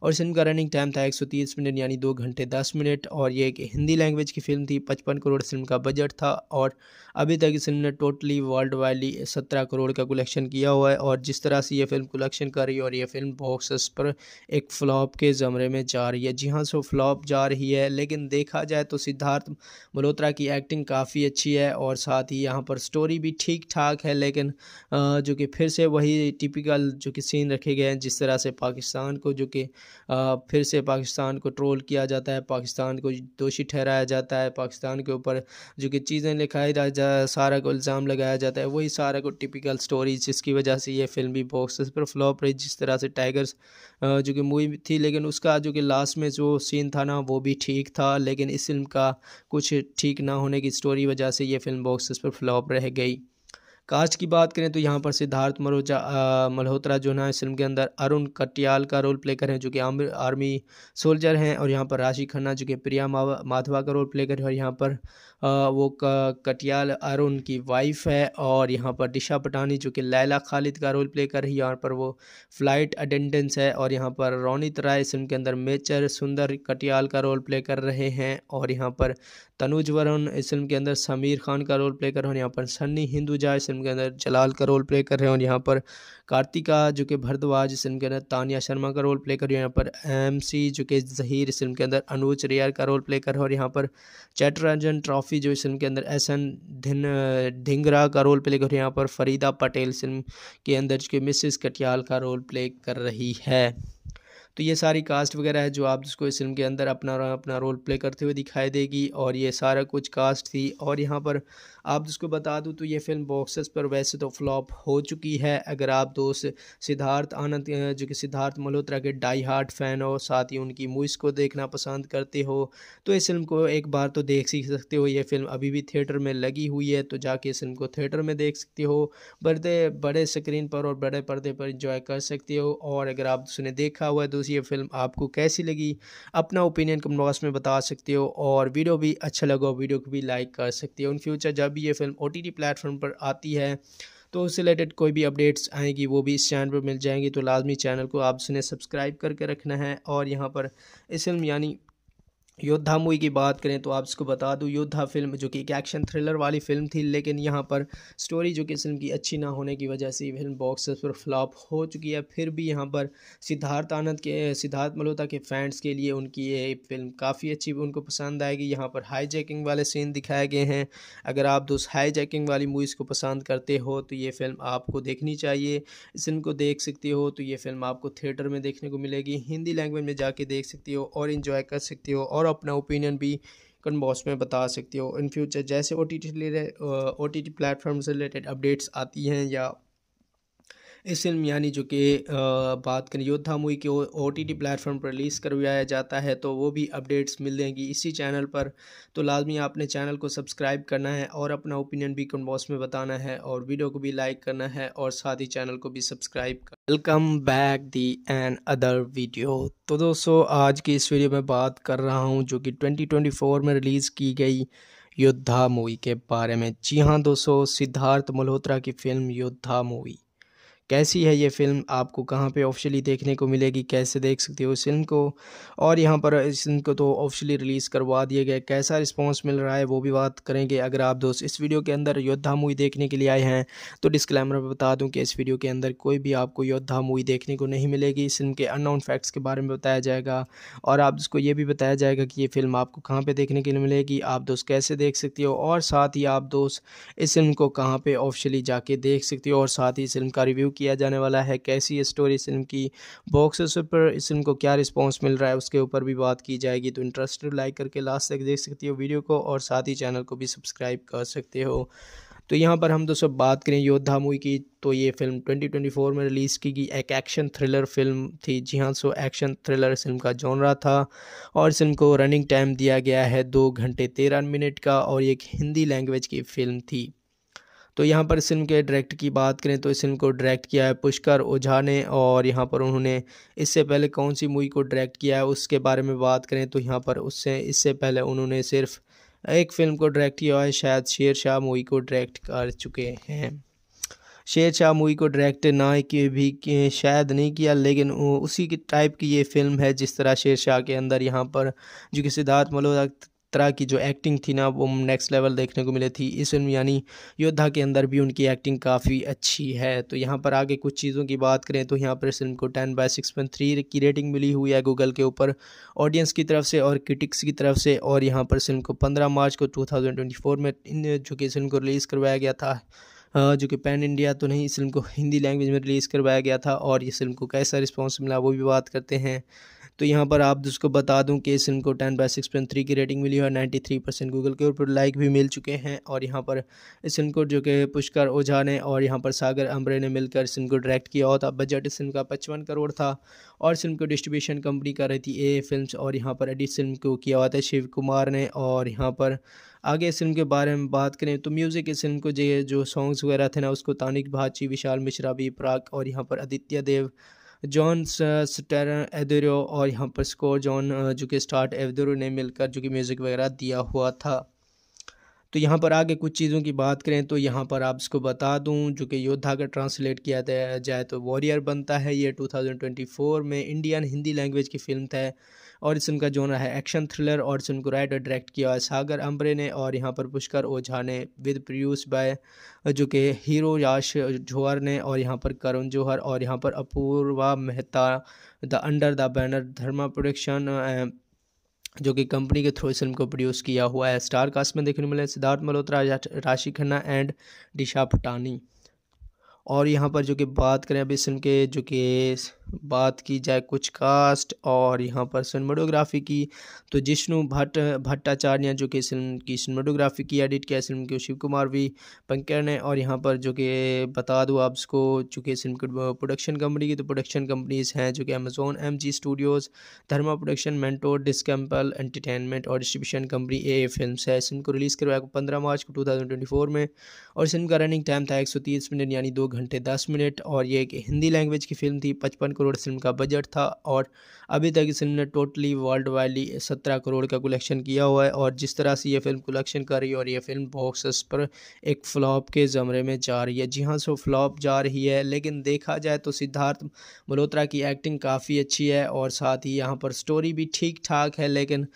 और इस फिल्म का रनिंग टाइम था एक सौ तीस मिनट यानी दो घंटे दस मिनट और ये एक हिंदी लैंग्वेज की फिल्म थी पचपन करोड़ फिल्म का बजट था और अभी तक इस फिल्म ने टोटली वर्ल्ड वाइडली सत्रह करोड़ का कलेक्शन किया हुआ है और जिस तरह से ये फिल्म कलेक्शन कर रही है और ये फिल्म बॉक्स पर एक फ्लॉप के ज़मरे में जा रही है जी हाँ सो फ्लॉप जा रही है लेकिन देखा जाए तो सिद्धार्थ मल्होत्रा की एक्टिंग काफ़ी अच्छी है और साथ ही यहाँ पर स्टोरी भी ठीक ठाक है लेकिन जो कि फिर से वही टिपिकल जो कि सीन रखे गए हैं जिस तरह से पाकिस्तान को जो कि फिर से पाकिस्तान को ट्रोल किया जाता है पाकिस्तान को दोषी ठहराया जाता है पाकिस्तान के ऊपर जो कि चीज़ें लिखाई जा सारा को इल्ज़ाम लगाया जाता है वही सारा को टिपिकल स्टोरी जिसकी वजह से ये फिल्म भी बॉक्सेस पर फ्लॉप रही जिस तरह से टाइगर्स जो कि मूवी थी लेकिन उसका जो कि लास्ट में जो सीन था ना वो भी ठीक था लेकिन इस फिल्म का कुछ ठीक ना होने की स्टोरी वजह से ये फिल्म बॉक्सेस पर फ्लॉप रह गई कास्ट की बात करें तो यहाँ पर सिद्धार्थ मरोजा मल्होत्रा जो है इस फिल्म के अंदर अरुण कटियाल का रोल प्ले कर रहे हैं जो कि आर्मी सोल्जर हैं और यहाँ पर राशि खन्ना जो कि प्रिया माधवा का रोल प्ले कर रहे हैं और यहाँ पर वो कटियाल अरुण की वाइफ है और यहाँ पर दिशा पटानी जो कि लैला खालिद का रोल प्ले कर रही है यहाँ पर वो फ्लाइट अटेंडेंस है और यहाँ पर रोनित राय फिल्म के अंदर मेचर सुंदर कटियाल का रोल प्ले कर रहे हैं और यहाँ पर तनुज वरुण इस फिल्म के अंदर समीर खान का रोल प्ले कर रहे हैं यहाँ पर सन्नी हिंदुजा इस फिल्म के अंदर जलाल का रोल प्ले कर रहे हैं और यहाँ पर कार्तिका जो कि भरद्वाज इस फिल्म के अंदर तानिया शर्मा का रोल प्ले कर रही है यहाँ पर एम सी जो कि जहीर इस फिल्म के अंदर अनुज रियार का रोल प्ले कर है और यहाँ पर चैटरंजन ट्रॉफी जो इस फिल्म के अंदर एस एन धिन ढिंगरा का रोल प्ले कर रही है यहाँ पर फरीदा पटेल फिल्म के अंदर जो कि मिसिस कटियाल का रोल प्ले कर रही है तो ये सारी कास्ट वगैरह है जो आप जिसको इस फिल्म के अंदर अपना अपना रोल प्ले करते हुए दिखाई देगी और ये सारा कुछ कास्ट थी और यहाँ पर आप जिसको बता दूँ तो ये फिल्म बॉक्सेस पर वैसे तो फ्लॉप हो चुकी है अगर आप दोस्त तो सिद्धार्थ आनंद जो कि सिद्धार्थ मल्होत्रा के डाई हार्ट फ़ैन हो साथ ही उनकी मूवीज़ को देखना पसंद करते हो तो इस फिल्म को एक बार तो देख सीख सकते हो ये फिल्म अभी भी थिएटर में लगी हुई है तो जाके इस फिल्म को थिएटर में देख सकते हो बड़े बड़े स्क्रीन पर और बड़े पर्दे पर इंजॉय कर सकते हो और अगर आप उसने देखा हुआ है तो व्यूज़ ये फिल्म आपको कैसी लगी अपना ओपिनियन कमेंट बॉक्स में बता सकते हो और वीडियो भी अच्छा लगा वीडियो को भी लाइक कर सकते हो इन फ्यूचर जब भी ये फिल्म ओ टी प्लेटफॉर्म पर आती है तो उससे रिलेटेड कोई भी अपडेट्स आएंगी वो भी इस चैनल पर मिल जाएंगी तो लाजमी चैनल को आप सुने सब्सक्राइब करके रखना है और यहाँ पर इस फिल्म यानी योद्धा मूवी की बात करें तो आप इसको बता दूँ योद्धा फिल्म जो कि एक एक्शन थ्रिलर वाली फिल्म थी लेकिन यहाँ पर स्टोरी जो कि फिल्म की अच्छी ना होने की वजह से ये फिल्म बॉक्स पर फ्लॉप हो चुकी है फिर भी यहाँ पर सिद्धार्थ आनंद के सिद्धार्थ मल्होत्रा के फैंस के लिए उनकी ये फिल्म काफ़ी अच्छी उनको पसंद आएगी यहाँ पर हाई जैकिंग वाले सीन दिखाए गए हैं अगर आप दोस्त हाई जैकिंग वाली मूवीज़ को पसंद करते हो तो ये फिल्म आपको देखनी चाहिए इस फिल्म को देख सकते हो तो ये फिल्म आपको थिएटर में देखने को मिलेगी हिंदी लैंग्वेज में जाके देख सकते हो और इन्जॉय कर सकते हो और और अपना ओपिनियन भी कमेंट बॉक्स में बता सकते हो इन फ्यूचर जैसे O T T O T T platform से रिलेटेड अपडेट्स आती हैं या इस फिल्म यानी जो कि बात करें योद्धा मूवी के ओ टी टी प्लेटफॉर्म पर रिलीज़ करवाया जाता है तो वो भी अपडेट्स मिल देंगी इसी चैनल पर तो लाजमी आपने चैनल को सब्सक्राइब करना है और अपना ओपिनियन भी कमेंट बॉक्स में बताना है और वीडियो को भी लाइक करना है और साथ ही चैनल को भी सब्सक्राइब कर welcome back the and other video तो दोस्तों आज की इस वीडियो में बात कर रहा हूँ जो कि फोर में रिलीज़ की गई योद्धा मूवी के बारे में जी हाँ दोस्तों सिद्धार्थ मल्होत्रा की फिल्म योद्धा मूवी कैसी है ये फ़िल्म आपको कहाँ पे ऑफिशियली देखने को मिलेगी कैसे देख सकते हो इस फिल्म को और यहाँ पर इस फिल्म को तो ऑफिशियली रिलीज़ करवा दिया गया कैसा रिस्पांस मिल रहा है वो भी बात करेंगे अगर आप दोस्त इस वीडियो के अंदर योद्धा मूवी देखने के लिए आए हैं तो डिस्क्लेमर में बता दूँ कि इस वीडियो के अंदर कोई भी आपको योद्धा मूवी देखने को नहीं मिलेगी इस फिल्म के अननाउन फैक्ट्स के बारे में बताया जाएगा और आप उसको ये भी बताया जाएगा कि ये फिल्म आपको कहाँ पर देखने के लिए मिलेगी आप दोस्त कैसे देख सकते हो और साथ ही आप दोस्त इस फिल्म को कहाँ पर ऑफिशियली जाके देख सकते हो और साथ ही इस फिल्म का रिव्यू किया जाने वाला है कैसी स्टोरी इस फिल्म की बॉक्स पर इस फिल्म को क्या रिस्पॉन्स मिल रहा है उसके ऊपर भी बात की जाएगी तो इंटरेस्टेड लाइक करके लास्ट तक देख सकती हो वीडियो को और साथ ही चैनल को भी सब्सक्राइब कर सकते हो तो यहाँ पर हम दोस्तों बात करें योद्धा मूवी की तो ये फिल्म 2024 में रिलीज़ की गई एक एक्शन थ्रिलर फिल्म थी जी हाँ सो एक्शन थ्रिलर फिल्म का जॉनरा था और इस फिल्म को रनिंग टाइम दिया गया है दो घंटे तेरह मिनट का और एक हिंदी लैंग्वेज की फिल्म थी तो यहाँ पर इस फिल्म के डायरेक्ट की बात करें तो इस फिल्म को डायरेक्ट किया है पुष्कर ओझा ने और यहाँ पर उन्होंने इससे पहले कौन सी मूवी को डायरेक्ट किया है उसके बारे में बात करें तो यहाँ पर उससे इससे पहले उन्होंने सिर्फ एक फिल्म को डायरेक्ट किया है शायद शेर शाह मूवी को डायरेक्ट कर चुके हैं शेर शाह मूवी को डायरेक्ट ना कि भी शायद नहीं किया लेकिन उसी की टाइप की ये फिल्म है जिस तरह शेर शाह के अंदर यहाँ पर जो कि सिद्धार्थ मल्होत्रा तरह की जो एक्टिंग थी ना वो नेक्स्ट लेवल देखने को मिली थी इस फिल्म यानी योद्धा के अंदर भी उनकी एक्टिंग काफ़ी अच्छी है तो यहाँ पर आगे कुछ चीज़ों की बात करें तो यहाँ पर इस फिल्म को ten by six point three की रेटिंग मिली हुई है गूगल के ऊपर ऑडियंस की तरफ से और क्रिटिक्स की तरफ से और यहाँ पर फिल्म को पंद्रह मार्च को टू में जो कि फिल्म को रिलीज़ करवाया गया था जो कि पैन इंडिया तो नहीं इस फिल्म को हिंदी लैंग्वेज में रिलीज़ करवाया गया था और इस फिल्म को कैसा रिस्पॉन्स मिला वो भी बात करते हैं तो यहाँ पर आप उसको बता दूँ कि इस फिल्म को ten by six point three की रेटिंग मिली है नाइन्टी थ्री परसेंट गूगल के ऊपर लाइक भी मिल चुके हैं और यहाँ पर इस फिल्म को जो कि पुष्कर ओझा ने और यहाँ पर सागर अम्बरे ने मिलकर इस फिल्म को डायरेक्ट किया था बजट इस फिल्म का पचपन करोड़ था और फिल्म को डिस्ट्रीब्यूशन कंपनी कर रही थी ए फिल्म और यहाँ पर एडिट फिल्म को किया हुआ था शिव कुमार ने और यहाँ पर आगे इस फिल्म के बारे में बात करें तो म्यूज़िक इस फिल्म को जो सॉन्ग्स वगैरह थे ना उसको तानिक भाची विशाल मिश्रा भी प्राक और यहाँ पर आदित्य देव जॉन स्टर एदरो और यहाँ पर स्कोर जॉन जो कि स्टार्ट एवदरो ने मिलकर जो कि म्यूज़िक वगैरह दिया हुआ था तो यहाँ पर आगे कुछ चीज़ों की बात करें तो यहाँ पर आप इसको बता दूँ जो कि योद्धा का ट्रांसलेट किया जाए तो वॉरियर बनता है ये 2024 में इंडियन हिंदी लैंग्वेज की फिल्म है और इस उनका का जोनर है एक्शन थ्रिलर और इस को राइट और डायरेक्ट किया है सागर अम्बरे ने और यहाँ पर पुष्कर ओझा ने विद प्रियूस बाय जो कि हीरो याश जोहर ने और यहाँ पर करुण जौहर और यहाँ पर Apoorva Mehta the under the banner Dharma production जो कि कंपनी के थ्रू इस फिल्म को प्रोड्यूस किया हुआ है स्टार कास्ट में देखने मिले सिद्धार्थ मल्होत्रा राशि खन्ना एंड दिशा पटानी और यहाँ पर जो कि बात करें अभी इस फिल्म के जो कि बात की जाए कुछ कास्ट और यहाँ पर सिनेमाटोग्राफी की तो जिष्णु भट्ट भट्टाचार्य जो कि फिल्म की सिनेमाटोग्राफी की एडिट किया फिल्म के शिव कुमार भी पंकर ने और यहाँ पर जो कि बता दूँ आप इसको चूँकि फिल्म प्रोडक्शन कंपनी की तो प्रोडक्शन कंपनीज़ हैं जो कि Amazon M G studios Dharma production mentor disciple entertainment और डिस्ट्रीब्यूशन कंपनी ए फिल्म है इसम फिल्म को रिलीज़ करवाया पंद्रह मार्च को टू थाउजेंड ट्वेंटी फोर में और इस फिल्म का रनिंग टाइम था एक सौ तीस मिनट यानी दो घंटे दस मिनट और ये एक हिंदी लैंग्वेज की फिल्म थी पचपन करोड़ फिल्म का बजट था और अभी तक इस फिल्म ने टोटली वर्ल्ड वाइडली सत्रह करोड़ का कलेक्शन किया हुआ है और जिस तरह से ये फिल्म कलेक्शन कर रही है और ये फिल्म बॉक्स पर एक फ्लॉप के ज़मरे में जा रही है जी हाँ सो फ्लॉप जा रही है लेकिन देखा जाए तो सिद्धार्थ मल्होत्रा की एक्टिंग काफ़ी अच्छी है और साथ ही यहाँ पर स्टोरी भी ठीक ठाक है लेकिन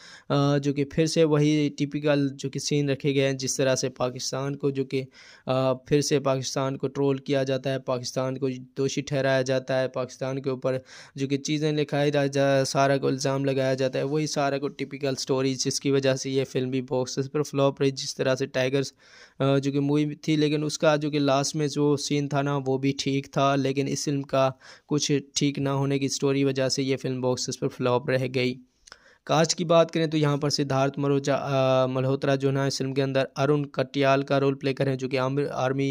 जो कि फिर से वही टिपिकल जो कि सीन रखे गए हैं जिस तरह से पाकिस्तान को जो कि फिर से पाकिस्तान को ट्रोल किया जाता है पाकिस्तान को दोषी ठहराया जाता है पाकिस्तान को के ऊपर जो कि चीज़ें लिखाई सारा को इल्ज़ाम लगाया जाता है वही सारा को टिपिकल स्टोरी जिसकी वजह से ये फिल्म भी बॉक्स पर फ्लॉप रही जिस तरह से टाइगर्स जो कि मूवी थी लेकिन उसका जो कि लास्ट में जो सीन था ना वो भी ठीक था लेकिन इस फिल्म का कुछ ठीक ना होने की स्टोरी वजह से ये फिल्म बॉक्स पर फ्लॉप रह गई कास्ट की बात करें तो यहाँ पर सिद्धार्थ मरोजा मल्होत्रा जो ना इस फिल्म के अंदर अरुण कटियाल का रोल प्ले करें जो कि आर्मी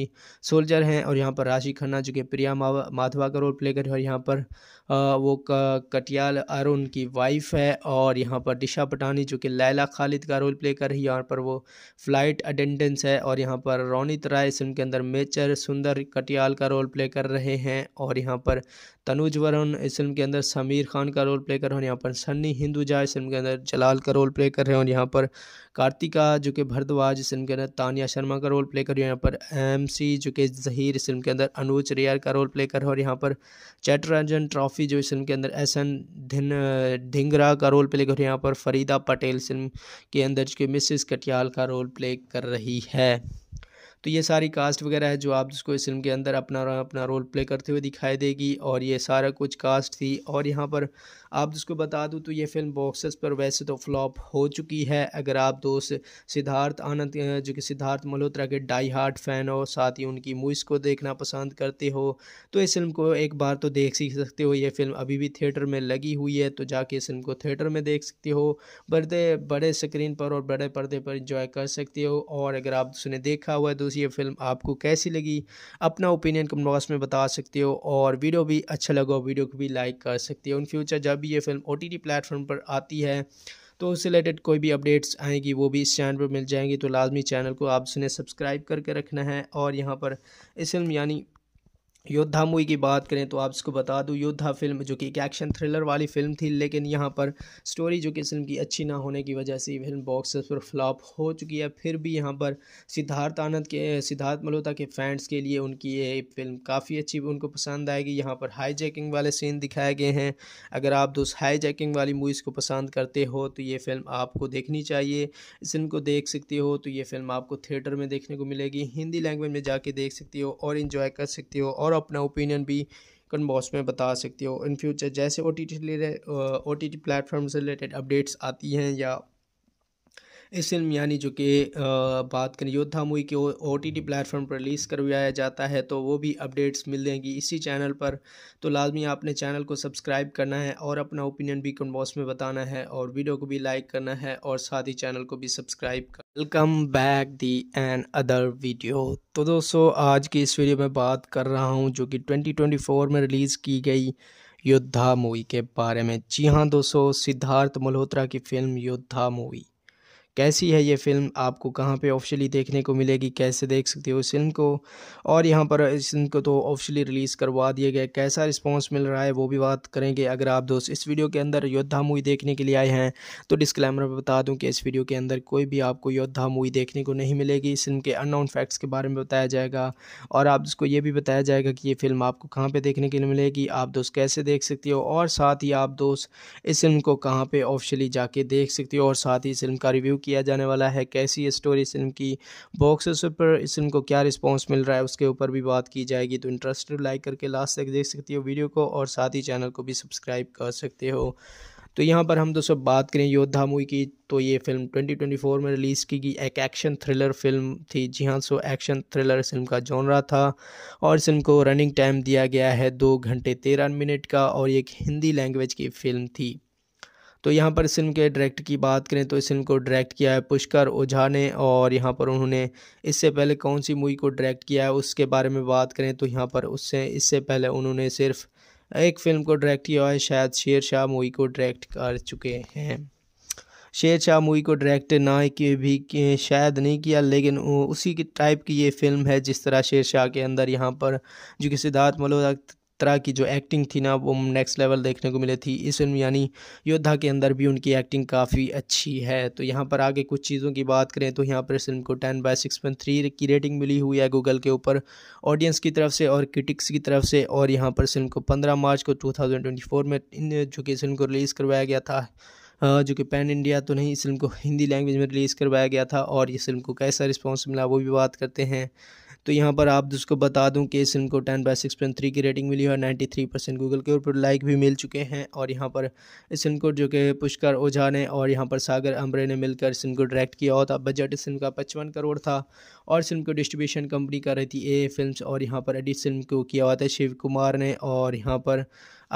सोल्जर हैं और यहाँ पर राशि खन्ना जो कि प्रिया माधवा का रोल प्ले करें और यहाँ पर वो कटियाल अरुण की वाइफ है और यहाँ पर दिशा पटानी जो कि लैला खालिद का रोल प्ले कर रही है यहाँ पर वो फ्लाइट अटेंडेंस है और यहाँ पर रोनित राय फिल्म के अंदर मेचर सुंदर कटियाल का रोल प्ले कर रहे हैं और यहाँ पर तनुज वरुण इस फिल्म के अंदर समीर खान का रोल प्ले कर रहे हैं यहाँ पर सन्नी हिंदुजा इस फिल्म के अंदर जलाल का रोल प्ले कर रहे हैं और यहाँ पर कार्तिका जो कि भरद्वाज इस फिल्म के अंदर तानिया शर्मा का रोल प्ले कर रही है यहाँ पर एम जो कि जहीर इस फिल्म के अंदर अनुज रेयर का रोल प्ले कर रहे हैं और यहाँ पर चैटरंजन ट्रॉफी काफ़ी जो इस फिल्म के अंदर एस एन धिन ढिंगरा का रोल प्ले कर यहाँ पर फरीदा पटेल फिल्म के अंदर जो कि मिसिस कटियाल का रोल प्ले कर रही है तो ये सारी कास्ट वगैरह है जो आप जिसको इस फिल्म के अंदर अपना अपना रोल प्ले करते हुए दिखाई देगी और ये सारा कुछ कास्ट थी और यहाँ पर आप जिसको बता दूँ तो ये फिल्म बॉक्सेस पर वैसे तो फ्लॉप हो चुकी है अगर आप दोस्त सिद्धार्थ आनंद जो कि सिद्धार्थ मल्होत्रा के डाई हार्ट फ़ैन हो साथ ही उनकी मूवीज़ को देखना पसंद करते हो तो इस फिल्म को एक बार तो देख सीख सकते हो ये फिल्म अभी भी थिएटर में लगी हुई है तो जाके इस फिल्म को थिएटर में देख सकते हो बड़े बड़े स्क्रीन पर और बड़े पर्दे पर इंजॉय कर सकते हो और अगर आप उसने देखा हुआ है तो ये फिल्म आपको कैसी लगी अपना ओपिनियन कमेंट बॉक्स में बता सकते हो और वीडियो भी अच्छा लगा वीडियो को भी लाइक कर सकते हो इन फ्यूचर जब जब ये फिल्म ओ टी प्लेटफॉर्म पर आती है तो उससे रिलेटेड कोई भी अपडेट्स आएंगी वो भी इस चैनल पर मिल जाएंगी तो लाजमी चैनल को आप सुने सब्सक्राइब करके रखना है और यहाँ पर इस फिल्म यानी योद्धा मूवी की बात करें तो आप इसको बता दूं योद्धा फिल्म जो कि एक एक्शन थ्रिलर वाली फिल्म थी लेकिन यहाँ पर स्टोरी जो कि फिल्म की अच्छी ना होने की वजह से ये फिल्म बॉक्स ऑफिस पर फ्लॉप हो चुकी है फिर भी यहाँ पर सिद्धार्थ आनंद के सिद्धार्थ मल्होत्रा के फैंस के लिए उनकी ये फिल्म काफ़ी अच्छी उनको पसंद आएगी यहाँ पर हाई जैकिंग वाले सीन दिखाए गए हैं अगर आप दोस्त हाई जैकिंग वाली मूवीज़ को पसंद करते हो तो ये फिल्म आपको देखनी चाहिए इस फिल्म को देख सकती हो तो ये फिल्म आपको थिएटर में देखने को मिलेगी हिंदी लैंग्वेज में जाके देख सकती हो और इन्जॉय कर सकती हो और अपना ओपिनियन भी कम बॉक्स में बता सकते हो इन फ्यूचर जैसे O T T O T T platform से रिलेटेड अपडेट्स आती हैं या इस फिल्म यानी जो कि बात करें योद्धा मूवी की ओ टी टी प्लेटफॉर्म पर रिलीज़ करवाया जाता है तो वो भी अपडेट्स मिल जाएंगी इसी चैनल पर तो लाजमी आपने चैनल को सब्सक्राइब करना है और अपना ओपिनियन भी कमेंट बॉक्स में बताना है और वीडियो को भी लाइक करना है और साथ ही चैनल को भी सब्सक्राइब कर welcome back the and other video तो दोस्तों आज की इस वीडियो में बात कर रहा हूँ जो कि फोर में रिलीज़ की गई योद्धा मूवी के बारे में जी हाँ दोस्तों सिद्धार्थ मल्होत्रा की फिल्म योद्धा मूवी कैसी है ये फ़िल्म आपको कहाँ पे ऑफिशियली देखने को मिलेगी कैसे देख सकते हो इस फिल्म को और यहाँ पर इस फिल्म को तो ऑफिशियली रिलीज़ करवा दिए गए कैसा रिस्पॉन्स मिल रहा है वो भी बात करेंगे अगर आप दोस्त इस वीडियो के अंदर योद्धा मूवी देखने के लिए आए हैं तो डिस्क्लेमर में बता दूँ कि इस वीडियो के अंदर कोई भी आपको योद्धा मूवी देखने को नहीं मिलेगी इस फिल्म के अननोन फैक्ट्स के बारे में बताया जाएगा और आप उसको ये भी बताया जाएगा कि ये फिल्म आपको कहाँ पर देखने के लिए मिलेगी आप दोस्त कैसे देख सकते हो और साथ ही आप दोस्त इस फिल्म को कहाँ पर ऑफिशियली जाके देख सकते हो और साथ ही इस फिल्म का रिव्यू किया जाने वाला है कैसी है स्टोरी इस फिल्म की बॉक्स पर इस फिल्म को क्या रिस्पॉन्स मिल रहा है उसके ऊपर भी बात की जाएगी तो इंटरेस्टेड लाइक करके लास्ट तक देख सकती हो वीडियो को और साथ ही चैनल को भी सब्सक्राइब कर सकते हो तो यहाँ पर हम दोस्तों बात करें योद्धा मूवी की तो ये फिल्म 2024 में रिलीज़ की गई एक एक्शन थ्रिलर फिल्म थी जी हाँ सो एक्शन थ्रिलर फिल्म का रहा था और फिल्म को रनिंग टाइम दिया गया है दो घंटे तेरह मिनट का और एक हिंदी लैंग्वेज की फिल्म थी तो यहाँ पर इस फिल्म के डायरेक्ट की बात करें तो इस फिल्म को डायरेक्ट किया है पुष्कर ओझा ने और यहाँ पर उन्होंने इससे पहले कौन सी मूवी को डायरेक्ट किया है उसके बारे में बात करें तो यहाँ पर उससे इससे पहले उन्होंने सिर्फ एक फिल्म को डायरेक्ट किया है शायद शेर शाह मूवी को डायरेक्ट कर चुके हैं शेर शाह मूवी को डायरेक्ट ना कि भी शायद नहीं किया लेकिन उसी की टाइप की ये फिल्म है जिस तरह शेर शाह के अंदर यहाँ पर जो कि सिद्धार्थ मल्होत्रा तरह की जो एक्टिंग थी ना वो नेक्स्ट लेवल देखने को मिली थी इस फिल्म यानी योद्धा के अंदर भी उनकी एक्टिंग काफ़ी अच्छी है तो यहाँ पर आगे कुछ चीज़ों की बात करें तो यहाँ पर इस फिल्म को ten by six point three की रेटिंग मिली हुई है गूगल के ऊपर ऑडियंस की तरफ से और क्रिटिक्स की तरफ से और यहाँ पर फिल्म को पंद्रह मार्च को टू में जो कि फिल्म को रिलीज़ करवाया गया था जो कि पैन इंडिया तो नहीं इस फिल्म को हिंदी लैंग्वेज में रिलीज़ करवाया गया था और इस फिल्म को कैसा रिस्पॉन्स मिला वो भी बात करते हैं तो यहाँ पर आप उसको बता दूँ कि सिम को ten by six point three की रेटिंग मिली है और नाइन्टी थ्री परसेंट गूगल के ऊपर लाइक भी मिल चुके हैं और यहाँ पर इस सिम को जो कि पुष्कर ओझा ने और यहाँ पर सागर अम्बरे ने मिलकर सिम को डायरेक्ट किया हुआ था बजट इस सिम का पचपन करोड़ था और सिम को डिस्ट्रीब्यूशन कंपनी कर रही थी ए फिल्म और यहाँ पर एडिट सिम को किया हुआ था शिव कुमार ने और यहाँ पर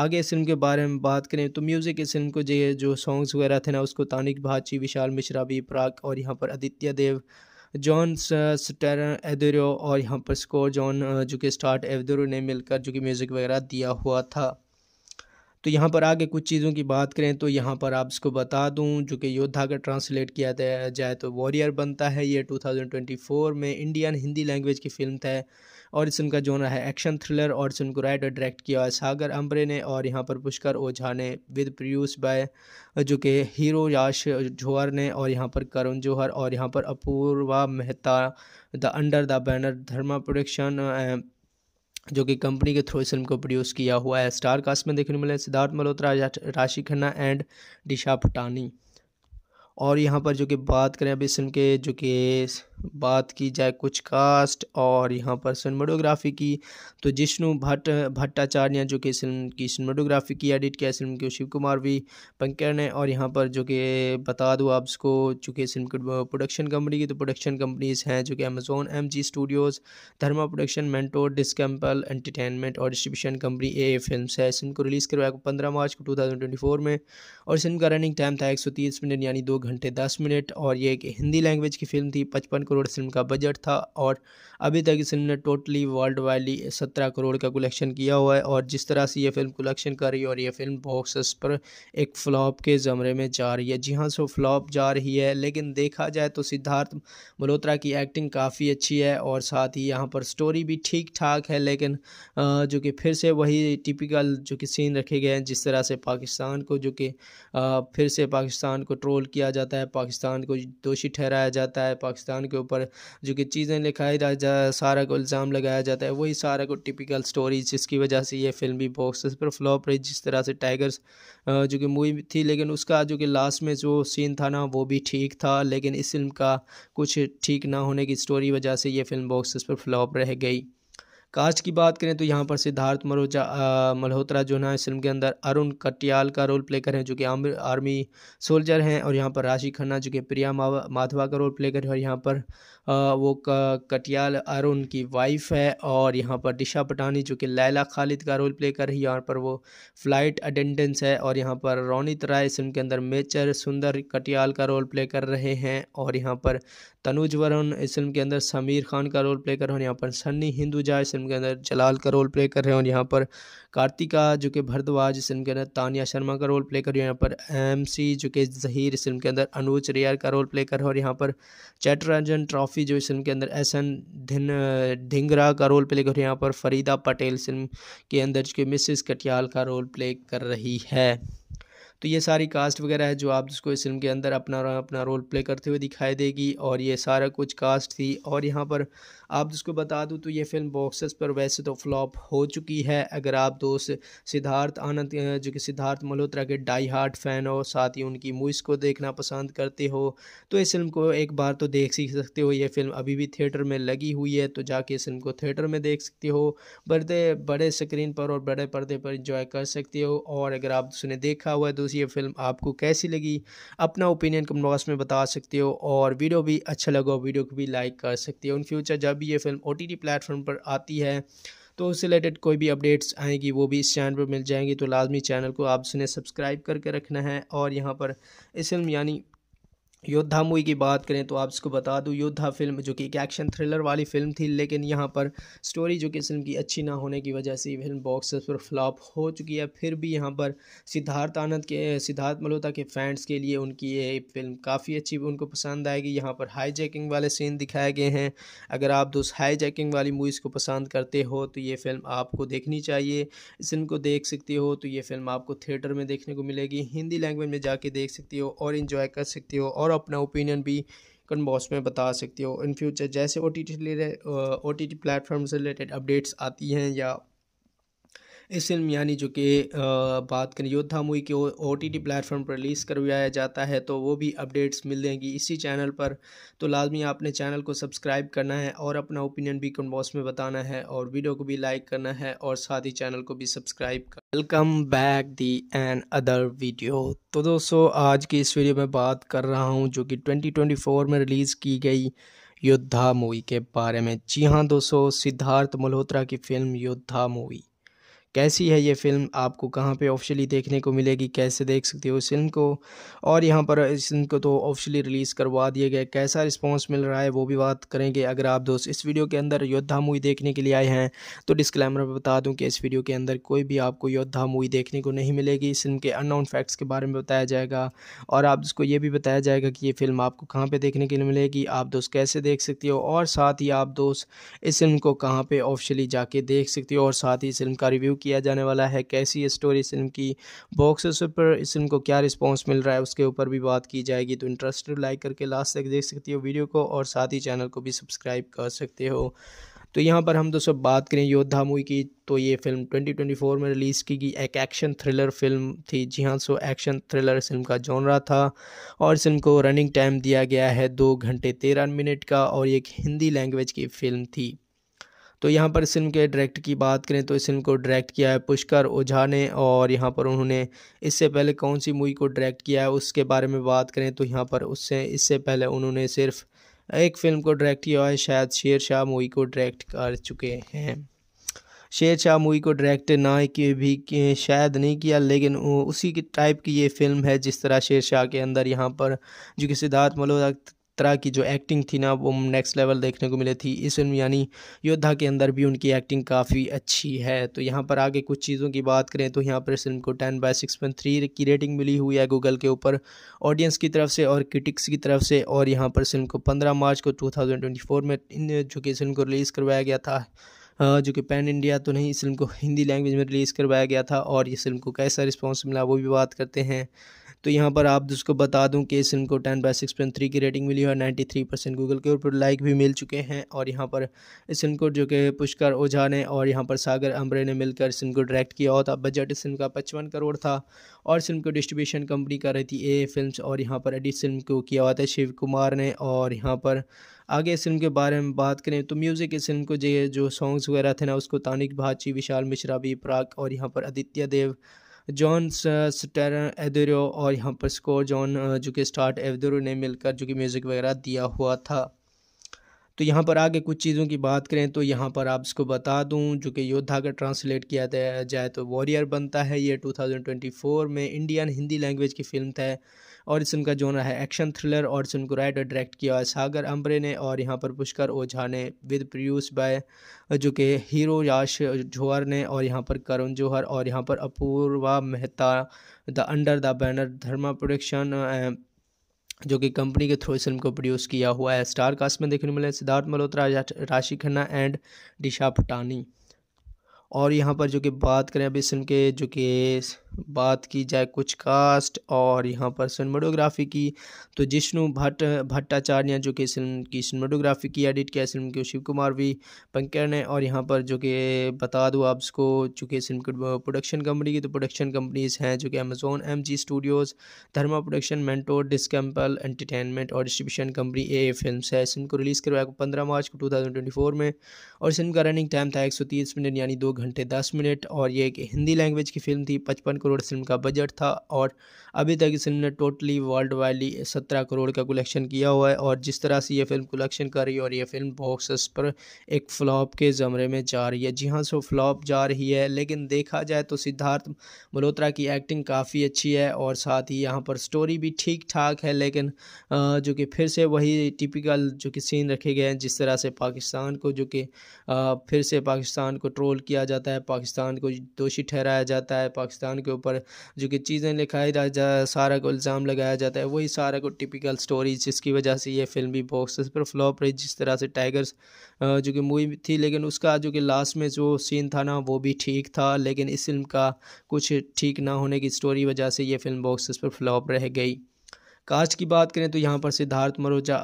आगे इस फिल्म के बारे में बात करें तो म्यूज़िक इस फिल्म को जो सॉन्ग्स वगैरह थे ना उसको तानिक भाची विशाल मिश्रा भी प्राक और यहाँ पर आदित्य देव जॉन स्टैरन एदरो और यहाँ पर स्कोर जॉन जो कि स्टार्ट एदरो ने मिलकर जो कि म्यूज़िक वगैरह दिया हुआ था तो यहाँ पर आगे कुछ चीज़ों की बात करें तो यहाँ पर आप इसको बता दूँ जो कि योद्धा का ट्रांसलेट किया जाए तो वॉरियर बनता है ये 2024 में इंडियन हिंदी लैंग्वेज की फ़िल्म था और इस फिल्म का जोनर है एक्शन थ्रिलर और इस फिल्म को राइट और डायरेक्ट किया है सागर अम्बरे ने और यहाँ पर पुष्कर ओझा ने विद प्रोड्यूस बाय जो कि हीरो याश जोहर ने और यहाँ पर करुण जौहर और यहाँ पर Apoorva Mehta the under the banner Dharma production जो कि कंपनी के थ्रू इस फिल्म को प्रोड्यूस किया हुआ है स्टार कास्ट में देखने मिले सिद्धार्थ मल्होत्रा राशि खन्ना एंड दिशा पटानी और यहाँ पर जो कि बात करें अब इस फिल्म के जो कि बात की जाए कुछ कास्ट और यहाँ पर सिनेमाटोग्राफी की तो जिष्णु भट्ट भट्टाचार्य जो कि फिल्म की सिनेमाटोग्राफी की एडिट किया फिल्म के शिव कुमार भी पंकर ने और यहाँ पर जो कि बता दूँ आप उसको चूँकि फिल्म की प्रोडक्शन कंपनी की तो प्रोडक्शन कंपनीज़ हैं जो कि Amazon M G studios Dharma production mentor disciple entertainment और डिस्ट्रीब्यूशन कंपनी ए फिल्म है इस फिल्म को रिलीज़ करवाया पंद्रह मार्च को टू में और इसम फिल्म का रनिंग टाइम था एक मिनट यानी दो घंटे दस मिनट और ये एक हिंदी लैंग्वेज की फिल्म थी पचपन करोड़ फिल्म का बजट था और अभी तक इस फिल्म ने टोटली वर्ल्ड वाइडली सत्रह करोड़ का कलेक्शन किया हुआ है और जिस तरह से ये फिल्म कलेक्शन कर रही है और ये फिल्म बॉक्सेस पर एक फ्लॉप के ज़मरे में जा रही है जी हाँ सो फ्लॉप जा रही है लेकिन देखा जाए तो सिद्धार्थ मल्होत्रा की एक्टिंग काफ़ी अच्छी है और साथ ही यहाँ पर स्टोरी भी ठीक ठाक है लेकिन जो कि फिर से वही टिपिकल जो कि सीन रखे गए हैं जिस तरह से पाकिस्तान को जो कि फिर से पाकिस्तान को ट्रोल किया जाता है पाकिस्तान को दोषी ठहराया जाता है पाकिस्तान के ऊपर जो कि चीज़ें लिखाई जा सारा को इल्ज़ाम लगाया जाता है वही सारा को टिपिकल स्टोरी जिसकी वजह से ये फिल्म भी बॉक्स पर फ्लॉप रही जिस तरह से टाइगर्स जो कि मूवी थी लेकिन उसका जो कि लास्ट में जो सीन था ना वो भी ठीक था लेकिन इस फिल्म का कुछ ठीक ना होने की स्टोरी वजह से ये फिल्म बॉक्सेस पर फ्लॉप रह गई कास्ट की बात करें तो यहाँ पर सिद्धार्थ मरोजा मल्होत्रा जो ना इस फिल्म के अंदर अरुण कटियाल का रोल प्ले करें जो कि आर्मी सोल्जर हैं और यहाँ पर राशि खन्ना जो कि प्रिया माधवा का रोल प्ले करें और यहाँ पर वो कटियाल अरुण की वाइफ है और यहाँ पर दिशा पटानी जो कि लैला खालिद का रोल प्ले कर रही है यहाँ पर वो फ्लाइट अटेंडेंस है और यहाँ पर रौनित राय फिल्म के अंदर मेचर सुंदर कटियाल का रोल प्ले कर रहे हैं और यहाँ पर तनुज वरुण इस फिल्म के अंदर समीर खान का रोल प्ले कर रहे हैं यहाँ पर सन्नी हिंदुजा इस फिल्म के अंदर जलाल का रोल प्ले कर रहे हैं और यहाँ पर कार्तिका जो कि भरद्वाज इस फिल्म के अंदर तानिया शर्मा का रोल प्ले कर रही है यहाँ पर एम सी जो कि जहीर इस फिल्म के अंदर अनुज रियार का रोल प्ले कर है और यहाँ पर चैटरंजन ट्रॉफी जो इस फिल्म के अंदर एस एन धिन ढिंगरा का रोल प्ले कर रही है यहाँ पर फरीदा पटेल फिल्म के अंदर जो कि मिसिस कटियाल का रोल प्ले कर रही है तो ये सारी कास्ट वगैरह है जो आप जिसको इस फिल्म के अंदर अपना अपना रोल प्ले करते हुए दिखाई देगी और ये सारा कुछ कास्ट थी और यहाँ पर आप जिसको बता दूँ तो ये फिल्म बॉक्सेस पर वैसे तो फ्लॉप हो चुकी है अगर आप दोस्त सिद्धार्थ आनंद जो कि सिद्धार्थ मल्होत्रा के डाई हार्ट फ़ैन हो साथ ही उनकी मूवीज़ को देखना पसंद करते हो तो इस फिल्म को एक बार तो देख सीख सकते हो ये फिल्म अभी भी थिएटर में लगी हुई है तो जाके इस फिल्म को थिएटर में देख सकते हो बड़े बड़े स्क्रीन पर और बड़े पर्दे पर इंजॉय कर सकते हो और अगर आप उसने देखा हुआ है तो ये फिल्म आपको कैसी लगी अपना ओपिनियन कमेंट बॉक्स में बता सकते हो और वीडियो भी अच्छा लगा वीडियो को भी लाइक कर सकते हो इन फ्यूचर जब भी ये फिल्म ओ टी प्लेटफॉर्म पर आती है तो उससे रिलेटेड कोई भी अपडेट्स आएंगी वो भी इस चैनल पर मिल जाएंगी तो लाजमी चैनल को आप सुने सब्सक्राइब करके रखना है और यहाँ पर इस फिल्म यानी योद्धा मूवी की बात करें तो आप इसको बता दूं योद्धा फिल्म जो कि एक एक्शन थ्रिलर वाली फिल्म थी लेकिन यहाँ पर स्टोरी जो कि फिल्म की अच्छी ना होने की वजह से फिल्म बॉक्स पर फ्लॉप हो चुकी है फिर भी यहाँ पर सिद्धार्थ आनंद के सिद्धार्थ मल्होत्रा के फैंस के लिए उनकी ये फिल्म काफ़ी अच्छी उनको पसंद आएगी यहाँ पर हाई जैकिंग वाले सीन दिखाए गए हैं अगर आप दोस्त हाई जैकिंग वाली मूवीज़ को पसंद करते हो तो ये फिल्म आपको देखनी चाहिए इस फिल्म को देख सकते हो तो ये फिल्म आपको थिएटर में देखने को मिलेगी हिंदी लैंग्वेज में जाके देख सकती हो और इन्जॉय कर सकते हो और अपना ओपिनियन भी कमेंट बॉक्स में बता सकते हो इन फ्यूचर जैसे O T T O T T platform से रिलेटेड अपडेट्स आती हैं या इस फिल्म यानी जो कि बात करें योद्धा मूवी के ओ टी टी प्लेटफॉर्म पर रिलीज़ करवाया जाता है तो वो भी अपडेट्स मिल जाएंगी इसी चैनल पर तो लाजमी आपने चैनल को सब्सक्राइब करना है और अपना ओपिनियन भी कमेंट बॉक्स में बताना है और वीडियो को भी लाइक करना है और साथ ही चैनल को भी सब्सक्राइब कर welcome back the and other video तो दोस्तों आज की इस वीडियो में बात कर रहा हूँ जो कि ट्वेंटी ट्वेंटी फोर में रिलीज़ की गई योद्धा मूवी के बारे में जी हाँ दोस्तों सिद्धार्थ मल्होत्रा की फिल्म योद्धा मूवी कैसी है ये फ़िल्म आपको कहाँ पे ऑफिशियली देखने को मिलेगी कैसे देख सकते हो इस फिल्म को और यहाँ पर इस फिल्म को तो ऑफिशियली रिलीज़ करवा दिया गया कैसा रिस्पॉन्स मिल रहा है वो भी बात करेंगे अगर आप दोस्त इस वीडियो के अंदर योद्धा मूवी देखने के लिए आए हैं तो डिस्क्लेमर में बता दूँ कि इस वीडियो के अंदर कोई भी आपको योद्धा मूवी देखने को नहीं मिलेगी इस फिल्म के अननोन फैक्ट्स के बारे में बताया जाएगा और आप उसको ये भी बताया जाएगा कि ये फिल्म आपको कहाँ पर देखने के लिए मिलेगी आप दोस्त कैसे देख सकते हो और साथ ही आप दोस्त इस फिल्म को कहाँ पर ऑफिशियली जाके देख सकते हो और साथ ही इस फिल्म का रिव्यू किया जाने वाला है कैसी स्टोरी फिल्म की बॉक्स पर इस फिल्म को क्या रिस्पॉन्स मिल रहा है उसके ऊपर भी बात की जाएगी तो इंटरेस्टेड लाइक करके लास्ट तक देख सकती हो वीडियो को और साथ ही चैनल को भी सब्सक्राइब कर सकते हो तो यहाँ पर हम दोस्तों बात करें योद्धा मूवी की तो ये फिल्म 2024 में रिलीज़ की गई एक एक्शन थ्रिलर फिल्म थी जी हाँ सो एक्शन थ्रिलर फिल्म का जॉनरा था और इस फिल्म को रनिंग टाइम दिया गया है दो घंटे तेरह मिनट का और एक हिंदी लैंग्वेज की फिल्म थी तो यहाँ पर इस फिल्म के डायरेक्ट की बात करें तो इस फिल्म को डायरेक्ट किया है पुष्कर ओझा ने और यहाँ पर उन्होंने इससे पहले कौन सी मूवी को डायरेक्ट किया है उसके बारे में बात करें तो यहाँ पर उससे इससे पहले उन्होंने सिर्फ एक फिल्म को डायरेक्ट किया है शायद शेर शाह मूवी को डायरेक्ट कर चुके हैं शेर शाह मूवी को डायरेक्ट ना कि भी शायद नहीं किया लेकिन उसी की टाइप की ये फिल्म है जिस तरह शेर शाह के अंदर यहाँ पर जो कि सिद्धार्थ मल्होत्रा तरह की जो एक्टिंग थी ना वो नेक्स्ट लेवल देखने को मिली थी इस फिल्म यानी योद्धा के अंदर भी उनकी एक्टिंग काफ़ी अच्छी है तो यहाँ पर आगे कुछ चीज़ों की बात करें तो यहाँ पर इस फिल्म को ten by six point three की रेटिंग मिली हुई है गूगल के ऊपर ऑडियंस की तरफ से और क्रिटिक्स की तरफ से और यहाँ पर फिल्म को पंद्रह मार्च को टू में जो कि फिल्म को रिलीज़ करवाया गया था जो कि पैन इंडिया तो नहीं इस फिल्म को हिंदी लैंग्वेज में रिलीज़ करवाया गया था और इस फिल्म को कैसा रिस्पॉन्स मिला वो भी बात करते हैं तो यहाँ पर आप उसको बता दूँ कि इस को ten by six point three की रेटिंग मिली है नाइन्टी थ्री परसेंट गूगल के ऊपर लाइक भी मिल चुके हैं और यहाँ पर इस को जो कि पुष्कर ओझा ने और यहाँ पर सागर अम्बरे ने मिलकर इस को डायरेक्ट किया होता बजट इस इनका पचपन करोड़ था और इस इनको डिस्ट्रीब्यूशन कंपनी कर रही थी ए फिल्म और यहाँ पर एडिट फिल्म को किया हुआ था शिव कुमार ने और यहाँ पर आगे इस फिल्म के बारे में बात करें तो म्यूज़िक इस फिल्म को जो सॉन्ग्स वगैरह थे ना उसको तानिक भाची विशाल मिश्रा भी प्राक और यहाँ पर आदित्य देव जॉन स्टर एदरो और यहाँ पर स्कोर जॉन जो कि स्टार्ट एदरो ने मिलकर जो कि म्यूज़िक वगैरह दिया हुआ था तो यहाँ पर आगे कुछ चीज़ों की बात करें तो यहाँ पर आप इसको बता दूँ जो कि योद्धा का ट्रांसलेट किया जाए तो वॉरियर बनता है ये 2024 में इंडियन हिंदी लैंग्वेज की फिल्म था और इस फिल्म का जोनर है एक्शन थ्रिलर और इस फिल्म को राइट और डायरेक्ट किया है सागर अम्बरे ने और यहाँ पर पुष्कर ओझा ने विद प्रोड्यूस बाय जो कि हीरो याश जोहर ने और यहाँ पर करुण जौहर और यहाँ पर Apoorva Mehta the under the banner Dharma production जो कि कंपनी के थ्रू इस फिल्म को प्रोड्यूस किया हुआ है स्टार कास्ट में देखने मिले सिद्धार्थ मल्होत्रा राशि खन्ना एंड दिशा पटानी और यहाँ पर जो कि बात करें अभी इस फिल्म के जो कि बात की जाए कुछ कास्ट और यहाँ पर सिनेमाटोग्राफी की तो जिष्णु भट्ट भट्टाचार्य जो कि फिल्म की सिनेमाटोग्राफी की एडिट किया फिल्म के शिव कुमार वी पंकर ने और यहाँ पर जो कि बता दूँ आप इसको चूँकि फिल्म की प्रोडक्शन कंपनी की तो प्रोडक्शन कंपनीज़ हैं जो कि Amazon M G studios Dharma production mentor disciple entertainment और डिस्ट्रीब्यूशन कंपनी ए फिल्म है इस फिल्म को रिलीज़ करवाया पंद्रह मार्च को टू थाउजेंड ट्वेंटी फोर में और इस फिल्म का रनिंग टाइम था एक सौ तीस मिनट यानी दो घंटे दस मिनट और ये एक हिंदी लैंग्वेज की फिल्म थी पचपन करोड़ फिल्म का बजट था और अभी तक इस फिल्म ने टोटली वर्ल्ड वाइडली सत्रह करोड़ का कलेक्शन किया हुआ है और जिस तरह से ये फिल्म कलेक्शन कर रही है और ये फिल्म बॉक्स पर एक फ्लॉप के ज़मरे में जा रही है जी हाँ सो फ्लॉप जा रही है लेकिन देखा जाए तो सिद्धार्थ मल्होत्रा की एक्टिंग काफ़ी अच्छी है और साथ ही यहाँ पर स्टोरी भी ठीक ठाक है लेकिन जो कि फिर से वही टिपिकल जो कि सीन रखे गए हैं जिस तरह से पाकिस्तान को जो कि फिर से पाकिस्तान को ट्रोल किया जाता है पाकिस्तान को दोषी ठहराया जाता है पाकिस्तान को के ऊपर जो कि चीज़ें लिखाई सारा को इल्ज़ाम लगाया जाता है वही सारा को टिपिकल स्टोरी जिसकी वजह से ये फिल्म भी बॉक्स पर फ्लॉप रही जिस तरह से टाइगर्स जो कि मूवी थी लेकिन उसका जो कि लास्ट में जो सीन था ना वो भी ठीक था लेकिन इस फिल्म का कुछ ठीक ना होने की स्टोरी वजह से ये फिल्म बॉक्सेस पर फ्लॉप रह गई कास्ट की बात करें तो यहाँ पर सिद्धार्थ मरोचा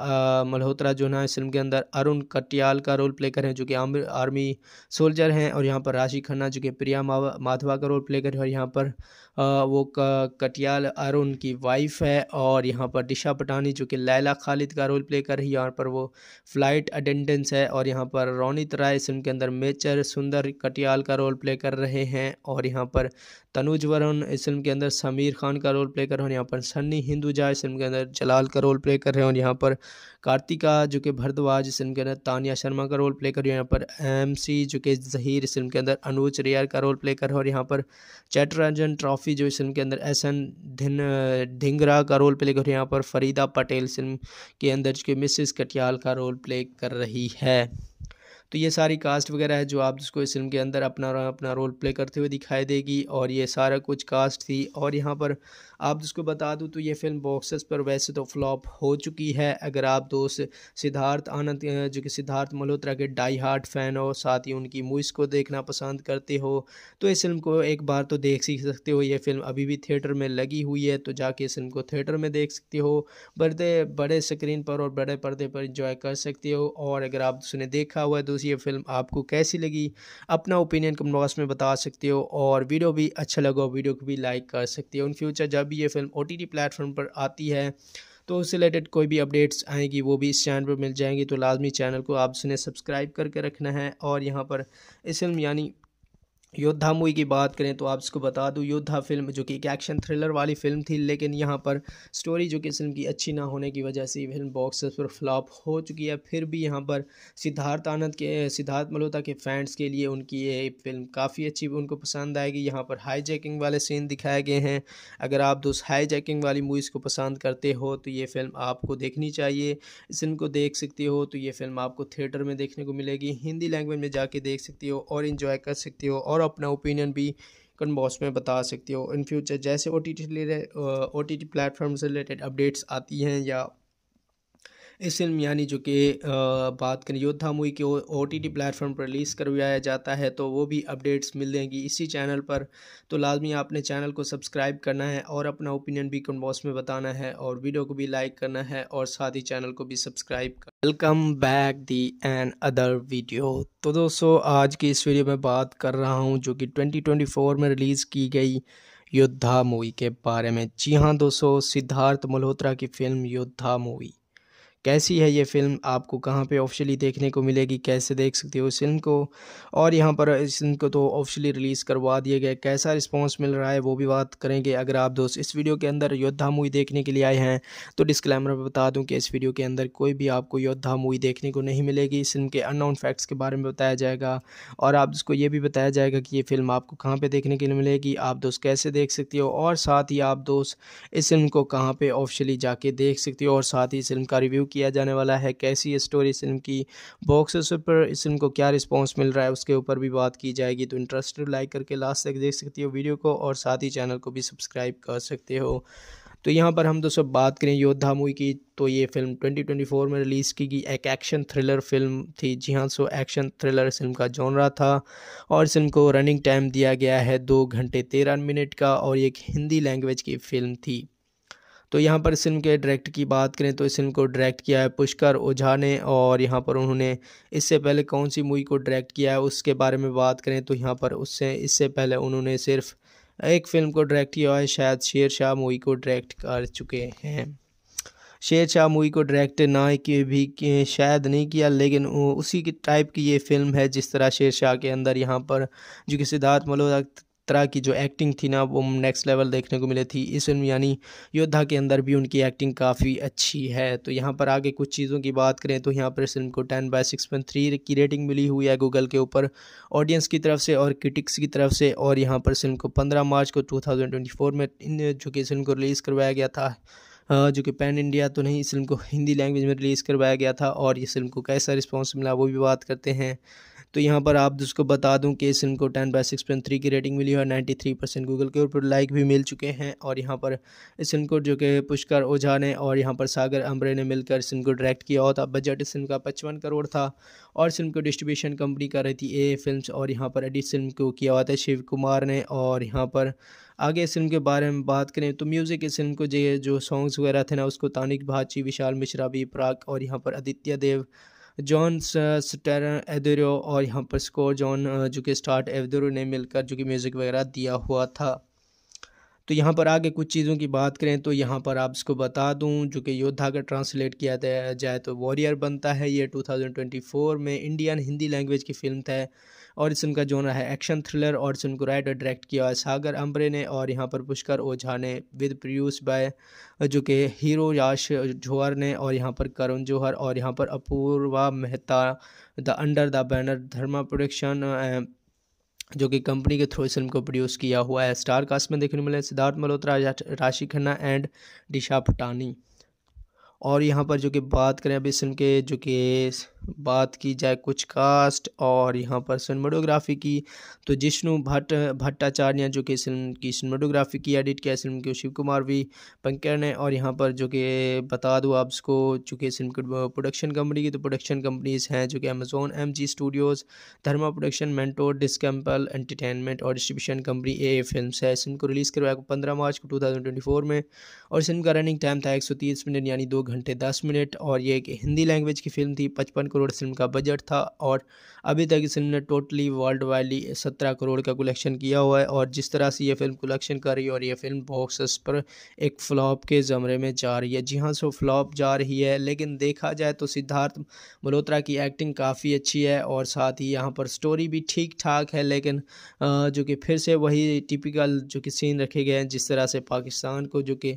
मल्होत्रा जो ना इस फिल्म के अंदर अरुण कटियाल का रोल प्ले कर रहे हैं जो कि आर्मी सोल्जर हैं और यहाँ पर राशि खन्ना जो कि प्रिया माधवा का रोल प्ले कर रहे हैं और यहाँ पर आ, वो कटियाल अरुण की वाइफ है और यहाँ पर दिशा पटानी जो कि लैला खालिद का रोल प्ले कर रही है यहाँ पर वो फ्लाइट अटेंडेंस है और यहाँ पर रौनित राय इस फिल्म के अंदर मेचर सुंदर कटियाल का रोल प्ले कर रहे हैं और यहाँ पर तनुज वरुण इस फिल्म के अंदर समीर खान का रोल प्ले कर रहे हैं यहाँ पर सन्नी हिंदुजा इस फिल्म के अंदर जलाल का रोल प्ले कर रहे हैं और यहाँ पर कार्तिका जो कि भरद्वाज इस फिल्म के अंदर तानिया शर्मा का रोल प्ले कर रही है यहाँ पर एम सी जो कि जहीर इस फिल्म के अंदर अनुज रियार का रोल प्ले कर रहे हैं और यहाँ पर चैटरंजन ट्रॉफी जो इस फिल्म के अंदर एस एन धिन धिंगरा का रोल प्ले कर रही है यहाँ पर फरीदा पटेल फिल्म के अंदर जो कि मिसिस कटियाल का रोल प्ले कर रही है तो ये सारी कास्ट वगैरह है जो आप जिसको इस फिल्म के अंदर अपना अपना रोल प्ले करते हुए दिखाई देगी और ये सारा कुछ कास्ट थी और यहाँ पर आप जिसको बता दूँ तो ये फिल्म बॉक्सेस पर वैसे तो फ्लॉप हो चुकी है अगर आप दोस्त सिद्धार्थ आनंद जो कि सिद्धार्थ मल्होत्रा के डाई हार्ट फ़ैन हो साथ ही उनकी मूवीज़ को देखना पसंद करते हो तो इस फिल्म को एक बार तो देख सीख सकते हो ये फिल्म अभी भी थिएटर में लगी हुई है तो जाके इस फिल्म को थिएटर में देख सकते हो बड़े बड़े स्क्रीन पर और बड़े पर्दे पर इंजॉय कर सकते हो और अगर आप उसने देखा हुआ है तो ये फिल्म आपको कैसी लगी अपना ओपिनियन कमेंट बॉक्स में बता सकते हो और वीडियो भी अच्छा लगा वीडियो को भी लाइक कर सकते हो इन फ्यूचर जब जब ये फिल्म ओ टी प्लेटफॉर्म पर आती है तो उससे रिलेटेड कोई भी अपडेट्स आएंगी वो भी इस चैनल पर मिल जाएंगी तो लाजमी चैनल को आप उसने सब्सक्राइब करके रखना है और यहाँ पर इस फिल्म यानी योद्धा मूवी की बात करें तो आप इसको बता दूँ योद्धा फिल्म जो कि एक एक्शन थ्रिलर वाली फिल्म थी लेकिन यहाँ पर स्टोरी जो कि फिल्म की अच्छी ना होने की वजह से फिल्म बॉक्स पर फ्लॉप हो चुकी है फिर भी यहाँ पर सिद्धार्थ आनंद के सिद्धार्थ मल्होत्रा के फैंस के लिए उनकी ये फिल्म काफ़ी अच्छी उनको पसंद आएगी यहाँ पर हाई जैकिंग वाले सीन दिखाए गए हैं अगर आप दोस्त हाई जैकिंग वाली मूवीज़ को पसंद करते हो तो ये फिल्म आपको देखनी चाहिए इस फिल्म को देख सकते हो तो ये फिल्म आपको थिएटर में देखने को मिलेगी हिंदी लैंग्वेज में जाके देख सकते हो और इन्जॉय कर सकते हो और और अपना ओपिनियन भी कमेंट बॉक्स में बता सकते हो इन फ्यूचर जैसे ओ टी टी ले रहे ओ टी टी प्लेटफॉर्म से रिलेटेड अपडेट्स आती हैं या इस फिल्म यानी जो कि बात करें योद्धा मूवी की ओ टी टी प्लेटफॉर्म पर रिलीज़ करवाया जाता है तो वो भी अपडेट्स मिल देंगी इसी चैनल पर तो लाजमी आपने चैनल को सब्सक्राइब करना है और अपना ओपिनियन भी कमेंट बॉक्स में बताना है और वीडियो को भी लाइक करना है और साथ ही चैनल को भी सब्सक्राइब कर welcome back the and other video तो दोस्तों आज की इस वीडियो में बात कर रहा हूँ जो कि फोर में रिलीज़ की गई योद्धा मूवी के बारे में जी हाँ दोस्तों सिद्धार्थ मल्होत्रा की फिल्म योद्धा मूवी कैसी है ये फ़िल्म आपको कहाँ पे ऑफिशियली देखने को मिलेगी कैसे देख सकते हो इस फिल्म को और यहाँ पर इस फिल्म को तो ऑफिशियली रिलीज़ करवा दिया गया कैसा रिस्पांस मिल रहा है वो भी बात करेंगे अगर आप दोस्त इस वीडियो के अंदर योद्धा मूवी देखने के लिए आए हैं तो डिस्क्लेमर में बता दूँ कि इस वीडियो के अंदर कोई भी आपको योद्धा मूवी देखने को नहीं मिलेगी इस फिल्म के अननोन फैक्ट्स के बारे में बताया जाएगा और आप उसको ये भी बताया जाएगा कि ये फिल्म आपको कहाँ पर देखने के लिए मिलेगी आप दोस्त कैसे देख सकते हो और साथ ही आप दोस्त इस फिल्म को कहाँ पर ऑफिशियली जाके देख सकते हो और साथ ही इस फिल्म का रिव्यू किया जाने वाला है कैसी स्टोरी इस फिल्म की बॉक्स पर इस फिल्म को क्या रिस्पॉन्स मिल रहा है उसके ऊपर भी बात की जाएगी तो इंटरेस्टेड लाइक करके लास्ट तक देख सकती हो वीडियो को और साथ ही चैनल को भी सब्सक्राइब कर सकते हो तो यहाँ पर हम दोस्तों बात करें योद्धा मूवी की तो ये फिल्म 2024 में रिलीज़ की गई एक एक्शन थ्रिलर फिल्म थी जी हाँ सो एक्शन थ्रिलर फिल्म का रहा था और इस फिल्म को रनिंग टाइम दिया गया है दो घंटे तेरह मिनट का और एक हिंदी लैंग्वेज की फिल्म थी तो यहाँ पर इस फिल्म के डायरेक्ट की बात करें तो इस फिल्म को डायरेक्ट किया है पुष्कर ओझा ने और यहाँ पर उन्होंने इससे पहले कौन सी मूवी को डायरेक्ट किया है उसके बारे में बात करें तो यहाँ पर उससे इससे पहले उन्होंने सिर्फ एक फिल्म को डायरेक्ट किया है शायद शेर शाह मूवी को डायरेक्ट कर चुके हैं शेर शाह मूवी को डायरेक्ट ना कि भी शायद नहीं किया लेकिन उसी की टाइप की ये फिल्म है जिस तरह शेर शाह के अंदर यहाँ पर जो कि सिद्धार्थ मल्होत्रा तरह की जो एक्टिंग थी ना वो नेक्स्ट लेवल देखने को मिली थी इस फिल्म यानी योद्धा के अंदर भी उनकी एक्टिंग काफ़ी अच्छी है तो यहाँ पर आगे कुछ चीज़ों की बात करें तो यहाँ पर इस फिल्म को ten by six point three की रेटिंग मिली हुई है गूगल के ऊपर ऑडियंस की तरफ से और क्रिटिक्स की तरफ से और यहाँ पर फिल्म को पंद्रह मार्च को टू में इन जो कि फिल्म को रिलीज़ करवाया गया था जो कि पैन इंडिया तो नहीं इस फिल्म को हिंदी लैंग्वेज में रिलीज़ करवाया गया था और इस फिल्म को कैसा रिस्पॉन्स मिला वो भी बात करते हैं तो यहाँ पर आप उसको बता दूँ कि इस इनको ten by six point three की रेटिंग मिली है नाइन्टी थ्री परसेंट गूगल के ऊपर लाइक भी मिल चुके हैं और यहाँ पर इस इनको जो कि पुष्कर ओझा ने और यहाँ पर सागर अम्बरे ने मिलकर इस इनको को डायरेक्ट किया था बजट इस इनका का पचपन करोड़ था और इस फिल्म को डिस्ट्रीब्यूशन कंपनी कर रही थी ए फिल्म और यहाँ पर एडिट फिल्म को किया हुआ था शिव कुमार ने और यहाँ पर आगे इस फिल्म के बारे में बात करें तो म्यूज़िक इस फिल्म को जो सॉन्ग्स वगैरह थे ना उसको तानिक भाची विशाल मिश्रा भी प्राक और यहाँ पर आदित्य देव जॉन स्टर एदेरो और यहाँ पर स्कोर जॉन जो कि स्टार्ट एवदेरो ने मिलकर जो कि म्यूज़िक वगैरह दिया हुआ था तो यहाँ पर आगे कुछ चीज़ों की बात करें तो यहाँ पर आप इसको बता दूँ जो कि योद्धा का ट्रांसलेट किया जाए तो वॉरियर बनता है ये 2024 में इंडियन हिंदी लैंग्वेज की फिल्म था और इस फिल्म का जोनर है एक्शन थ्रिलर और इस फिल्म को राइट और डायरेक्ट किया सागर अम्बरे ने और यहाँ पर पुष्कर ओझा ने विद प्रियूस बाय जो कि हीरो याश जोहर ने और यहाँ पर करुण जौहर और यहाँ पर Apoorva Mehta the under the banner Dharma production जो कि कंपनी के थ्रू इस फिल्म को प्रोड्यूस किया हुआ है स्टार कास्ट में देखने मिले सिद्धार्थ मल्होत्रा राशि खन्ना एंड दिशा पटानी और यहाँ पर जो कि बात करें अभी इस फिल्म के जो कि बात की जाए कुछ कास्ट और यहाँ पर सिनेमाटोग्राफी की तो जिष्णु भट्ट भट्टाचार्य जो कि फिल्म की सिनेमाटोग्राफी की एडिट किया फिल्म के शिव कुमार भी पंकर ने और यहाँ पर जो कि बता दूँ आप इसको चूँकि फिल्म प्रोडक्शन कंपनी की तो प्रोडक्शन कंपनीज़ हैं जो कि Amazon M G studios Dharma production mentor disciple entertainment और डिस्ट्रीब्यूशन कंपनी ए फिल्म है इस फिल्म को रिलीज़ करवाया पंद्रह मार्च को टू थाउजेंड ट्वेंटी फोर में और इस फिल्म का रनिंग टाइम था एक सौ तीस मिनट यानी दो घंटे दस मिनट और ये एक हिंदी लैंग्वेज की फिल्म थी पचपन को करोड़ फिल्म का बजट था और अभी तक इस फिल्म ने टोटली वर्ल्ड वाइडली सत्रह करोड़ का कलेक्शन किया हुआ है और जिस तरह से ये फिल्म कलेक्शन कर रही है और ये फिल्म बॉक्सेस पर एक फ्लॉप के ज़मरे में जा रही है जी हाँ सो फ्लॉप जा रही है लेकिन देखा जाए तो सिद्धार्थ मल्होत्रा की एक्टिंग काफ़ी अच्छी है और साथ ही यहाँ पर स्टोरी भी ठीक ठाक है लेकिन जो कि फिर से वही टिपिकल जो कि सीन रखे गए हैं जिस तरह से पाकिस्तान को जो कि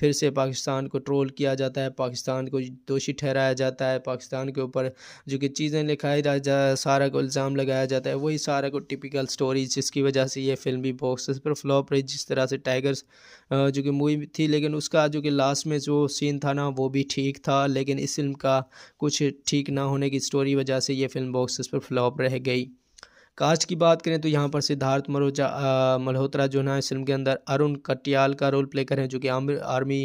फिर से पाकिस्तान को ट्रोल किया जाता है पाकिस्तान को दोषी ठहराया जाता है पाकिस्तान के ऊपर जो कि चीज़ें लिखाई जा सारा को इल्ज़ाम लगाया जाता है वही सारा को टिपिकल स्टोरी जिसकी वजह से ये फिल्म भी बॉक्सेस पर फ्लॉप रही जिस तरह से टाइगर्स जो कि मूवी थी लेकिन उसका जो कि लास्ट में जो सीन था ना वो भी ठीक था लेकिन इस फिल्म का कुछ ठीक ना होने की स्टोरी वजह से ये फिल्म बॉक्सेस पर फ्लॉप रह गई कास्ट की बात करें तो यहाँ पर सिद्धार्थ मरोजा मल्होत्रा जो ना इस फिल्म के अंदर अरुण कटियाल का रोल प्ले कर हैं जो कि आर्मी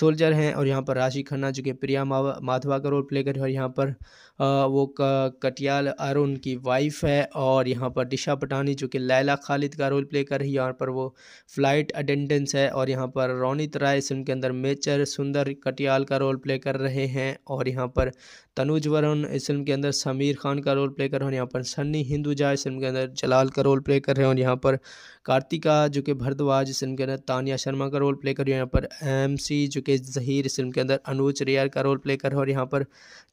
सोल्जर हैं और यहाँ पर राशि खन्ना जो कि प्रिया माधवा का रोल प्ले कर और यहाँ पर वो कटियाल अरुण की वाइफ है और यहाँ पर दिशा पठानी जो कि लैला खालिद का रोल प्ले कर रही है यहाँ पर वो फ्लाइट अटेंडेंस है और यहाँ पर रोनित राय सिम फिल्म के अंदर मेचर सुंदर कटियाल का रोल प्ले कर रहे हैं और यहाँ पर तनुज वरुण इस फिल्म के अंदर समीर खान का रोल प्ले कर रहे हैं यहाँ पर सन्नी हिंदुजा इस फिल्म के अंदर जलाल का रोल प्ले कर रहे हैं और यहाँ पर कार्तिका जो कि भरद्वाज इस फिल्म के अंदर तानिया शर्मा का रोल प्ले कर रही है यहाँ पर एम सी जो कि जहीर इस फिल्म के अंदर अनुज रियार का रोल प्ले कर है और यहाँ पर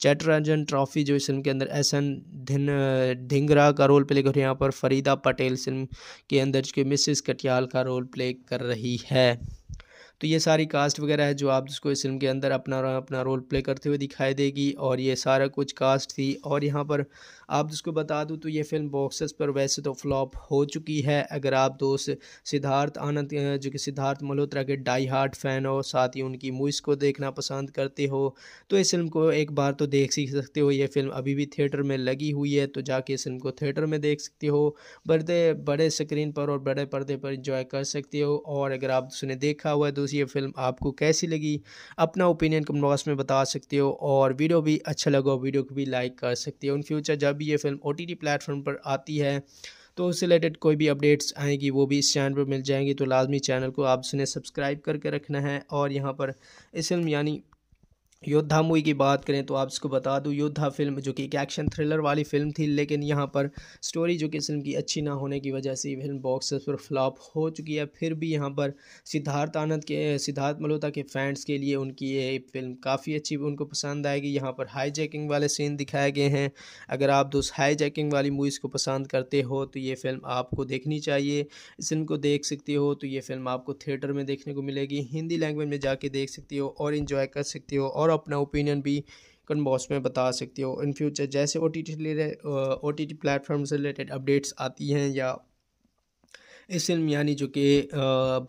चैटरंजन ट्रॉफी जो इस फिल्म के अंदर एस एन धिन ढिंगरा का रोल प्ले कर रही है यहाँ पर फरीदा पटेल फिल्म के अंदर जो कि मिसिस कटियाल का रोल प्ले कर रही है तो ये सारी कास्ट वगैरह है जो आप जिसको इस फिल्म के अंदर अपना अपना रोल प्ले करते हुए दिखाई देगी और ये सारा कुछ कास्ट थी और यहाँ पर आप जिसको बता दूँ तो ये फिल्म बॉक्सेस पर वैसे तो फ्लॉप हो चुकी है अगर आप दोस्त सिद्धार्थ आनंद जो कि सिद्धार्थ मल्होत्रा के डाई हार्ट फ़ैन हो साथ ही उनकी मूवीज़ को देखना पसंद करते हो तो इस फिल्म को एक बार तो देख सीख सकते हो ये फिल्म अभी भी थिएटर में लगी हुई है तो जाके इस फिल्म को थिएटर में देख सकते हो बड़े बड़े स्क्रीन पर और बड़े पर्दे पर इंजॉय कर सकते हो और अगर आप उसने देखा हुआ है तो ये फिल्म आपको कैसी लगी अपना ओपिनियन कमेंट बॉक्स में बता सकते हो और वीडियो भी अच्छा लगा वीडियो को भी लाइक कर सकते हो इन फ्यूचर जब जब ये फिल्म ओ टी प्लेटफॉर्म पर आती है तो उससे रिलेटेड कोई भी अपडेट्स आएंगी वो भी इस चैनल पर मिल जाएंगी तो लाजमी चैनल को आप सुने सब्सक्राइब करके रखना है और यहाँ पर इस फिल्म यानी योद्धा मूवी की बात करें तो आप इसको बता दूं योद्धा फिल्म जो कि एक एक्शन थ्रिलर वाली फिल्म थी लेकिन यहाँ पर स्टोरी जो कि फिल्म की अच्छी ना होने की वजह से फिल्म बॉक्स पर फ्लॉप हो चुकी है फिर भी यहाँ पर सिद्धार्थ आनंद के सिद्धार्थ मल्होत्रा के फैंस के लिए उनकी ये फिल्म काफ़ी अच्छी उनको पसंद आएगी यहाँ पर जैकिंग वाले सीन दिखाए गए हैं अगर आप दोस्त जैकिंग वाली मूवीज़ को पसंद करते हो तो ये फिल्म आपको देखनी चाहिए इस फिल्म को देख सकते हो तो ये फिल्म आपको थिएटर में देखने को मिलेगी हिंदी लैंग्वेज में जाके देख सकती हो और इन्जॉय कर सकते हो और अपना ओपिनियन भी कमेंट बॉक्स में बता सकते हो इन फ्यूचर जैसे O T T O T T platform से रिलेटेड अपडेट्स आती हैं या इस फिल्म यानी जो कि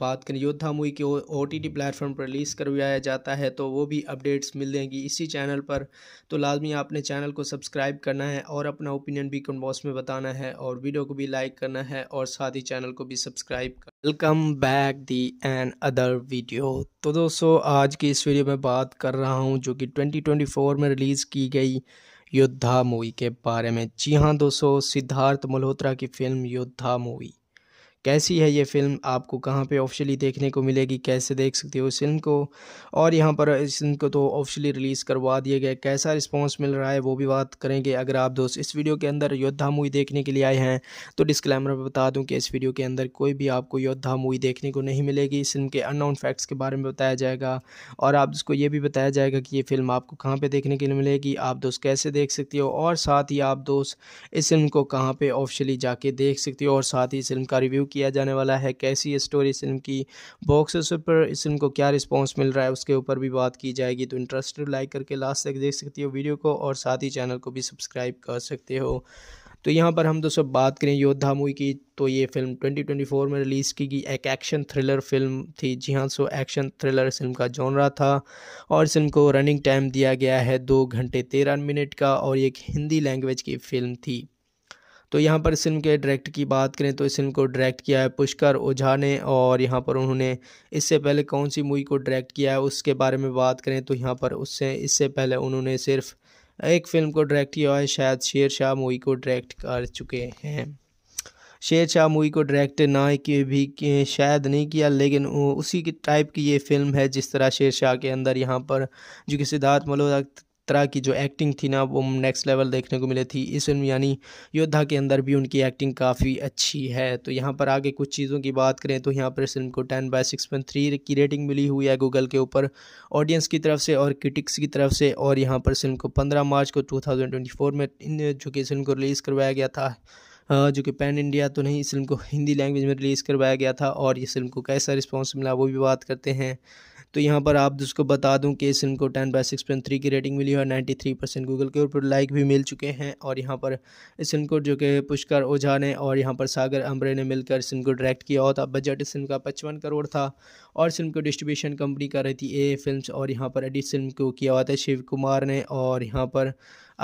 बात करें योद्धा मूवी के ओ टी टी प्लेटफॉर्म पर रिलीज़ करवाया जाता है तो वो भी अपडेट्स मिल देंगी इसी चैनल पर तो लाजमी आपने चैनल को सब्सक्राइब करना है और अपना ओपिनियन भी कमेंट बॉक्स में बताना है और वीडियो को भी लाइक करना है और साथ ही चैनल को भी सब्सक्राइब कर welcome back the and other video तो दोस्तों आज की इस वीडियो में बात कर रहा हूँ जो कि फोर में रिलीज़ की गई योद्धा मूवी के बारे में जी हाँ दोस्तों सिद्धार्थ मल्होत्रा की फिल्म योद्धा मूवी कैसी है ये फ़िल्म आपको कहाँ पे ऑफिशियली देखने को मिलेगी कैसे देख सकते हो इस फिल्म को और यहाँ पर इस फिल्म को तो ऑफिशियली रिलीज़ करवा दिया गया कैसा रिस्पॉन्स मिल रहा है वो भी बात करेंगे अगर आप दोस्त इस वीडियो के अंदर योद्धा मूवी देखने के लिए आए हैं तो डिस्क्लेमर में बता दूँ कि इस वीडियो के अंदर कोई भी आपको योद्धा मूवी देखने को नहीं मिलेगी इस फिल्म के अननाउन फैक्ट्स के बारे में बताया जाएगा और आप उसको ये भी बताया जाएगा कि ये फिल्म आपको कहाँ पर देखने के लिए मिलेगी आप दोस्त कैसे देख सकते हो और साथ ही आप दोस्त इस फिल्म को कहाँ पर ऑफिशियली जाके देख सकते हो और साथ ही इस फिल्म का रिव्यू किया जाने वाला है कैसी है स्टोरी इस फिल्म की बॉक्स पर इस फिल्म को क्या रिस्पॉन्स मिल रहा है उसके ऊपर भी बात की जाएगी तो इंटरेस्टेड लाइक करके लास्ट तक देख सकती हो वीडियो को और साथ ही चैनल को भी सब्सक्राइब कर सकते हो तो यहाँ पर हम दोस्तों बात करें योद्धा मूवी की तो ये फिल्म 2024 में रिलीज़ की गई एक एक्शन थ्रिलर फिल्म थी जी हाँ सो एक्शन थ्रिलर फिल्म का रहा था और इस फिल्म को रनिंग टाइम दिया गया है दो घंटे तेरह मिनट का और एक हिंदी लैंग्वेज की फिल्म थी तो यहाँ पर इस फिल्म के डायरेक्ट की बात करें तो इस फिल्म को डायरेक्ट किया है पुष्कर ओझा ने और यहाँ पर उन्होंने इससे पहले कौन सी मूवी को डायरेक्ट किया है उसके बारे में बात करें तो यहाँ पर उससे इससे पहले उन्होंने सिर्फ एक फिल्म को डायरेक्ट किया है शायद शेर शाह मूवी को डायरेक्ट कर चुके हैं शेर शाह मूवी को डायरेक्ट ना कि भी शायद नहीं किया लेकिन उसी की टाइप की ये फिल्म है जिस तरह शेर शाह के अंदर यहाँ पर जो कि सिद्धार्थ मल्होत्रा तरह की जो एक्टिंग थी ना वो नेक्स्ट लेवल देखने को मिली थी इस फिल्म यानी योद्धा के अंदर भी उनकी एक्टिंग काफ़ी अच्छी है तो यहाँ पर आगे कुछ चीज़ों की बात करें तो यहाँ पर इस फिल्म को ten by six point three की रेटिंग मिली हुई है गूगल के ऊपर ऑडियंस की तरफ से और क्रिटिक्स की तरफ से और यहाँ पर फिल्म को पंद्रह मार्च को टू में जो कि फिल्म को रिलीज़ करवाया गया था जो कि पैन इंडिया तो नहीं इस फिल्म को हिंदी लैंग्वेज में रिलीज़ करवाया गया था और इस फिल्म को कैसा रिस्पॉन्स मिला वो भी बात करते हैं तो यहाँ पर आप उसको बता दूँ कि सिम को ten by six point three की रेटिंग मिली है नाइन्टी थ्री परसेंट गूगल के ऊपर लाइक भी मिल चुके हैं और यहाँ पर इस सिम को जो कि पुष्कर ओझा ने और यहाँ पर सागर अम्बरे ने मिलकर सिम को डायरेक्ट किया हुआ था बजट इस सिम का पचपन करोड़ था और सिम को डिस्ट्रीब्यूशन कंपनी कर रही थी ए फिल्म और यहाँ पर एडिट सिम को किया हुआ था शिव कुमार ने और यहाँ पर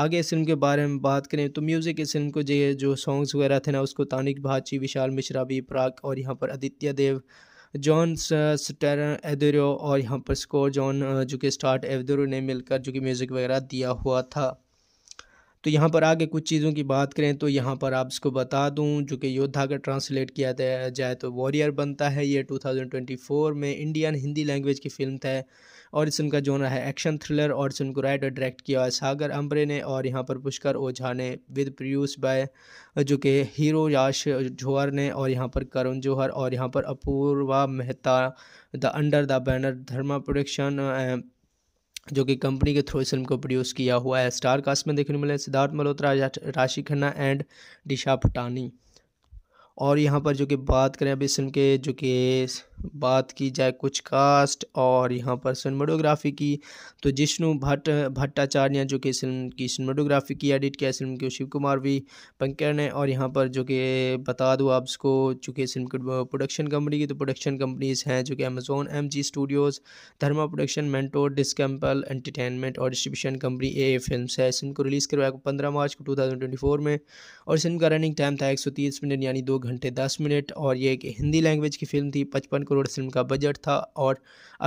आगे इस फिल्म के बारे में बात करें तो म्यूज़िक इस फिल्म को जो सॉन्ग्स वगैरह थे ना उसको तानिक भाची विशाल मिश्रा भी प्राक और यहाँ पर आदित्य देव जॉन स्टर एदेरो और यहाँ पर स्कोर जॉन जो कि स्टार्ट एदेरो ने मिलकर जो कि म्यूज़िक वगैरह दिया हुआ था तो यहाँ पर आगे कुछ चीज़ों की बात करें तो यहाँ पर आप इसको बता दूँ जो कि योद्धा का ट्रांसलेट किया जाए तो वॉरियर बनता है ये 2024 में इंडियन हिंदी लैंग्वेज की फ़िल्म था और इस फिल्म का जोन है एक्शन थ्रिलर और इस फिल्म को राइट और डायरेक्ट किया है सागर अम्बरे ने और यहाँ पर पुष्कर ओझा ने विद प्रोड्यूस बाय जो कि हीरो याश जोहर ने और यहाँ पर करुण जौहर और यहाँ पर Apoorva Mehta the under the banner Dharma production जो कि कंपनी के थ्रू इस फिल्म को प्रोड्यूस किया हुआ है स्टार कास्ट में देखने मिले सिद्धार्थ मल्होत्रा राशि खन्ना एंड दिशा पटानी और यहाँ पर जो कि बात करें अभी इस फिल्म के जो कि बात की जाए कुछ कास्ट और यहाँ पर सिनेमाटोग्राफी की तो जिष्णु भट्ट भट्टाचार्य जो कि फिल्म की सिनेमाटोग्राफी की एडिट किया फिल्म के शिव कुमार वी पंकर ने और यहाँ पर जो कि बता दूँ आप इसको चूँकि फिल्म प्रोडक्शन कंपनी की तो प्रोडक्शन कंपनीज़ हैं जो कि Amazon M G studios Dharma production mentor disciple entertainment और डिस्ट्रीब्यूशन कंपनी ए फिल्म है फिल्म को रिलीज़ करवाया पंद्रह मार्च को टू थाउजेंड ट्वेंटी फोर में और फिल्म का रनिंग टाइम था एक सौ तीस मिनट यानी दो घंटे दस मिनट और ये एक हिंदी लैंग्वेज की फिल्म थी पचपन करोड़ फिल्म का बजट था और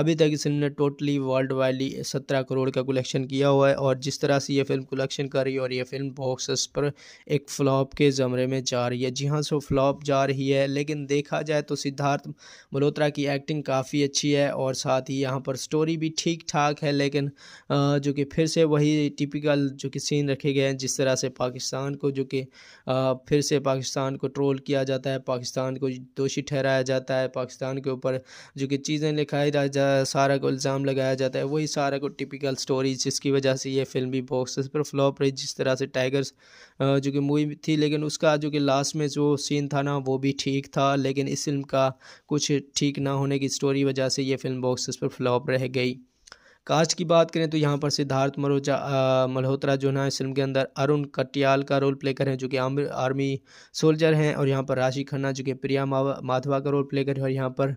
अभी तक इस फिल्म ने टोटली वर्ल्ड वाइडली सत्रह करोड़ का कलेक्शन किया हुआ है और जिस तरह से ये फिल्म कलेक्शन कर रही है और ये फिल्म बॉक्सेस पर एक फ्लॉप के ज़मरे में जा रही है जी हाँ सो फ्लॉप जा रही है लेकिन देखा जाए तो सिद्धार्थ मल्होत्रा की एक्टिंग काफ़ी अच्छी है और साथ ही यहाँ पर स्टोरी भी ठीक ठाक है लेकिन जो कि फिर से वही टिपिकल जो कि सीन रखे गए हैं जिस तरह से पाकिस्तान को जो कि फिर से पाकिस्तान को ट्रोल किया जाता है पाकिस्तान को दोषी ठहराया जाता है पाकिस्तान के ऊपर जो कि चीज़ें लिखाई सारा को इल्ज़ाम लगाया जाता है वही सारा को टिपिकल स्टोरी जिसकी वजह से ये फिल्म भी बॉक्स पर फ्लॉप रही जिस तरह से टाइगर्स जो कि मूवी थी लेकिन उसका जो कि लास्ट में जो सीन था ना वो भी ठीक था लेकिन इस फिल्म का कुछ ठीक ना होने की स्टोरी वजह से ये फिल्म बॉक्सेस पर फ्लॉप रह गई कास्ट की बात करें तो यहाँ पर सिद्धार्थ मरोजा मल्होत्रा जो है इस फिल्म के अंदर अरुण कटियाल का रोल प्ले करें जो कि आर्मी सोल्जर हैं और यहाँ पर राशि खन्ना जो कि प्रिया माधवा का रोल प्ले कर और यहाँ पर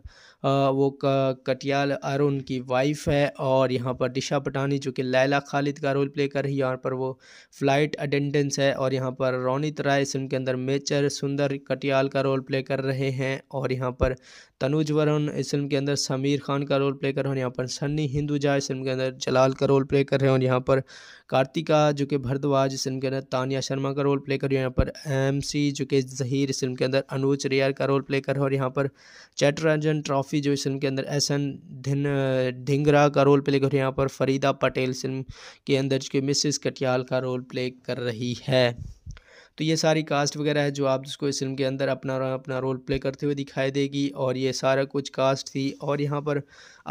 वो कटियाल अरुण की वाइफ है और यहाँ पर दिशा पटानी जो कि लैला खालिद का रोल प्ले कर रही है यहाँ पर वो फ्लाइट अटेंडेंस है और यहाँ पर रौनित राय इस फिल्म के अंदर मेचर सुंदर कटियाल का रोल प्ले कर रहे हैं और यहाँ पर तनुज वरुण इस फिल्म के अंदर समीर खान का रोल प्ले कर रहे हैं यहाँ पर सन्नी हिंदुजा इस फिल्म के अंदर जलाल का रोल प्ले कर रहे हैं और यहाँ पर कार्तिका जो कि भरद्वाज इस फिल्म के अंदर तानिया शर्मा का रोल प्ले कर रही है यहाँ पर एम सी जो कि जहीर इस फिल्म के अंदर अनुज रियार का रोल प्ले कर रहे हैं और यहाँ पर चैटरंजन ट्रॉफी जो इस फिल्म के अंदर एस एन धिन ढिंगरा का रोल प्ले कर रही है यहाँ पर फरीदा पटेल फिल्म के अंदर जो कि मिसिस कटियाल का रोल प्ले कर रही है तो ये सारी कास्ट वगैरह है जो आप जिसको इस फिल्म के अंदर अपना अपना रोल प्ले करते हुए दिखाई देगी और ये सारा कुछ कास्ट थी और यहाँ पर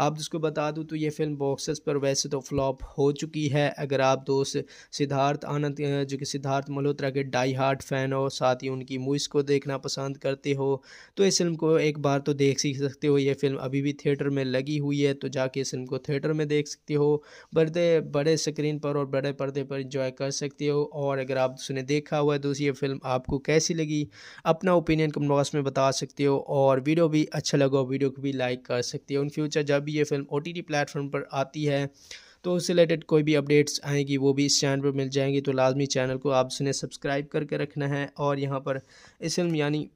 आप जिसको बता दूँ तो ये फिल्म बॉक्सेस पर वैसे तो फ्लॉप हो चुकी है अगर आप दोस्त तो सिद्धार्थ आनंद जो कि सिद्धार्थ मल्होत्रा के डाई हार्ट फ़ैन हो साथ ही उनकी मूवीज़ को देखना पसंद करते हो तो इस फिल्म को एक बार तो देख सीख सकते हो ये फिल्म अभी भी थिएटर में लगी हुई है तो जाके इस फिल्म को थिएटर में देख सकते हो बड़े बड़े स्क्रीन पर और बड़े पर्दे पर इंजॉय कर सकते हो और अगर आप उसने देखा हुआ है तो व्यूज़ ये फिल्म आपको कैसी लगी अपना ओपिनियन कमेंट बॉक्स में बता सकते हो और वीडियो भी अच्छा लगा वीडियो को भी लाइक कर सकते हो इन फ्यूचर जब भी ये फिल्म ओ टी प्लेटफॉर्म पर आती है तो उससे रिलेटेड कोई भी अपडेट्स आएंगी वो भी इस चैनल पर मिल जाएंगी तो लाजमी चैनल को आप सुने सब्सक्राइब करके रखना है और यहाँ पर इस फिल्म यानी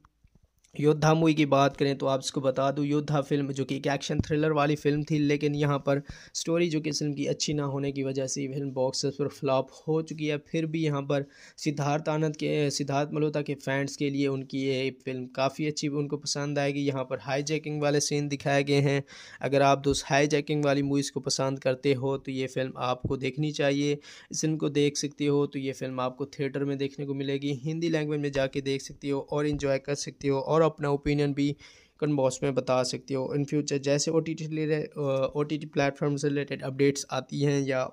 योद्धा मूवी की बात करें तो आप इसको बता दूँ योद्धा फिल्म जो कि एक एक्शन थ्रिलर वाली फिल्म थी लेकिन यहाँ पर स्टोरी जो कि फिल्म की अच्छी ना होने की वजह से फिल्म बॉक्स पर फ्लॉप हो चुकी है फिर भी यहाँ पर सिद्धार्थ आनंद के सिद्धार्थ मल्होत्रा के फैंस के लिए उनकी ये फिल्म काफ़ी अच्छी उनको पसंद आएगी यहाँ पर हाई जैकिंग वाले सीन दिखाए गए हैं अगर आप दोस्त हाई जैकिंग वाली मूवीज़ को पसंद करते हो तो ये फिल्म आपको देखनी चाहिए इस फिल्म को देख सकते हो तो ये फिल्म आपको थिएटर में देखने को मिलेगी हिंदी लैंग्वेज में जाके देख सकते हो और इन्जॉय कर सकते हो और और अपना ओपिनियन भी कमेंट बॉक्स में बता सकते हो इन फ्यूचर जैसे O T T O T T platform से रिलेटेड अपडेट्स आती हैं या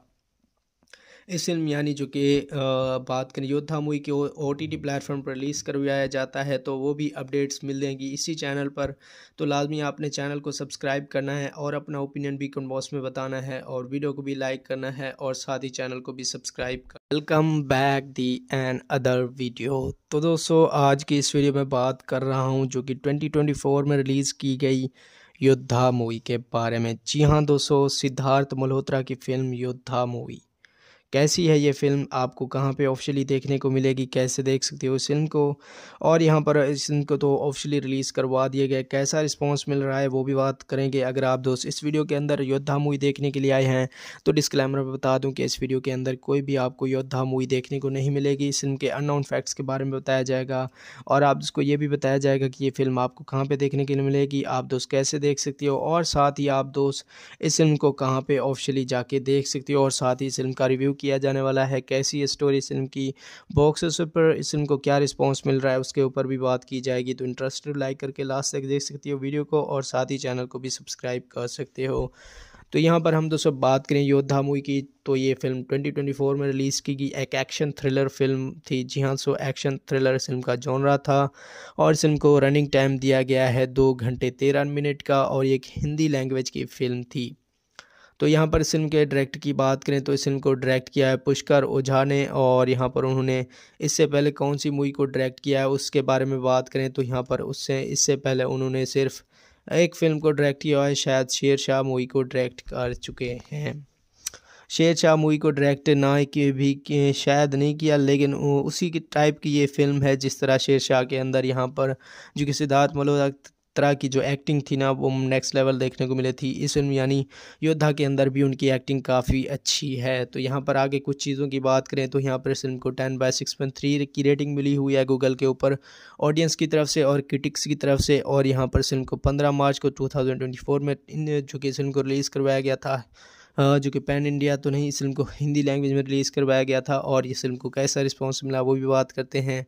इस फिल्म यानी जो कि बात करें योद्धा मूवी के ओ टी टी प्लेटफॉर्म पर रिलीज़ करवाया जाता है तो वो भी अपडेट्स मिल देंगी इसी चैनल पर तो लाजमी आपने चैनल को सब्सक्राइब करना है और अपना ओपिनियन भी कमेंट बॉक्स में बताना है और वीडियो को भी लाइक करना है और साथ ही चैनल को भी सब्सक्राइब कर welcome back the and other video तो दोस्तों आज की इस वीडियो में बात कर रहा हूँ जो कि फोर में रिलीज़ की गई योद्धा मूवी के बारे में जी हाँ दोस्तों सिद्धार्थ मल्होत्रा की फिल्म योद्धा मूवी कैसी है ये फ़िल्म आपको कहाँ पे ऑफिशियली देखने को मिलेगी कैसे देख सकते हो इस फिल्म को और यहाँ पर इस फिल्म को तो ऑफिशियली रिलीज़ करवा दिया गया कैसा रिस्पांस मिल रहा है वो भी बात करेंगे अगर आप दोस्त इस वीडियो के अंदर योद्धा मूवी देखने के लिए आए हैं तो डिस्क्लेमर में बता दूँ कि इस वीडियो के अंदर कोई भी आपको योद्धा मूवी देखने को नहीं मिलेगी इस फिल्म के अननाउन फैक्ट्स के बारे में बताया जाएगा और आप उसको ये भी बताया जाएगा कि ये फिल्म आपको कहाँ पर देखने के लिए मिलेगी आप दोस्त कैसे देख सकते हो और साथ ही आप दोस्त इस फिल्म को कहाँ पर ऑफिशियली जाके देख सकते हो और साथ ही इस फिल्म का रिव्यू किया जाने वाला है कैसी स्टोरी इस फिल्म की बॉक्स पर इस फिल्म को क्या रिस्पॉन्स मिल रहा है उसके ऊपर भी बात की जाएगी तो इंटरेस्टेड लाइक करके लास्ट तक देख सकती हो वीडियो को और साथ ही चैनल को भी सब्सक्राइब कर सकते हो तो यहाँ पर हम दोस्तों बात करें योद्धा मूवी की तो ये फिल्म 2024 में रिलीज़ की गई एक एक्शन थ्रिलर फिल्म थी जी हाँ सो एक्शन थ्रिलर फिल्म का जोनरा था और इस फिल्म को रनिंग टाइम दिया गया है दो घंटे तेरह मिनट का और एक हिंदी लैंग्वेज की फिल्म थी तो यहाँ पर इस फिल्म के डायरेक्ट की बात करें तो इस फिल्म को डायरेक्ट किया है पुष्कर ओझा ने और यहाँ पर उन्होंने इससे पहले कौन सी मूवी को डायरेक्ट किया है उसके बारे में बात करें तो यहाँ पर उससे इससे पहले उन्होंने सिर्फ एक फिल्म को डायरेक्ट किया है शायद शेर शाह मूवी को डायरेक्ट कर चुके हैं शेर शाह मूवी को डायरेक्ट ना कि भी शायद नहीं किया लेकिन उसी की टाइप की ये फिल्म है जिस तरह शेर शाह के अंदर यहाँ पर जो कि सिद्धार्थ मल्होत्रा तरह की जो एक्टिंग थी ना वो नेक्स्ट लेवल देखने को मिली थी इस फिल्म यानी योद्धा के अंदर भी उनकी एक्टिंग काफ़ी अच्छी है तो यहाँ पर आगे कुछ चीज़ों की बात करें तो यहाँ पर इस फिल्म को ten by six point three की रेटिंग मिली हुई है गूगल के ऊपर ऑडियंस की तरफ से और क्रिटिक्स की तरफ से और यहाँ पर फिल्म को पंद्रह मार्च को टू में जो कि फिल्म को रिलीज़ करवाया गया था जो कि पैन इंडिया तो नहीं इस फिल्म को हिंदी लैंग्वेज में रिलीज़ करवाया गया था और इस फिल्म को कैसा रिस्पॉन्स मिला वो भी बात करते हैं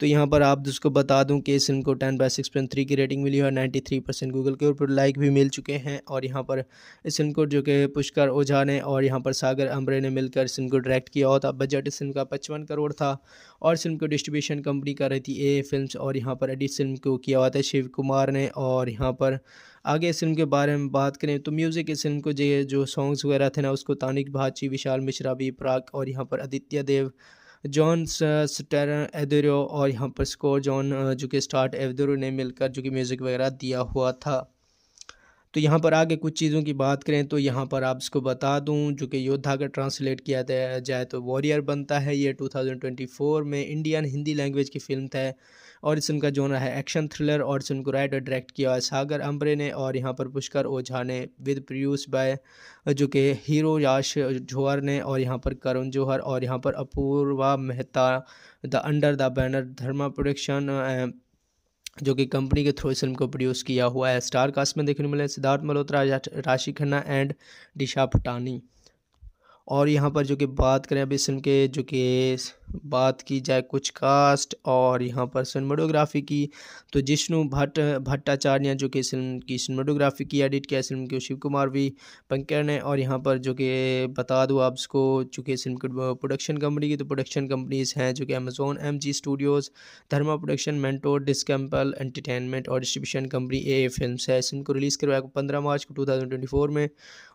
तो यहाँ पर आप उसको बता दूँ कि इस फिल्म को ten by six point three की रेटिंग मिली है नाइन्टी थ्री परसेंट गूगल के ऊपर लाइक भी मिल चुके हैं और यहाँ पर इस फिल्म को जो कि पुष्कर ओझा ने और यहाँ पर सागर अम्बरे ने मिलकर इस फिल्म को डायरेक्ट किया था बजट इस फिल्म का पचपन करोड़ था और फिल्म को डिस्ट्रीब्यूशन कंपनी कर रही थी ए फिल्म और यहाँ पर एडिट फिल्म को किया हुआ था शिव कुमार ने और यहाँ पर आगे इस फिल्म के बारे में बात करें तो म्यूज़िक इस फिल्म को जो सॉन्ग्स वगैरह थे ना उसको तानिक भाची विशाल मिश्रा भी प्राक और यहाँ पर आदित्य देव जॉन स्टर एदरो और यहाँ पर स्कोर जॉन जो कि स्टार्ट एवदरो ने मिलकर जो कि म्यूज़िक वगैरह दिया हुआ था तो यहाँ पर आगे कुछ चीज़ों की बात करें तो यहाँ पर आप इसको बता दूँ जो कि योद्धा का ट्रांसलेट किया जाए तो वॉरियर बनता है ये 2024 में इंडियन हिंदी लैंग्वेज की फिल्म था और इस फिल्म का जोन है एक्शन थ्रिलर और इस फिल्म को राइट और डायरेक्ट किया है सागर अम्बरे ने और यहाँ पर पुष्कर ओझा ने विद प्रोड्यूस बाय जो कि हीरो याश जोहर ने और यहाँ पर करुण जोहर और यहाँ पर Apoorva Mehta the under the banner Dharma production जो कि कंपनी के थ्रू इस फिल्म को प्रोड्यूस किया हुआ है स्टार कास्ट में देखने मिले सिद्धार्थ मल्होत्रा राशि खन्ना एंड दिशा पटानी और यहाँ पर जो कि बात करें अभी इस फिल्म के जो कि बात की जाए कुछ कास्ट और यहाँ पर सिनेमाटोग्राफी की तो जिष्णु भट्ट भट्टाचार्य जो कि फिल्म की सिनेमाटोग्राफी की एडिट किया फिल्म के शिव कुमार भी पंकर ने और यहाँ पर जो कि बता दूँ आप इसको चूँकि फिल्म प्रोडक्शन कंपनी की तो प्रोडक्शन कंपनीज़ हैं जो कि Amazon M G studios Dharma production mentor disciple entertainment और डिस्ट्रीब्यूशन कंपनी ए फिल्म है फिल्म को रिलीज़ करवाया पंद्रह मार्च को टू थाउजेंड ट्वेंटी फोर में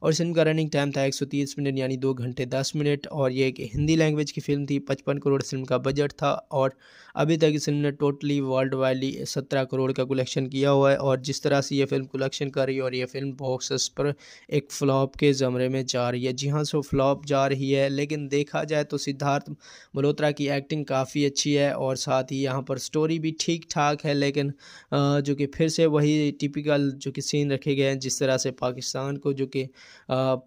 और फिल्म का रनिंग टाइम था एक सौ तीस मिनट यानी दो घंटे दस मिनट और ये एक हिंदी लैंग्वेज की फिल्म थी पचपन करोड़ करोड़ फिल्म का बजट था और अभी तक इस फिल्म ने टोटली वर्ल्ड वाइडली सत्रह करोड़ का कलेक्शन किया हुआ है और जिस तरह से ये फिल्म कलेक्शन कर रही है और ये फिल्म बॉक्स पर एक फ्लॉप के ज़मरे में जा रही है जी हाँ सो फ्लॉप जा रही है लेकिन देखा जाए तो सिद्धार्थ मल्होत्रा की एक्टिंग काफ़ी अच्छी है और साथ ही यहाँ पर स्टोरी भी ठीक ठाक है लेकिन जो कि फिर से वही टिपिकल जो कि सीन रखे गए हैं जिस तरह से पाकिस्तान को जो कि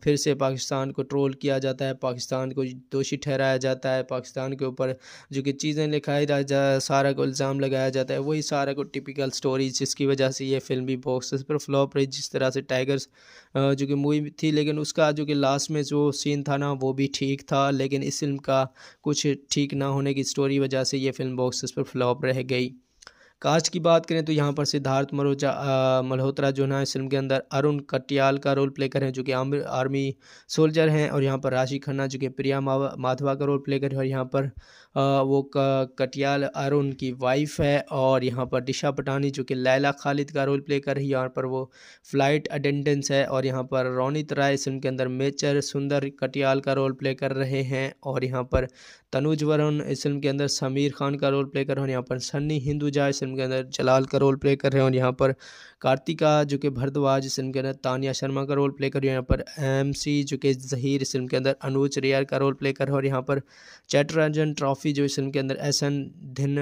फिर से पाकिस्तान को ट्रोल किया जाता है पाकिस्तान को दोषी ठहराया जाता है पाकिस्तान के ऊपर जो कि चीज़ें लिखाई जा सारा को इल्ज़ाम लगाया जाता है वही सारा को टिपिकल स्टोरी जिसकी वजह से ये फिल्म भी बॉक्स पर फ्लॉप रही जिस तरह से टाइगर्स जो कि मूवी थी लेकिन उसका जो कि लास्ट में जो सीन था ना वो भी ठीक था लेकिन इस फिल्म का कुछ ठीक ना होने की स्टोरी वजह से ये फिल्म बॉक्स पर फ्लॉप रह गई कास्ट की बात करें तो यहाँ पर सिद्धार्थ मरोजा मल्होत्रा जो ना इस फिल्म के अंदर अरुण कटियाल का रोल प्ले करें जो कि आर्मी सोल्जर हैं और यहाँ पर राशि खन्ना जो कि प्रिया माधवा का रोल प्ले हैं और यहाँ पर वो कटियाल अरुण की वाइफ है और यहाँ पर दिशा पटानी जो कि लैला खालिद का रोल प्ले कर रही है यहाँ पर वो फ्लाइट अटेंडेंस है और यहाँ पर रोनित राय फिल्म के अंदर मेचर सुंदर कटियाल का रोल प्ले कर रहे हैं और यहाँ पर तनुज वरुण इस फिल्म के अंदर समीर खान का रोल प्ले कर रहे हैं यहाँ पर सन्नी हिंदुजा इस फिल्म के अंदर जलाल का रोल प्ले कर रहे हैं और यहाँ पर कार्तिका जो कि भरद्वाज इस फिल्म के अंदर तानिया शर्मा का रोल प्ले कर रही है यहाँ पर एम सी जो कि जहीर इस फिल्म के अंदर अनुज रियार का रोल प्ले कर है और यहाँ पर चैटरंजन ट्रॉफी जो इस फिल्म के अंदर एस एन धिन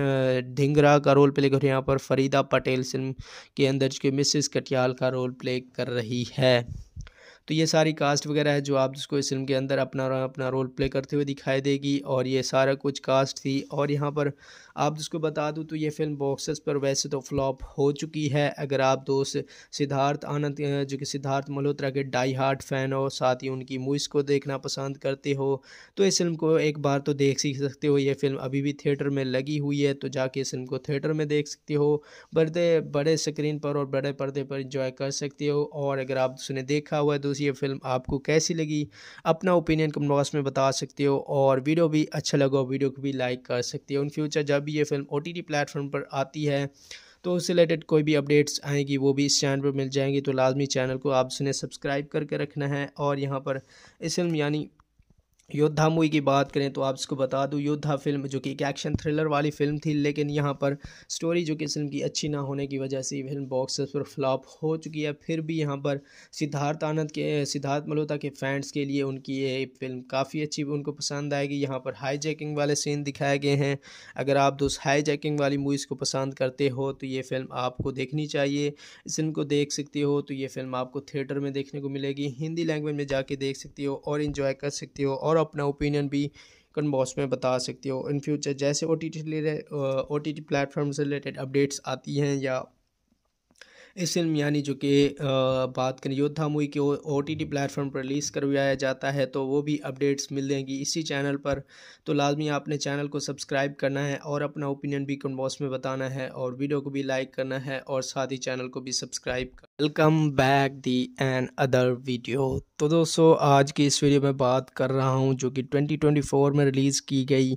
ढिंगरा का रोल प्ले कर रही है यहाँ पर फरीदा पटेल फिल्म के अंदर जो कि मिसिस कटियाल का रोल प्ले कर रही है तो ये सारी कास्ट वगैरह है जो आप जिसको इस फिल्म के अंदर अपना अपना रोल प्ले करते हुए दिखाई देगी और ये सारा कुछ कास्ट थी और यहाँ पर आप जिसको बता दूँ तो ये फिल्म बॉक्सेस पर वैसे तो फ्लॉप हो चुकी है अगर आप दोस्त सिद्धार्थ आनंद जो कि सिद्धार्थ मल्होत्रा के डाई हार्ट फ़ैन हो साथ ही उनकी मूवीज़ को देखना पसंद करते हो तो इस फिल्म को एक बार तो देख सीख सकते हो ये फिल्म अभी भी थिएटर में लगी हुई है तो जाके इस फिल्म को थिएटर में देख सकते हो बड़े बड़े स्क्रीन पर और बड़े पर्दे पर इंजॉय कर सकते हो और अगर आप उसने देखा हुआ है तो ये फिल्म आपको कैसी लगी अपना ओपिनियन कमेंट बॉक्स में बता सकते हो और वीडियो भी अच्छा लगा वीडियो को भी लाइक कर सकते हो इन फ्यूचर जब जब ये फिल्म ओ टी प्लेटफॉर्म पर आती है तो उससे रिलेटेड कोई भी अपडेट्स आएंगी वो भी इस चैनल पर मिल जाएंगी तो लाजमी चैनल को आप सुने सब्सक्राइब करके रखना है और यहाँ पर इस फिल्म यानी योद्धा मूवी की बात करें तो आप इसको बता दूं योद्धा फिल्म जो कि एक एक्शन थ्रिलर वाली फिल्म थी लेकिन यहाँ पर स्टोरी जो कि फिल्म की अच्छी ना होने की वजह से ये फिल्म बॉक्स ऑफिस पर फ्लॉप हो चुकी है फिर भी यहाँ पर सिद्धार्थ आनंद के सिद्धार्थ मल्होत्रा के फैंस के लिए उनकी ये फिल्म काफ़ी अच्छी उनको पसंद आएगी यहाँ पर हाई जैकिंग वाले सीन दिखाए गए हैं अगर आप दोस्त हाई जैकिंग वाली मूवीज़ को पसंद करते हो तो ये फिल्म आपको देखनी चाहिए इस फिल्म को देख सकती हो तो ये फिल्म आपको थिएटर में देखने को मिलेगी हिंदी लैंग्वेज में जाके देख सकती हो और इन्जॉय कर सकती हो और अपना ओपिनियन भी कम बॉक्स में बता सकते हो इन फ्यूचर जैसे O T T O T T platform से रिलेटेड अपडेट्स आती हैं या इस फिल्म यानी जो कि बात करें योद्धा मूवी की ओ टी टी प्लेटफॉर्म पर रिलीज़ करवाया जाता है तो वो भी अपडेट्स मिल जाएंगी इसी चैनल पर तो लाजमी आपने चैनल को सब्सक्राइब करना है और अपना ओपिनियन भी कमेंट बॉक्स में बताना है और वीडियो को भी लाइक करना है और साथ ही चैनल को भी सब्सक्राइब कर welcome back the and other video तो दोस्तों आज की इस वीडियो में बात कर रहा हूँ जो कि फोर में रिलीज़ की गई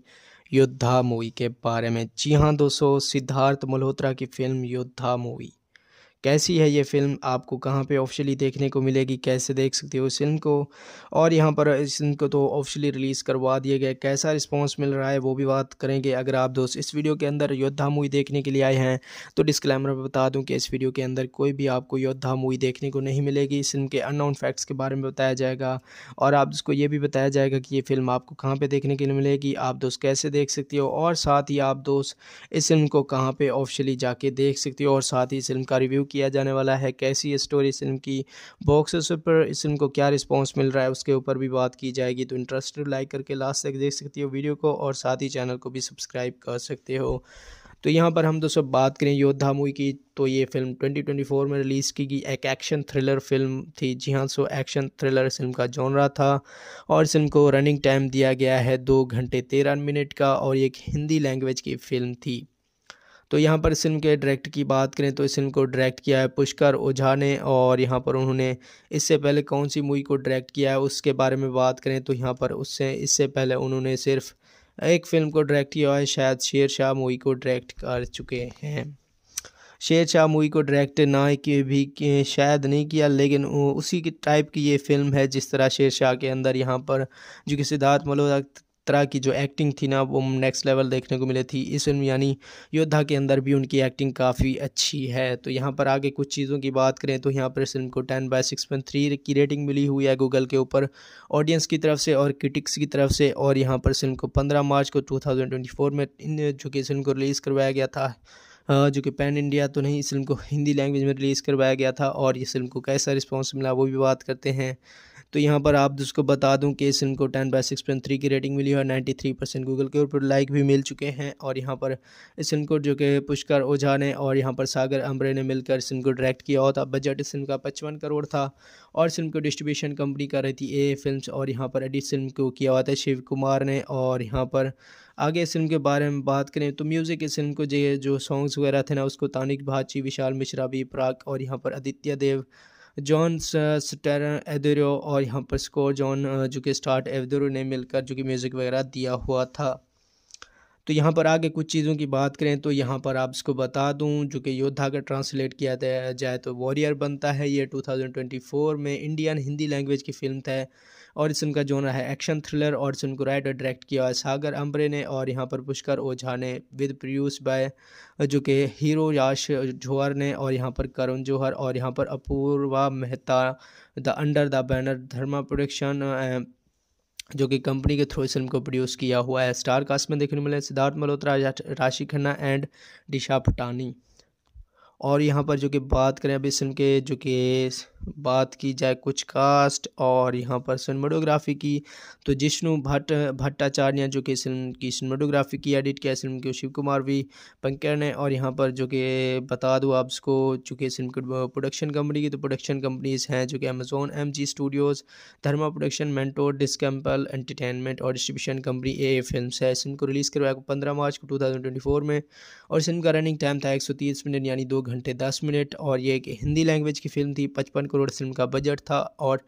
योद्धा मूवी के बारे में जी हाँ दोस्तों सिद्धार्थ मल्होत्रा की फिल्म योद्धा मूवी कैसी है ये फ़िल्म आपको कहाँ पे ऑफिशियली देखने को मिलेगी कैसे देख सकते हो इस फिल्म को और यहाँ पर इस फिल्म को तो ऑफिशियली रिलीज़ करवा दिए गए कैसा रिस्पॉन्स मिल रहा है वो भी बात करेंगे अगर आप दोस्त इस वीडियो के अंदर योद्धा मूवी देखने के लिए आए हैं तो डिस्क्लेमर में बता दूँ कि इस वीडियो के अंदर कोई भी आपको योद्धा मूवी देखने को नहीं मिलेगी इस फिल्म के अननोन फैक्ट्स के बारे में बताया जाएगा और आप उसको ये भी बताया जाएगा कि ये फिल्म आपको कहाँ पर देखने के लिए मिलेगी आप दोस्त कैसे देख सकते हो और साथ ही आप दोस्त इस फिल्म को कहाँ पर ऑफिशियली जाके देख सकते हो और साथ ही इस फिल्म का रिव्यू किया जाने वाला है कैसी है स्टोरी इस फिल्म की बॉक्स पर इस फिल्म को क्या रिस्पॉन्स मिल रहा है उसके ऊपर भी बात की जाएगी तो इंटरेस्टेड लाइक करके लास्ट तक देख सकती हो वीडियो को और साथ ही चैनल को भी सब्सक्राइब कर सकते हो तो यहाँ पर हम दोस्तों बात करें योद्धा मूवी की तो ये फिल्म 2024 में रिलीज़ की गई एक एक्शन थ्रिलर फिल्म थी जी हाँ सो एक्शन थ्रिलर फिल्म का रहा था और फिल्म को रनिंग टाइम दिया गया है दो घंटे तेरह मिनट का और एक हिंदी लैंग्वेज की फ़िल्म थी तो यहाँ पर इस फिल्म के डायरेक्ट की बात करें तो इस फिल्म को डायरेक्ट किया है पुष्कर ओझा ने और यहाँ पर उन्होंने इससे पहले कौन सी मूवी को डायरेक्ट किया है उसके बारे में बात करें तो यहाँ पर उससे इससे पहले उन्होंने सिर्फ एक फिल्म को डायरेक्ट किया है शायद शेर शाह मूवी को डायरेक्ट कर चुके हैं शेर शाह मूवी को डायरेक्ट ना कि भी शायद नहीं किया लेकिन उसी की टाइप की ये फिल्म है जिस तरह शेर शाह के अंदर यहाँ पर जो कि सिद्धार्थ मल्होत्रा तरह की जो एक्टिंग थी ना वो नेक्स्ट लेवल देखने को मिली थी इस फिल्म यानी योद्धा के अंदर भी उनकी एक्टिंग काफ़ी अच्छी है तो यहाँ पर आगे कुछ चीज़ों की बात करें तो यहाँ पर इस फिल्म को ten by six point three की रेटिंग मिली हुई है गूगल के ऊपर ऑडियंस की तरफ से और क्रिटिक्स की तरफ से और यहाँ पर फिल्म को पंद्रह मार्च को टू में जो कि फिल्म को रिलीज़ करवाया गया था जो कि पैन इंडिया तो नहीं इस फिल्म को हिंदी लैंग्वेज में रिलीज़ करवाया गया था और इस फिल्म को कैसा रिस्पॉन्स मिला वो भी बात करते हैं तो यहाँ पर आप उसको बता दूँ कि सिम को ten by six point three की रेटिंग मिली है और नाइन्टी थ्री परसेंट गूगल के ऊपर लाइक भी मिल चुके हैं और यहाँ पर इस सिम को जो कि पुष्कर ओझा ने और यहाँ पर सागर अम्बरे ने मिलकर सिम को डायरेक्ट किया हुआ था बजट इस सिम का पचपन करोड़ था और सिम को डिस्ट्रीब्यूशन कंपनी कर रही थी ए फिल्म और यहाँ पर एडिट सिम को किया हुआ था शिव कुमार ने और यहाँ पर आगे इस फिल्म के बारे में बात करें तो म्यूज़िक इस फिल्म को जो सॉन्ग्स वगैरह थे ना उसको तानिक भाची विशाल मिश्रा भी प्राक और यहाँ पर आदित्य देव जॉन स्टेर एदेरो और यहाँ पर स्कोर जॉन जो कि स्टार्ट एदरो ने मिलकर जो कि म्यूज़िक वगैरह दिया हुआ था तो यहाँ पर आगे कुछ चीज़ों की बात करें तो यहाँ पर आप इसको बता दूँ जो कि योद्धा का ट्रांसलेट किया जाए तो वॉरियर बनता है ये 2024 में इंडियन हिंदी लैंग्वेज की फ़िल्म है और इस फिल्म का जोनर है एक्शन थ्रिलर और इस फिल्म को राइट और डायरेक्ट किया है सागर अम्बरे ने और यहाँ पर पुष्कर ओझा ने विद प्रोड्यूस बाय जो कि हीरो याश जोहर ने और यहाँ पर करुण जौहर और यहाँ पर Apoorva Mehta the under the banner Dharma production जो कि कंपनी के थ्रू इस फिल्म को प्रोड्यूस किया हुआ है स्टार कास्ट में देखने मिले सिद्धार्थ मल्होत्रा राशि खन्ना एंड दिशा पटानी और यहाँ पर जो कि बात करें अब इस फिल्म के जो कि बात की जाए कुछ कास्ट और यहाँ पर सिनेमाटोग्राफी की तो जिष्णु भट्ट भट्टाचार्य जो कि फिल्म की सिनेमाटोग्राफी की एडिट किया फिल्म के शिव कुमार भी पंकर ने और यहाँ पर जो कि बता दूँ आप उसको चूँकि फिल्म की प्रोडक्शन कंपनी की तो प्रोडक्शन कंपनीज़ हैं जो कि Amazon M G studios Dharma production mentor disciple entertainment और डिस्ट्रीब्यूशन कंपनी ए फिल्म है फिल्म को रिलीज़ करवाया पंद्रह मार्च को टू में और इसम फिल्म का रनिंग टाइम था एक मिनट यानी दो घंटे दस मिनट और ये एक हिंदी लैंग्वेज की फिल्म थी पचपन करोड़ फिल्म का बजट था और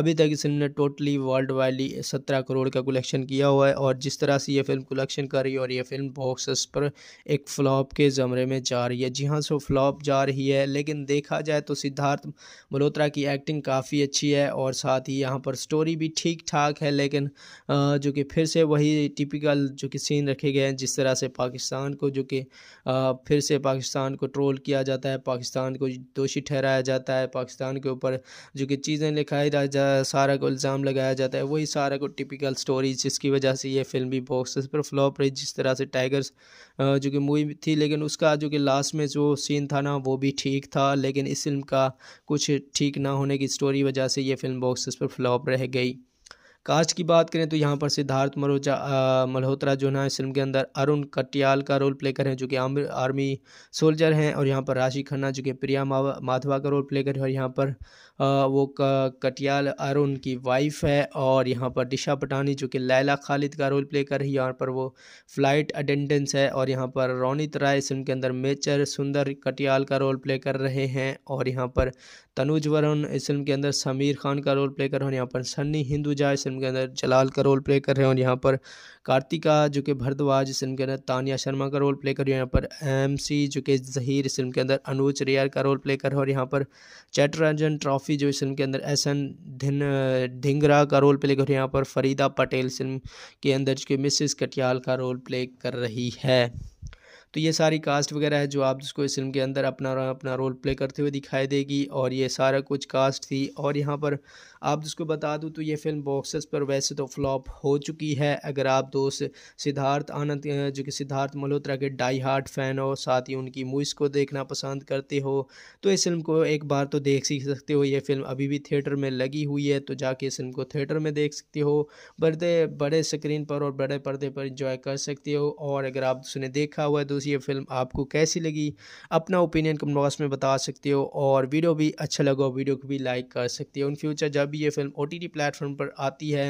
अभी तक इस फिल्म ने टोटली वर्ल्ड वाइडली सत्रह करोड़ का कलेक्शन किया हुआ है और जिस तरह से ये फिल्म कलेक्शन कर रही है और ये फिल्म बॉक्सेस पर एक फ्लॉप के ज़मरे में जा रही है जी हाँ सो फ्लॉप जा रही है लेकिन देखा जाए तो सिद्धार्थ मल्होत्रा की एक्टिंग काफ़ी अच्छी है और साथ ही यहाँ पर स्टोरी भी ठीक ठाक है लेकिन जो कि फिर से वही टिपिकल जो कि सीन रखे गए हैं जिस तरह से पाकिस्तान को जो कि फिर से पाकिस्तान को ट्रोल किया जाता है पाकिस्तान को दोषी ठहराया जाता है पाकिस्तान के ऊपर जो कि चीज़ें लिखाई जा सारा को इल्ज़ाम लगाया जाता है वही सारा को टिपिकल स्टोरी जिसकी वजह से ये फिल्म भी बॉक्स पर फ्लॉप रही जिस तरह से टाइगर्स जो कि मूवी थी लेकिन उसका जो कि लास्ट में जो सीन था ना वो भी ठीक था लेकिन इस फिल्म का कुछ ठीक ना होने की स्टोरी वजह से ये फिल्म बॉक्सेस पर फ्लॉप रह गई कास्ट की बात करें तो यहाँ पर सिद्धार्थ मरोजा मल्होत्रा जो ना इस फिल्म के अंदर अरुण कटियाल का रोल प्ले करें जो कि आर्मी सोल्जर हैं और यहाँ पर राशि खन्ना जो कि प्रिया माधवा का रोल प्ले करें और यहाँ पर वो कटियाल अरुण की वाइफ है और यहाँ पर दिशा पटानी जो कि लैला खालिद का रोल प्ले कर रही है यहाँ पर वो फ्लाइट अटेंडेंस है और यहाँ पर रौनित राय फिल्म के अंदर मेचर सुंदर कटियाल का रोल प्ले कर रहे हैं और यहाँ पर तनुज वरुण इस फिल्म के अंदर समीर खान का रोल प्ले कर रहे हैं यहाँ पर सन्नी हिंदुजा इस फिल्म के अंदर जलाल का रोल प्ले कर रहे हैं और यहाँ पर कार्तिका जो कि भरद्वाज इस फिल्म के अंदर तानिया शर्मा का रोल प्ले कर रही है यहाँ पर एम जो कि जहीर इस फिल्म के अंदर अनुज रेयर का रोल प्ले कर रहे हैं और यहाँ पर चैटरंजन ट्रॉफी काफ़ी जो इस फिल्म के अंदर एहसन धिन ढिंगरा का रोल प्ले कर यहाँ पर फरीदा पटेल फिल्म के अंदर के मिसिस कटियाल का रोल प्ले कर रही है तो ये सारी कास्ट वगैरह है जो आप जिसको इस फिल्म के अंदर अपना अपना रोल प्ले करते हुए दिखाई देगी और ये सारा कुछ कास्ट थी और यहाँ पर आप जिसको बता दूँ तो ये फिल्म बॉक्सेस पर वैसे तो फ्लॉप हो चुकी है अगर आप दोस्त सिद्धार्थ आनंद जो कि सिद्धार्थ मल्होत्रा के डाई हार्ट फ़ैन हो साथ ही उनकी मूवीज़ को देखना पसंद करते हो तो इस फिल्म को एक बार तो देख सीख सकते हो ये फिल्म अभी भी थिएटर में लगी हुई है तो जाके इस फिल्म को थिएटर में देख सकते हो बड़े बड़े स्क्रीन पर और बड़े पर्दे पर इंजॉय कर सकते हो और अगर आप उसने देखा हुआ है तो ये फिल्म आपको कैसी लगी अपना ओपिनियन कमेंट बॉक्स में बता सकते हो और वीडियो भी अच्छा लगा वीडियो को भी लाइक कर सकते हो इन फ्यूचर जब भी ये फिल्म ओ टी प्लेटफॉर्म पर आती है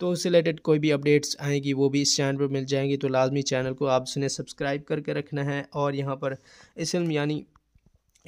तो उससे रिलेटेड कोई भी अपडेट्स आएंगी वो भी इस चैनल पर मिल जाएंगी तो लाजमी चैनल को आप सुने सब्सक्राइब करके रखना है और यहाँ पर इस फिल्म यानी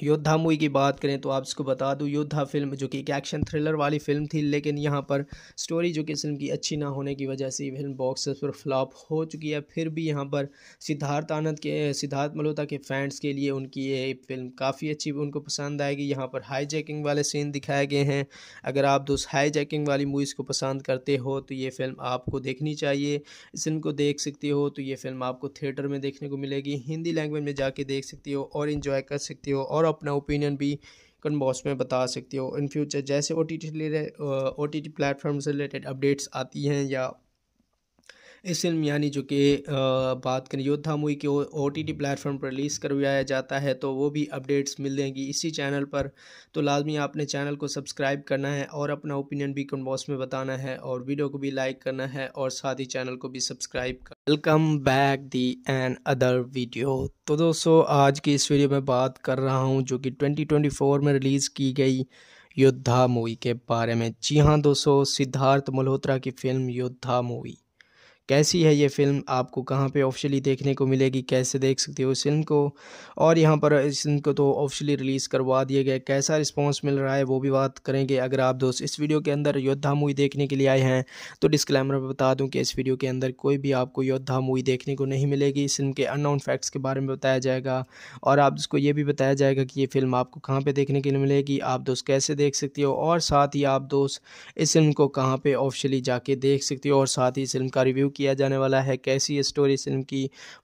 योद्धा मूवी की बात करें तो आप इसको बता दूं योद्धा फिल्म जो कि एक एक्शन थ्रिलर वाली फिल्म थी लेकिन यहाँ पर स्टोरी जो कि फिल्म की अच्छी ना होने की वजह से फिल्म बॉक्स पर फ्लॉप हो चुकी है फिर भी यहाँ पर सिद्धार्थ आनंद के सिद्धार्थ मल्होत्रा के फैंस के लिए उनकी ये फिल्म काफ़ी अच्छी उनको पसंद आएगी यहाँ पर हाई जैकिंग वाले सीन दिखाए गए हैं अगर आप दोस्त हाई जैकिंग वाली मूवीज़ को पसंद करते हो तो ये फिल्म आपको देखनी चाहिए इस फिल्म को देख सकते हो तो ये फिल्म आपको थिएटर में देखने को मिलेगी हिंदी लैंग्वेज में जाके देख सकती हो और इन्जॉय कर सकते हो और अपना ओपिनियन भी कमेंट बॉक्स में बता सकते हो इन फ्यूचर जैसे O T T O T T platform से रिलेटेड अपडेट्स आती हैं या इस फिल्म यानी जो कि बात करें योद्धा मूवी के ओ टी टी प्लेटफॉर्म पर रिलीज़ करवाया जाता है तो वो भी अपडेट्स मिल जाएंगी इसी चैनल पर तो लाजमी आपने चैनल को सब्सक्राइब करना है और अपना ओपिनियन भी कमेंट बॉक्स में बताना है और वीडियो को भी लाइक करना है और साथ ही चैनल को भी सब्सक्राइब कर welcome back the and other video तो दोस्तों आज की इस वीडियो में बात कर रहा हूँ जो कि फोर में रिलीज़ की गई योद्धा मूवी के बारे में जी हाँ दोस्तों सिद्धार्थ मल्होत्रा की फिल्म योद्धा मूवी कैसी है ये फ़िल्म आपको कहाँ पे ऑफिशियली देखने को मिलेगी कैसे देख सकते हो इस फिल्म को और यहाँ पर इस फिल्म को तो ऑफिशियली रिलीज़ करवा दिया गया कैसा रिस्पॉन्स मिल रहा है वो भी बात करेंगे अगर आप दोस्त इस वीडियो के अंदर योद्धा मूवी देखने के लिए आए हैं तो डिस्क्लेमर में बता दूँ कि इस वीडियो के अंदर कोई भी आपको योद्धा मूवी देखने को नहीं मिलेगी इस फिल्म के अननोन फैक्ट्स के बारे में बताया जाएगा और आप उसको ये भी बताया जाएगा कि ये फिल्म आपको कहाँ पर देखने के लिए मिलेगी आप दोस्त कैसे देख सकते हो और साथ ही आप दोस्त इस फिल्म को कहाँ पर ऑफिशियली जाके देख सकते हो और साथ ही इस फिल्म का रिव्यू किया जाने वाला है कैसी स्टोरी फिल्म की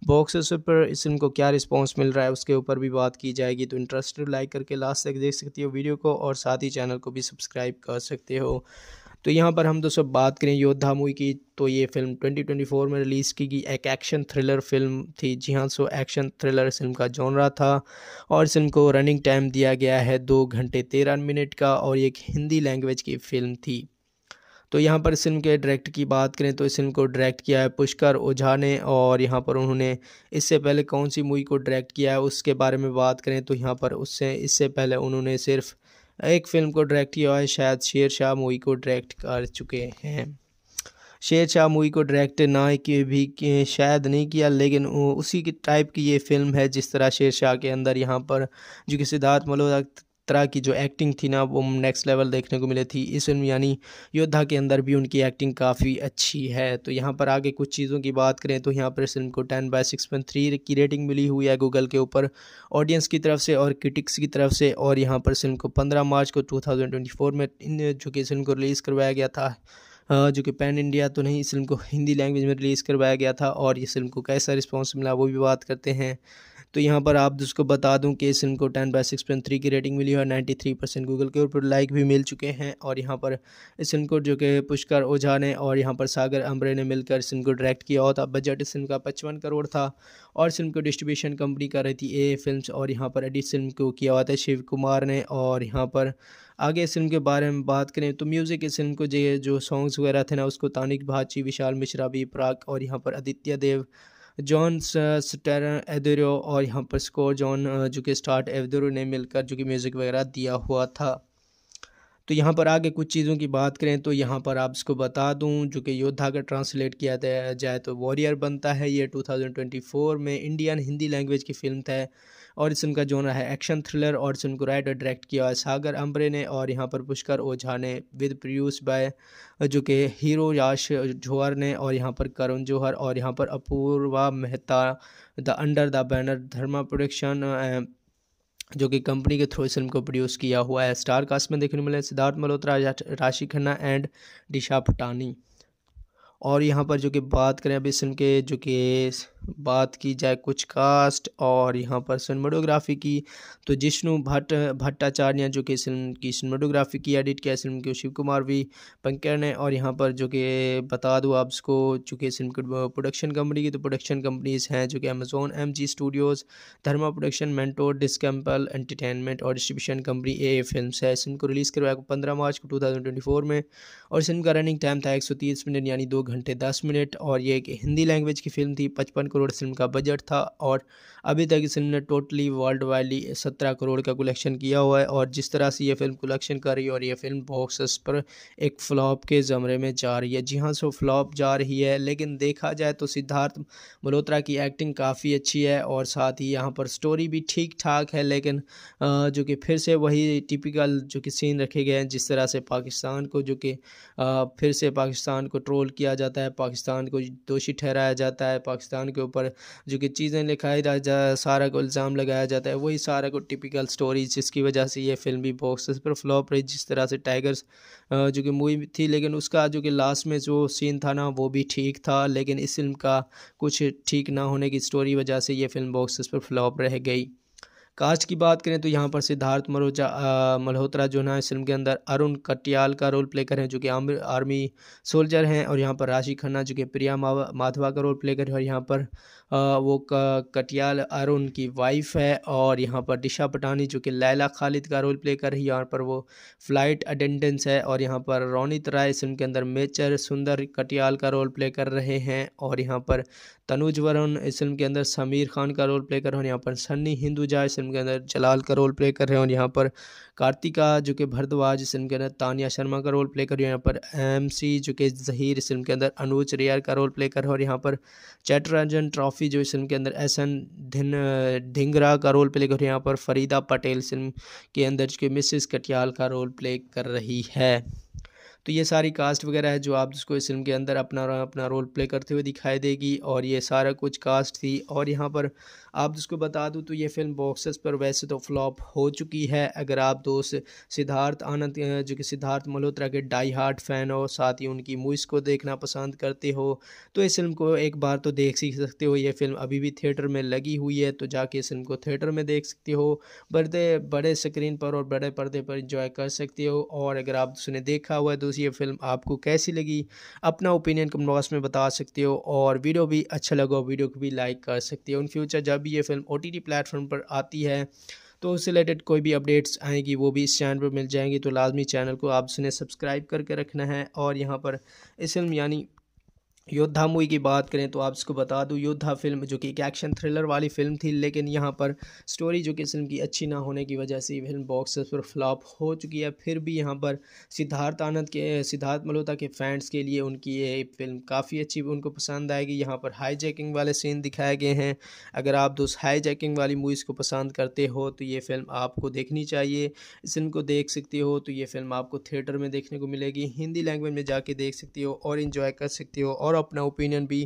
बॉक्स पर इस फिल्म को क्या रिस्पॉन्स मिल रहा है उसके ऊपर भी बात की जाएगी तो इंटरेस्टेड लाइक करके लास्ट तक देख सकती हो वीडियो को और साथ ही चैनल को भी सब्सक्राइब कर सकते हो तो यहाँ पर हम दो सब बात करें योद्धा मूवी की तो ये फिल्म 2024 में रिलीज़ की गई एक एक्शन थ्रिलर फिल्म थी जी हाँ सो एक्शन थ्रिलर फिल्म का जॉनरा था और इस फिल्म को रनिंग टाइम दिया गया है दो घंटे तेरह मिनट का और एक हिंदी लैंग्वेज की फिल्म थी तो यहाँ पर इस फिल्म के डायरेक्ट की बात करें तो इस फिल्म को डायरेक्ट किया है पुष्कर ओझा ने और यहाँ पर उन्होंने इससे पहले कौन सी मूवी को डायरेक्ट किया है उसके बारे में बात करें तो यहाँ पर उससे इससे पहले उन्होंने सिर्फ एक फिल्म को डायरेक्ट किया है शायद शेर शाह मूवी को डायरेक्ट कर चुके हैं शेर शाह मूवी को डायरेक्ट ना कि भी शायद नहीं किया लेकिन उसी की टाइप की ये फिल्म है जिस तरह शेर शाह के अंदर यहाँ पर जो कि सिद्धार्थ मल्होत्रा तरह की जो एक्टिंग थी ना वो नेक्स्ट लेवल देखने को मिली थी इस फिल्म यानी योद्धा के अंदर भी उनकी एक्टिंग काफ़ी अच्छी है तो यहाँ पर आगे कुछ चीज़ों की बात करें तो यहाँ पर इस फिल्म को ten by six point three की रेटिंग मिली हुई है गूगल के ऊपर ऑडियंस की तरफ से और क्रिटिक्स की तरफ से और यहाँ पर फिल्म को पंद्रह मार्च को टू में जो कि फिल्म को रिलीज़ करवाया गया था जो कि पैन इंडिया तो नहीं इस फिल्म को हिंदी लैंग्वेज में रिलीज़ करवाया गया था और इस फिल्म को कैसा रिस्पॉन्स मिला वो भी बात करते हैं तो यहाँ पर आप उसको बता दूँ कि इस फिल्म को ten by six point three की रेटिंग मिली है नाइन्टी थ्री परसेंट गूगल के ऊपर लाइक भी मिल चुके हैं और यहाँ पर इस फिल्म को जो कि पुष्कर ओझा ने और यहाँ पर सागर अम्बरे ने मिलकर इस फिल्म को डायरेक्ट किया होता बजट इस फिल्म का पचपन करोड़ था और इस फिल्म को डिस्ट्रीब्यूशन कंपनी कर रही थी ए फिल्म और यहाँ पर एडिट फिल्म को किया हुआ था शिव कुमार ने और यहाँ पर आगे इस फिल्म के बारे में बात करें तो म्यूज़िक इस फिल्म को जो सॉन्ग्स वगैरह थे ना उसको तानिक भाची विशाल मिश्रा भी प्राक और यहाँ पर आदित्य देव जॉन स्टर एदरो और यहाँ पर स्कोर जॉन जो कि स्टार्ट एदरो ने मिलकर जो कि म्यूज़िक वगैरह दिया हुआ था तो यहाँ पर आगे कुछ चीज़ों की बात करें तो यहाँ पर आप इसको बता दूँ जो कि योद्धा का ट्रांसलेट किया जाए तो वॉरियर बनता है ये 2024 में इंडियन हिंदी लैंग्वेज की फिल्म था और इस फिल्म का जोनर है एक्शन थ्रिलर और इस फिल्म को राइट और डायरेक्ट किया है सागर अम्बरे ने और यहाँ पर पुष्कर ओझा ने विद प्रोड्यूस बाय जो कि हीरो याश जोहर ने और यहाँ पर करुण जौहर और यहाँ पर Apoorva Mehta the under the banner Dharma production जो कि कंपनी के थ्रू इस फिल्म को प्रोड्यूस किया हुआ है स्टार कास्ट में देखने मिले सिद्धार्थ मल्होत्रा राशि खन्ना एंड दिशा पटानी और यहाँ पर जो कि बात करें अब इस फिल्म के जो कि बात की जाए कुछ कास्ट और यहाँ पर सिनेमाटोग्राफी की तो जिष्णु भट्ट भट्टाचार्य जो कि फिल्म की सिनेमाटोग्राफी की एडिट किया फिल्म के शिव कुमार वी पंकर ने और यहाँ पर जो कि बता दूँ आप इसको चूँकि फिल्म की प्रोडक्शन कंपनी की तो प्रोडक्शन कंपनीज़ हैं जो कि Amazon M G studios Dharma production mentor disciple entertainment और डिस्ट्रीब्यूशन कंपनी ए फिल्म है इस फिल्म को रिलीज़ करवाया पंद्रह मार्च को टू थाउजेंड ट्वेंटी फोर में और इस फिल्म का रनिंग टाइम था एक सौ तीस मिनट यानी दो घंटे दस मिनट और ये एक हिंदी लैंग्वेज की फिल्म थी पचपन करोड़ फिल्म का बजट था और अभी तक इस फिल्म ने टोटली वर्ल्ड वाइडली सत्रह करोड़ का कलेक्शन किया हुआ है और जिस तरह से ये फिल्म कलेक्शन कर रही है और ये फिल्म बॉक्स पर एक फ्लॉप के ज़मरे में जा रही है जी हाँ सो फ्लॉप जा रही है लेकिन देखा जाए तो सिद्धार्थ मल्होत्रा की एक्टिंग काफ़ी अच्छी है और साथ ही यहाँ पर स्टोरी भी ठीक ठाक है लेकिन जो कि फिर से वही टिपिकल जो कि सीन रखे गए हैं जिस तरह से पाकिस्तान को जो कि फिर से पाकिस्तान को ट्रोल किया जाता है पाकिस्तान को दोषी ठहराया जाता है पाकिस्तान के ऊपर जो कि चीज़ें लिखाई जा सारा को इल्ज़ाम लगाया जाता है वही सारा को टिपिकल स्टोरी जिसकी वजह से ये फिल्म भी बॉक्स पर फ्लॉप रही जिस तरह से टाइगर्स जो कि मूवी थी लेकिन उसका जो कि लास्ट में जो सीन था ना वो भी ठीक था लेकिन इस फिल्म का कुछ ठीक ना होने की स्टोरी वजह से ये फिल्म बॉक्स पर फ्लॉप रह गई कास्ट की बात करें तो यहाँ पर सिद्धार्थ मरोचा मल्होत्रा जो ना इस फिल्म के अंदर अरुण कटियाल का रोल प्ले कर रहे हैं जो कि आर्मी सोल्जर हैं और यहाँ पर राशि खन्ना जो कि प्रिया माधवा का रोल प्ले कर रहे हैं और यहाँ पर आ, वो कटियाल अरुण की वाइफ है और यहाँ पर दिशा पटानी जो कि लैला खालिद का रोल प्ले कर रही है यहाँ पर वो फ्लाइट अटेंडेंस है और यहाँ पर रौनित राय इस फिल्म के अंदर मेचर सुंदर कटियाल का रोल प्ले कर रहे हैं और यहाँ पर तनुज वरुण इस फिल्म के अंदर समीर खान का रोल प्ले कर रहे हैं यहाँ पर सन्नी हिंदुजा इस फिल्म के अंदर जलाल का रोल प्ले कर रहे हैं और यहाँ पर कार्तिका जो कि भरद्वाज इस फिल्म के अंदर तानिया शर्मा का रोल प्ले कर रही है यहाँ पर एम सी जो कि जहीर इस फिल्म के अंदर अनुज रियार का रोल प्ले कर रहे हैं और यहाँ पर चैटरंजन ट्रॉफी जो इस फिल्म के अंदर एस एन धिन ढिंगरा का रोल प्ले कर रही है यहाँ पर फरीदा पटेल फिल्म के अंदर जो कि मिसिस कटियाल का रोल प्ले कर रही है तो ये सारी कास्ट वगैरह है जो आप जिसको इस फिल्म के अंदर अपना अपना रोल प्ले करते हुए दिखाई देगी और ये सारा कुछ कास्ट थी और यहाँ पर आप जिसको बता दूँ तो ये फिल्म बॉक्सेस पर वैसे तो फ्लॉप हो चुकी है अगर आप दोस्त तो सिद्धार्थ आनंद जो कि सिद्धार्थ मल्होत्रा के डाई हार्ट फ़ैन हो साथ ही उनकी मूवीज़ को देखना पसंद करते हो तो इस फिल्म को एक बार तो देख सीख सकते हो ये फिल्म अभी भी थिएटर में लगी हुई है तो जाके इस फिल्म को थिएटर में देख सकते हो बड़े बड़े स्क्रीन पर और बड़े पर्दे पर इंजॉय कर सकते हो और अगर आप उसने देखा हुआ है तो दोस्तों ये फिल्म आपको कैसी लगी अपना ओपिनियन कमेंट बॉक्स में बता सकते हो और वीडियो भी अच्छा लगा वीडियो को भी लाइक कर सकते हो इन फ्यूचर जब भी ये फिल्म ओ टी प्लेटफॉर्म पर आती है तो उससे रिलेटेड कोई भी अपडेट्स आएंगी वो भी इस चैनल पर मिल जाएंगी तो लाजमी चैनल को आप उसने सब्सक्राइब करके रखना है और यहाँ पर इस फिल्म यानी योद्धा मूवी की बात करें तो आप इसको बता दूँ योद्धा फिल्म जो कि एक एक्शन थ्रिलर वाली फिल्म थी लेकिन यहाँ पर स्टोरी जो कि फिल्म की अच्छी ना होने की वजह से फिल्म बॉक्स पर फ्लॉप हो चुकी है फिर भी यहाँ पर सिद्धार्थ आनंद के सिद्धार्थ मल्होत्रा के फैंस के लिए उनकी ये फिल्म काफ़ी अच्छी उनको पसंद आएगी यहाँ पर हाई जैकिंग वाले सीन दिखाए गए हैं अगर आप दोस्त हाई जैकिंग वाली मूवीज़ को पसंद करते हो तो ये फिल्म आपको देखनी चाहिए इस फिल्म को देख सकते हो तो ये फिल्म आपको थिएटर में देखने को मिलेगी हिंदी लैंग्वेज में जाके देख सकते हो और इन्जॉय कर सकते हो और और अपना ओपिनियन भी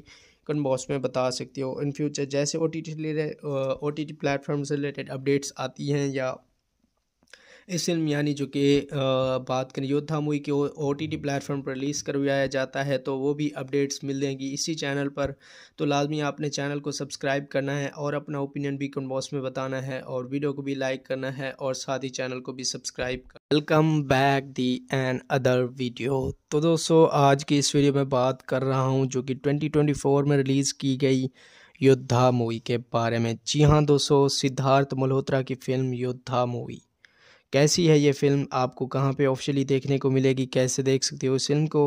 कमेंट बॉक्स में बता सकते हो इन फ्यूचर जैसे ओ टी टी ले रहे ओ टी टी प्लेटफॉर्म से रिलेटेड अपडेट्स आती हैं या इस फिल्म यानी जो कि बात करें योद्धा मूवी की ओ टी टी प्लेटफॉर्म पर रिलीज़ करवाया जाता है तो वो भी अपडेट्स मिल जाएंगी इसी चैनल पर तो लाजमी आपने चैनल को सब्सक्राइब करना है और अपना ओपिनियन भी कमेंट बॉक्स में बताना है और वीडियो को भी लाइक करना है और साथ ही चैनल को भी सब्सक्राइब कर welcome back the and other video तो दोस्तों आज की इस वीडियो में बात कर रहा हूँ जो कि फोर में रिलीज़ की गई योद्धा मूवी के बारे में जी हाँ दोस्तों सिद्धार्थ मल्होत्रा की फिल्म योद्धा मूवी कैसी है ये फ़िल्म आपको कहाँ पे ऑफिशियली देखने को मिलेगी कैसे देख सकते हो इस फिल्म को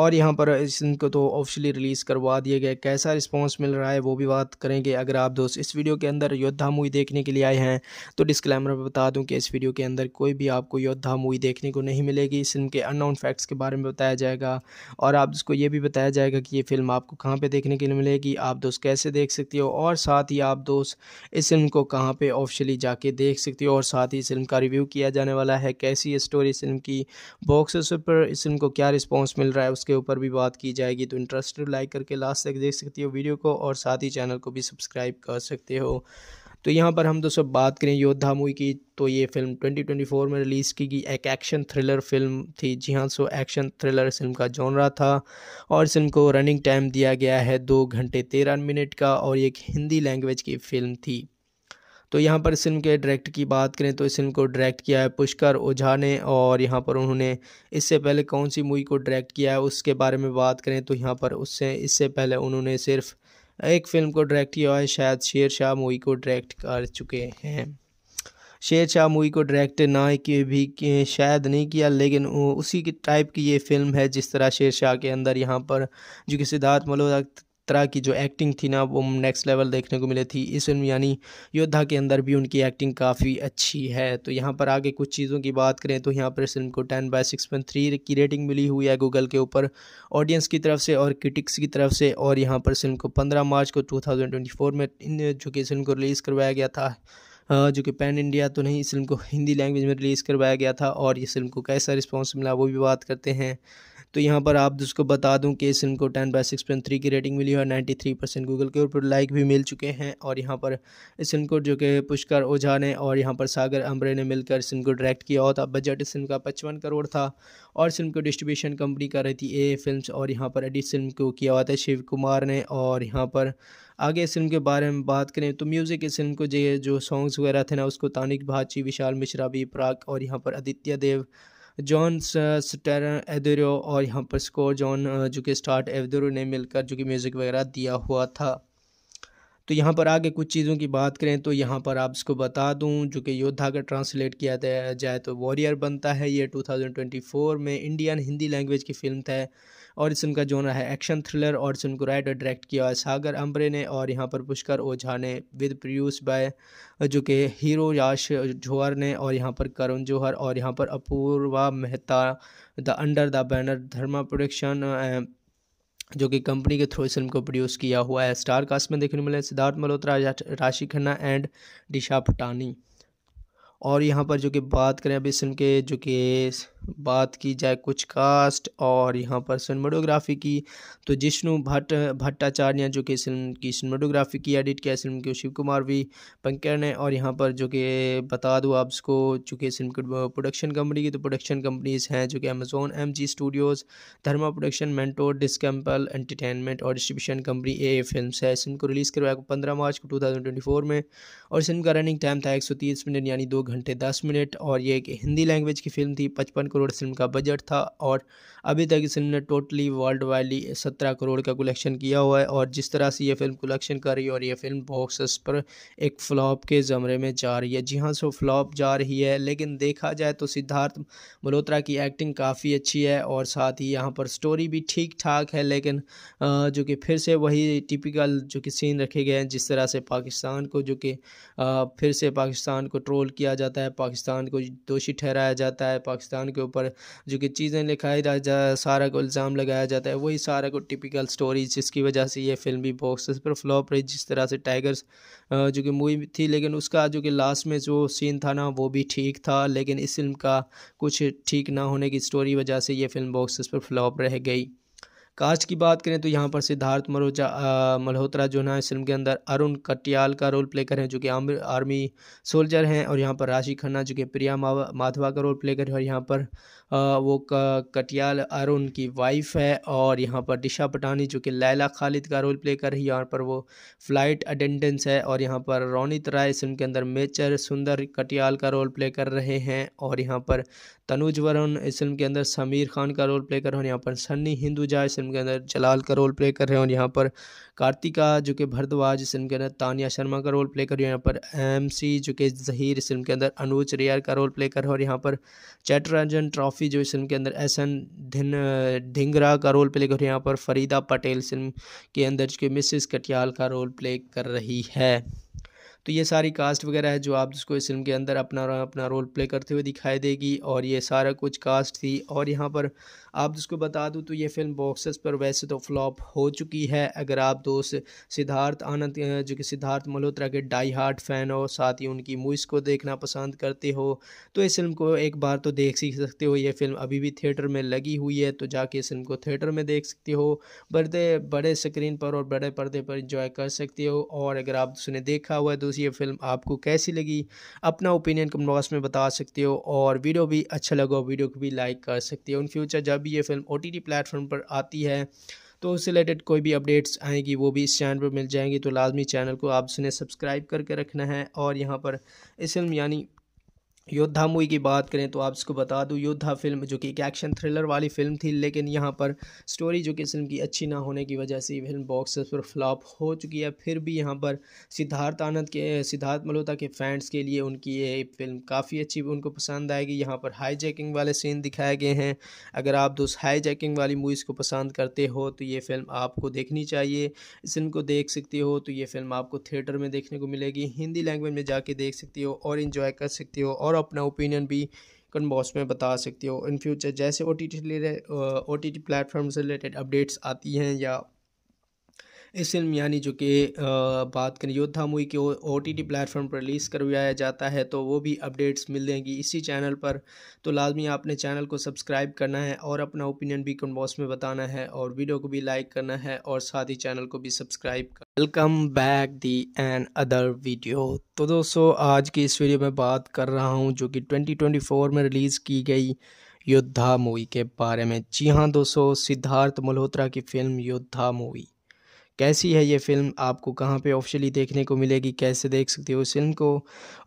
और यहाँ पर इस फिल्म को तो ऑफिशियली रिलीज़ करवा दिया गया कैसा रिस्पांस मिल रहा है वो भी बात करेंगे अगर आप दोस्त इस वीडियो के अंदर योद्धा मूवी देखने के लिए आए हैं तो डिस्क्लेमर में बता दूँ कि इस वीडियो के अंदर कोई भी आपको योद्धा मूवी देखने को नहीं मिलेगी इस फिल्म के अननोन फैक्ट्स के बारे में बताया जाएगा और आप उसको ये भी बताया जाएगा कि ये फिल्म आपको कहाँ पर देखने के लिए मिलेगी आप दोस्त कैसे देख सकते हो और साथ ही आप दोस्त इस फिल्म को कहाँ पर ऑफिशियली जाके देख सकते हो और साथ ही इस फिल्म का रिव्यू किया जाने वाला है कैसी स्टोरी इस फिल्म की बॉक्स पर इस फिल्म को क्या रिस्पॉन्स मिल रहा है उसके ऊपर भी बात की जाएगी तो इंटरेस्टेड लाइक करके लास्ट तक देख सकती हो वीडियो को और साथ ही चैनल को भी सब्सक्राइब कर सकते हो तो यहाँ पर हम दोस्तों बात करें योद्धा मूवी की तो ये फिल्म 2024 में रिलीज़ की गई एक एक्शन थ्रिलर फिल्म थी जी हाँ सो एक्शन थ्रिलर फिल्म का रहा था और इस फिल्म को रनिंग टाइम दिया गया है दो घंटे तेरह मिनट का और एक हिंदी लैंग्वेज की फिल्म थी तो यहाँ पर इस फिल्म के डायरेक्ट की बात करें तो इस फिल्म को डायरेक्ट किया है पुष्कर ओझा ने और यहाँ पर उन्होंने इससे पहले कौन सी मूवी को डायरेक्ट किया है उसके बारे में बात करें तो यहाँ पर उससे इससे पहले उन्होंने सिर्फ एक फिल्म को डायरेक्ट किया है शायद शेर शाह मूवी को डायरेक्ट कर चुके हैं शेर शाह मूवी को डायरेक्ट ना कि भी शायद नहीं किया लेकिन उसी की टाइप की ये फिल्म है जिस तरह शेर शाह के अंदर यहाँ पर जो कि सिद्धार्थ मल्होत्रा तरह की जो एक्टिंग थी ना वो नेक्स्ट लेवल देखने को मिली थी इस फिल्म यानी योद्धा के अंदर भी उनकी एक्टिंग काफ़ी अच्छी है तो यहाँ पर आगे कुछ चीज़ों की बात करें तो यहाँ पर इस फिल्म को ten by six point three की रेटिंग मिली हुई है गूगल के ऊपर ऑडियंस की तरफ से और क्रिटिक्स की तरफ से और यहाँ पर फिल्म को पंद्रह मार्च को टू में जो कि फिल्म को रिलीज़ करवाया गया था जो कि पैन इंडिया तो नहीं इस फिल्म को हिंदी लैंग्वेज में रिलीज़ करवाया गया था और इस फिल्म को कैसा रिस्पॉन्स मिला वो भी बात करते हैं तो यहाँ पर आप उसको बता दूँ कि इस फिल्म को ten by six point three की रेटिंग मिली है और नाइन्टी थ्री परसेंट गूगल के ऊपर लाइक भी मिल चुके हैं और यहाँ पर इस फिल्म को जो कि पुष्कर ओझा ने और यहाँ पर सागर अम्बरे ने मिलकर इस फिल्म को डायरेक्ट किया था बजट इस फिल्म का पचपन करोड़ था और फिल्म को डिस्ट्रीब्यूशन कंपनी कर रही थी ए फिल्म और यहाँ पर एडिट फिल्म को किया हुआ था शिव कुमार ने और यहाँ पर आगे इस फिल्म के बारे में बात करें तो म्यूज़िक इस फिल्म को जो सॉन्ग्स वगैरह थे ना उसको तानिक भाची विशाल मिश्रा भी प्राक और यहाँ पर आदित्य देव जॉन स्टर एदेरो और यहाँ पर स्कोर जॉन जो कि स्टार्ट एवदेरो ने मिलकर जो कि म्यूज़िक वगैरह दिया हुआ था तो यहाँ पर आगे कुछ चीज़ों की बात करें तो यहाँ पर आप इसको बता दूँ जो कि योद्धा का ट्रांसलेट किया जाए तो वॉरियर बनता है ये 2024 में इंडियन हिंदी लैंग्वेज की फिल्म है और इस फिल्म का जोनर है एक्शन थ्रिलर और इस फिल्म को राइट और डायरेक्ट किया सागर अम्बरे ने और यहाँ पर पुष्कर ओझा ने विद प्रियूस बाय जो कि हीरो याश जोहर ने और यहाँ पर करुण जौहर और यहाँ पर Apoorva Mehta the under the banner Dharma production जो कि कंपनी के थ्रू इस फिल्म को प्रोड्यूस किया हुआ है स्टार कास्ट में देखने मिले सिद्धार्थ मल्होत्रा राशि खन्ना एंड दिशा पटानी और यहाँ पर जो कि बात करें अभी इस फिल्म के जो कि बात की जाए कुछ कास्ट और यहाँ पर सिनेमाटोग्राफी की तो जिष्णु भट्ट भट्टाचार्य जो कि फिल्म की सिनेमाटोग्राफी की एडिट किया फिल्म के शिव कुमार भी पंकर ने और यहाँ पर जो कि बता दूँ आप इसको चूँकि फिल्म की प्रोडक्शन कंपनी की तो प्रोडक्शन कंपनीज़ हैं जो कि Amazon M G studios Dharma production mentor disciple entertainment और डिस्ट्रीब्यूशन कंपनी ए फिल्म है इस फिल्म को रिलीज़ करवाया पंद्रह मार्च को टू थाउजेंड ट्वेंटी फोर में और इस फिल्म का रनिंग टाइम था एक सौ तीस मिनट यानी दो घंटे दस मिनट और ये एक हिंदी लैंग्वेज की फिल्म थी पचपन को करोड़ फिल्म का बजट था और अभी तक इस फिल्म ने टोटली वर्ल्ड वाइडली सत्रह करोड़ का कलेक्शन किया हुआ है और जिस तरह से ये फिल्म कलेक्शन कर रही है और ये फिल्म बॉक्स पर एक फ्लॉप के ज़मरे में जा रही है जी हाँ सो फ्लॉप जा रही है लेकिन देखा जाए तो सिद्धार्थ मल्होत्रा की एक्टिंग काफ़ी अच्छी है और साथ ही यहाँ पर स्टोरी भी ठीक ठाक है लेकिन जो कि फिर से वही टिपिकल जो कि सीन रखे गए हैं जिस तरह से पाकिस्तान को जो कि फिर से पाकिस्तान को ट्रोल किया जाता है पाकिस्तान को दोषी ठहराया जाता है पाकिस्तान के ऊपर जो कि चीज़ें लिखाई जा जा सारा को इल्ज़ाम लगाया जाता है वही सारा को टिपिकल स्टोरी जिसकी वजह से ये फिल्म भी बॉक्सेस पर फ्लॉप रही जिस तरह से टाइगर्स जो कि मूवी थी लेकिन उसका जो कि लास्ट में जो सीन था ना वो भी ठीक था लेकिन इस फिल्म का कुछ ठीक ना होने की स्टोरी वजह से ये फिल्म बॉक्सेस पर फ्लॉप रह गई कास्ट की बात करें तो यहाँ पर सिद्धार्थ मरोजा मल्होत्रा जो ना इस फिल्म के अंदर अरुण कटियाल का रोल प्ले करें जो कि आर्मी सोल्जर हैं और यहाँ पर राशि खन्ना जो कि प्रिया माधवा का रोल प्ले करें और यहाँ पर वो कटियाल अरुण की वाइफ है और यहाँ पर दिशा पठानी जो कि लैला खालिद का रोल प्ले कर रही है यहाँ पर वो फ्लाइट अटेंडेंस है और यहाँ पर रोनित राय इस फिल्म के अंदर मेचर सुंदर कटियाल का रोल प्ले कर रहे हैं और यहाँ पर तनुज वरुण इस फिल्म के अंदर समीर खान का रोल प्ले कर रहे हैं और यहाँ पर सन्नी हिंदुजा इस फिल्म के अंदर जलाल का रोल प्ले कर रहे हैं और यहाँ पर कार्तिका जो कि भरद्वाज इस फिल्म के अंदर तानिया शर्मा का रोल प्ले कर रही है यहाँ पर एम जो कि जहीर इस फिल्म के अंदर अनुज रेयर का रोल प्ले कर रहे हैं और यहाँ पर चैटरंजन ट्रॉफी काफ़ी जो इस फिल्म के अंदर एस एन धिन ढिंगरा का रोल प्ले कर यहाँ पर फरीदा पटेल फिल्म के अंदर जो मिसिस कटियाल का रोल प्ले कर रही है तो ये सारी कास्ट वगैरह है जो आप जिसको इस फिल्म के अंदर अपना अपना रोल प्ले करते हुए दिखाई देगी और ये सारा कुछ कास्ट थी और यहाँ पर आप जिसको बता दूँ तो ये फिल्म बॉक्सेस पर वैसे तो फ्लॉप हो चुकी है अगर आप दोस्त सिद्धार्थ आनंद जो कि सिद्धार्थ मल्होत्रा के डाई हार्ट फ़ैन हो साथ ही उनकी मूवीज़ को देखना पसंद करते हो तो इस फिल्म को एक बार तो देख सीख सकते हो ये फिल्म अभी भी थिएटर में लगी हुई है तो जाके इस फिल्म को थिएटर में देख सकते हो बड़े बड़े स्क्रीन पर और बड़े पर्दे पर इंजॉय कर सकते हो और अगर आप उसने देखा हुआ है तो ये फिल्म आपको कैसी लगी अपना ओपिनियन कमेंट बॉक्स में बता सकते हो और वीडियो भी अच्छा लगा वीडियो को भी लाइक कर सकते हो इन फ्यूचर जब भी ये फिल्म ओ टी प्लेटफॉर्म पर आती है तो उससे रिलेटेड कोई भी अपडेट्स आएंगी वो भी इस चैनल पर मिल जाएंगी तो लाजमी चैनल को आप सुने सब्सक्राइब करके रखना है और यहाँ पर इस फिल्म यानी योद्धा मूवी की बात करें तो आप इसको बता दूं योद्धा फिल्म जो कि एक एक्शन थ्रिलर वाली फिल्म थी लेकिन यहाँ पर स्टोरी जो कि फिल्म की अच्छी ना होने की वजह से फिल्म बॉक्स पर फ्लॉप हो चुकी है फिर भी यहाँ पर सिद्धार्थ आनंद के सिद्धार्थ मल्होत्रा के फैंस के लिए उनकी ये फिल्म काफ़ी अच्छी उनको पसंद आएगी यहाँ पर जैकिंग वाले सीन दिखाए गए हैं अगर आप दोस्त जैकिंग वाली मूवीज़ को पसंद करते हो तो ये फिल्म आपको देखनी चाहिए इस फिल्म को देख सकते हो तो ये फिल्म आपको थिएटर में देखने को मिलेगी हिंदी लैंग्वेज में जाके देख सकती हो और इन्जॉय कर सकते हो और अपना ओपिनियन भी कमेंट बॉक्स में बता सकते हो इन फ्यूचर जैसे O T T O T T platform से रिलेटेड अपडेट्स आती हैं या इस फिल्म यानी जो कि बात करें योद्धा मूवी के ओ टी टी प्लेटफॉर्म पर रिलीज़ करवाया जाता है तो वो भी अपडेट्स मिल जाएंगी इसी चैनल पर तो लाजमी आपने चैनल को सब्सक्राइब करना है और अपना ओपिनियन भी कमेंट बॉक्स में बताना है और वीडियो को भी लाइक करना है और साथ ही चैनल को भी सब्सक्राइब कर welcome back the and other video तो दोस्तों आज की इस वीडियो में बात कर रहा हूँ जो कि ट्वेंटी ट्वेंटी फोर में रिलीज़ की गई योद्धा मूवी के बारे में जी हाँ दोस्तों सिद्धार्थ मल्होत्रा की फिल्म योद्धा मूवी कैसी है ये फ़िल्म आपको कहाँ पे ऑफिशियली देखने को मिलेगी कैसे देख सकते हो इस फिल्म को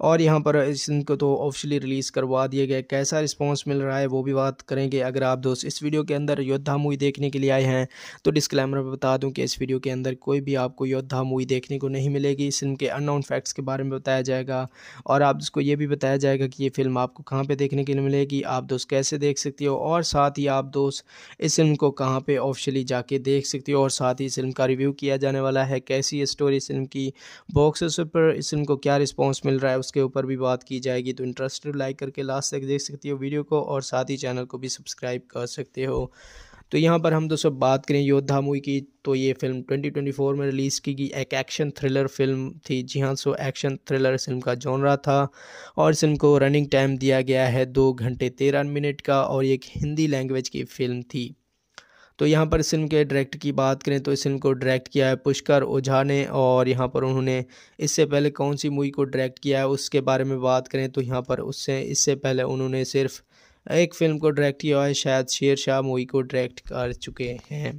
और यहाँ पर इस फिल्म को तो ऑफिशियली रिलीज़ करवा दिया गया कैसा रिस्पॉन्स मिल रहा है वो भी बात करेंगे अगर आप दोस्त इस वीडियो के अंदर योद्धा मूवी देखने के लिए आए हैं तो डिस्क्लेमर में बता दूँ कि इस वीडियो के अंदर कोई भी आपको योद्धा मूवी देखने को नहीं मिलेगी इस फिल्म के अननाउन फैक्ट्स के बारे में बताया जाएगा और आप उसको ये भी बताया जाएगा कि ये फिल्म आपको कहाँ पर देखने के लिए मिलेगी आप दोस्त कैसे देख सकते हो और साथ ही आप दोस्त इस फिल्म को कहाँ पर ऑफिशियली जाके देख सकते हो और साथ ही इस फिल्म का रिव्यू किया जाने वाला है कैसी है स्टोरी इस फिल्म की बॉक्स पर इस फिल्म को क्या रिस्पॉन्स मिल रहा है उसके ऊपर भी बात की जाएगी तो इंटरेस्टेड लाइक करके लास्ट तक देख सकती हो वीडियो को और साथ ही चैनल को भी सब्सक्राइब कर सकते हो तो यहाँ पर हम दोस्तों बात करें योद्धा मूवी की तो ये फिल्म 2024 में रिलीज़ की गई एक एक्शन थ्रिलर फिल्म थी जी हाँ सो एक्शन थ्रिलर फिल्म का रहा था और इस फिल्म को रनिंग टाइम दिया गया है दो घंटे तेरह मिनट का और एक हिंदी लैंग्वेज की फिल्म थी तो यहाँ पर इस फिल्म के डायरेक्ट की बात करें तो इस फिल्म को डायरेक्ट किया है पुष्कर ओझा ने और यहाँ पर उन्होंने इससे पहले कौन सी मूवी को डायरेक्ट किया है उसके बारे में बात करें तो यहाँ पर उससे इससे पहले उन्होंने सिर्फ एक फिल्म को डायरेक्ट किया है शायद शेर शाह मूवी को डायरेक्ट कर चुके हैं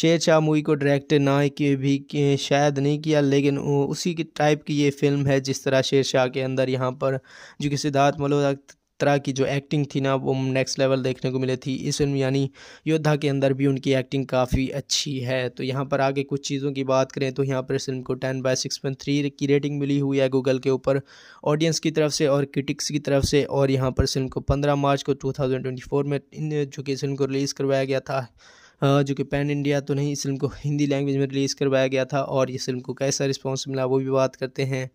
शेर शाह मूवी को डायरेक्ट ना कि भी शायद नहीं किया लेकिन उसी की टाइप की ये फिल्म है जिस तरह शेर शाह के अंदर यहाँ पर जो कि सिद्धार्थ मल्होत्रा तरह की जो एक्टिंग थी ना वो नेक्स्ट लेवल देखने को मिली थी इस फिल्म यानी योद्धा के अंदर भी उनकी एक्टिंग काफ़ी अच्छी है तो यहाँ पर आगे कुछ चीज़ों की बात करें तो यहाँ पर इस फिल्म को ten by six point three की रेटिंग मिली हुई है गूगल के ऊपर ऑडियंस की तरफ से और क्रिटिक्स की तरफ से और यहाँ पर फिल्म को पंद्रह मार्च को टू में जो कि फिल्म को रिलीज़ करवाया गया था जो कि पैन इंडिया तो नहीं इस फिल्म को हिंदी लैंग्वेज में रिलीज़ करवाया गया था और इस फिल्म को कैसा रिस्पॉन्स मिला वो भी बात करते हैं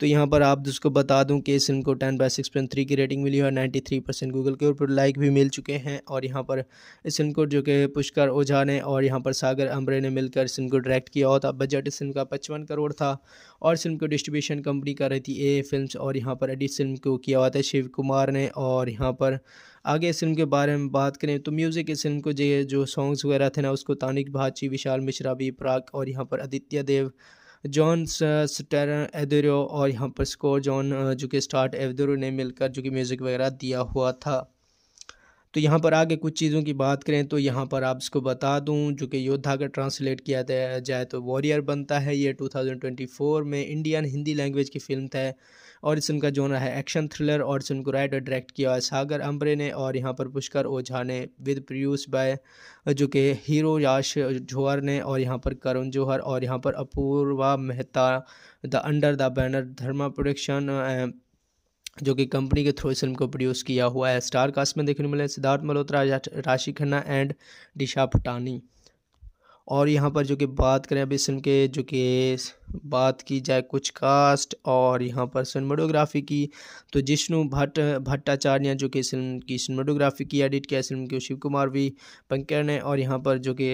तो यहाँ पर आप उसको बता दूँ कि सिम को ten by six point three की रेटिंग मिली है नाइन्टी थ्री परसेंट गूगल के ऊपर लाइक भी मिल चुके हैं और यहाँ पर इस सिम को जो कि पुष्कर ओझा ने और यहाँ पर सागर अम्बरे ने मिलकर सिम को डायरेक्ट किया हुआ था बजट इस सिम का पचपन करोड़ था और सिम को डिस्ट्रीब्यूशन कंपनी कर रही थी ए फिल्म और यहाँ पर एडिट सिम को किया हुआ था शिव कुमार ने और यहाँ पर आगे इस फिल्म के बारे में बात करें तो म्यूज़िक इस फिल्म को जो सॉन्ग्स वगैरह थे ना उसको तानिक भाची विशाल मिश्रा भी प्राक और यहाँ पर आदित्य देव जॉन स्टर एदेरो और यहाँ पर स्कोर जॉन जो कि स्टार्ट एदेरो ने मिलकर जो कि म्यूज़िक वगैरह दिया हुआ था तो यहाँ पर आगे कुछ चीज़ों की बात करें तो यहाँ पर आप इसको बता दूँ जो कि योद्धा का ट्रांसलेट किया जाए तो वॉरियर बनता है ये 2024 में इंडियन हिंदी लैंग्वेज की फ़िल्म था और इस फिल्म का जोन है एक्शन थ्रिलर और इस फिल्म को राइट और डायरेक्ट किया है सागर अम्बरे ने और यहाँ पर पुष्कर ओझा ने विद प्रोड्यूस बाय जो कि हीरो याश जोहर ने और यहाँ पर करुण जौहर और यहाँ पर Apoorva Mehta the under the banner Dharma production जो कि कंपनी के थ्रू इस फिल्म को प्रोड्यूस किया हुआ है स्टार कास्ट में देखने मिले सिद्धार्थ मल्होत्रा राशि खन्ना एंड दिशा पटानी और यहाँ पर जो कि बात करें अभी सुन के जो कि बात की जाए कुछ कास्ट और यहाँ पर सिनेमाटोग्राफी की तो जिष्णु भट्ट भट्टाचार्य जो कि फिल्म की सिनेमाटोग्राफी की एडिट किया फिल्म के शिव कुमार वी पंकर ने और यहाँ पर जो कि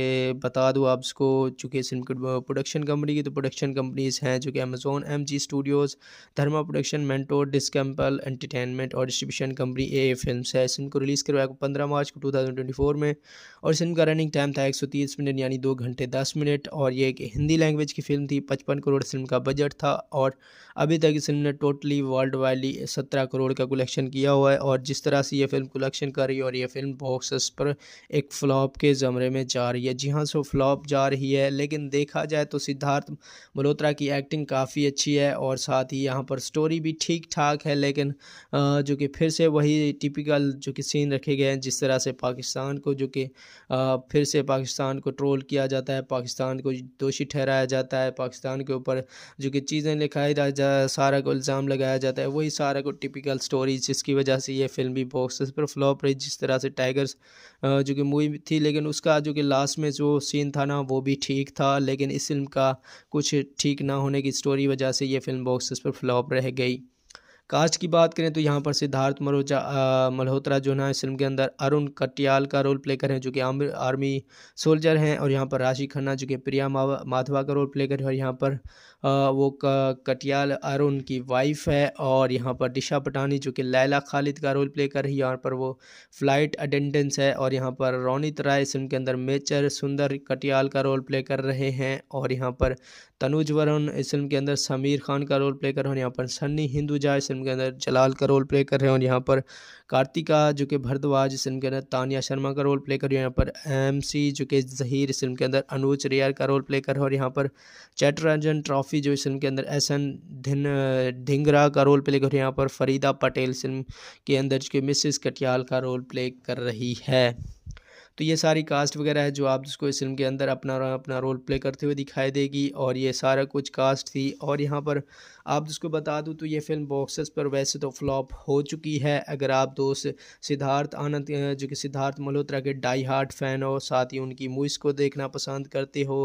बता दूँ आप इसको चूँकि फिल्म की प्रोडक्शन कंपनी की तो प्रोडक्शन कंपनीज़ हैं जो कि Amazon M G studios Dharma production mentor disciple entertainment और डिस्ट्रीब्यूशन कंपनी ए फिल्म है इसम फिल्म को रिलीज़ करवाया पंद्रह मार्च को टू में और फिल्म का रनिंग टाइम था एक मिनट यानी दो घंटे घंटे दस मिनट और ये एक हिंदी लैंग्वेज की फिल्म थी पचपन करोड़ फिल्म का बजट था और अभी तक इस फिल्म ने टोटली वर्ल्ड वाइडली सत्रह करोड़ का कलेक्शन किया हुआ है और जिस तरह से ये फिल्म कलेक्शन कर रही है और ये फिल्म बॉक्सेस पर एक फ्लॉप के ज़मरे में जा रही है जी हाँ सो फ्लॉप जा रही है लेकिन देखा जाए तो सिद्धार्थ मल्होत्रा की एक्टिंग काफ़ी अच्छी है और साथ ही यहाँ पर स्टोरी भी ठीक ठाक है लेकिन जो कि फिर से वही टिपिकल जो कि सीन रखे गए हैं जिस तरह से पाकिस्तान को जो कि फिर से पाकिस्तान को ट्रोल किया किया जाता है पाकिस्तान को दोषी ठहराया जाता है पाकिस्तान के ऊपर जो कि चीज़ें लिखाई जा सारा को इल्ज़ाम लगाया जाता है वही सारा को टिपिकल स्टोरी जिसकी वजह से ये फिल्म भी बॉक्सेस पर फ्लॉप रही जिस तरह से टाइगर्स जो कि मूवी थी लेकिन उसका जो कि लास्ट में जो सीन था ना वो भी ठीक था लेकिन इस फिल्म का कुछ ठीक ना होने की स्टोरी वजह से ये फिल्म बॉक्सेस पर फ्लॉप रह गई कास्ट की बात करें तो यहाँ पर सिद्धार्थ मरोजा मल्होत्रा जो है इस फिल्म के अंदर अरुण कटियाल का रोल प्ले करें जो कि आर्मी सोल्जर हैं और यहाँ पर राशि खन्ना जो कि प्रिया माधवा का रोल प्ले करें और यहाँ पर वो कटियाल अरुण की वाइफ है और यहाँ पर दिशा पटानी जो कि लैला खालिद का रोल प्ले कर रही है यहाँ पर वो फ्लाइट अटेंडेंस है और यहाँ पर रोनित राय फिल्म के अंदर मेचर सुंदर कटियाल का रोल प्ले कर रहे हैं और यहाँ पर तनुज वरुण इस फिल्म के अंदर समीर खान का रोल प्ले कर रहे हैं यहाँ पर सन्नी हिंदुजा इस फिल्म के अंदर जलाल का रोल प्ले कर रहे हैं और यहाँ पर कार्तिका जो कि भरद्वाज इस फिल्म के अंदर तानिया शर्मा का रोल प्ले कर रही है यहाँ पर एम सी जो कि जहीर इस फिल्म के अंदर अनुज रियार का रोल प्ले कर और यहाँ पर चैटरंजन ट्रॉफी जो इस फिल्म के अंदर एस एन धिन ढिंगरा का रोल प्ले कर रही है यहाँ पर फरीदा पटेल फिल्म के अंदर जो कि मिसिस कटियाल का रोल प्ले कर रही है तो ये सारी कास्ट वगैरह है जो आप जिसको इस फिल्म के अंदर अपना अपना रोल प्ले करते हुए दिखाई देगी और ये सारा कुछ कास्ट थी और यहाँ पर आप जिसको बता दूँ तो ये फिल्म बॉक्सेस पर वैसे तो फ्लॉप हो चुकी है अगर आप दोस्त सिद्धार्थ आनंद जो कि सिद्धार्थ मल्होत्रा के डाई हार्ट फ़ैन हो साथ ही उनकी मूवीज़ को देखना पसंद करते हो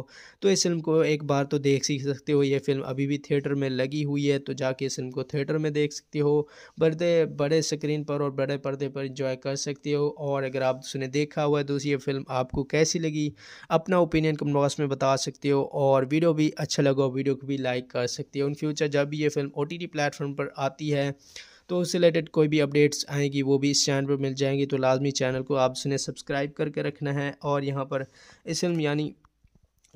तो इस फिल्म को एक बार तो देख सीख सकते हो ये फिल्म अभी भी थिएटर में लगी हुई है तो जाके इस फिल्म को थिएटर में देख सकते हो बड़े बड़े स्क्रीन पर और बड़े पर्दे पर इंजॉय कर सकते हो और अगर आप उसने देखा हुआ है तो ये फिल्म आपको कैसी लगी अपना ओपिनियन कमेंट बॉक्स में बता सकते हो और वीडियो भी अच्छा लगा वीडियो को भी लाइक कर सकते हो इन फ्यूचर जब जब ये फिल्म ओ टी प्लेटफॉर्म पर आती है तो उससे रिलेटेड कोई भी अपडेट्स आएंगी वो भी इस चैनल पर मिल जाएंगी तो लाजमी चैनल को आप उसने सब्सक्राइब करके रखना है और यहाँ पर इस फिल्म यानी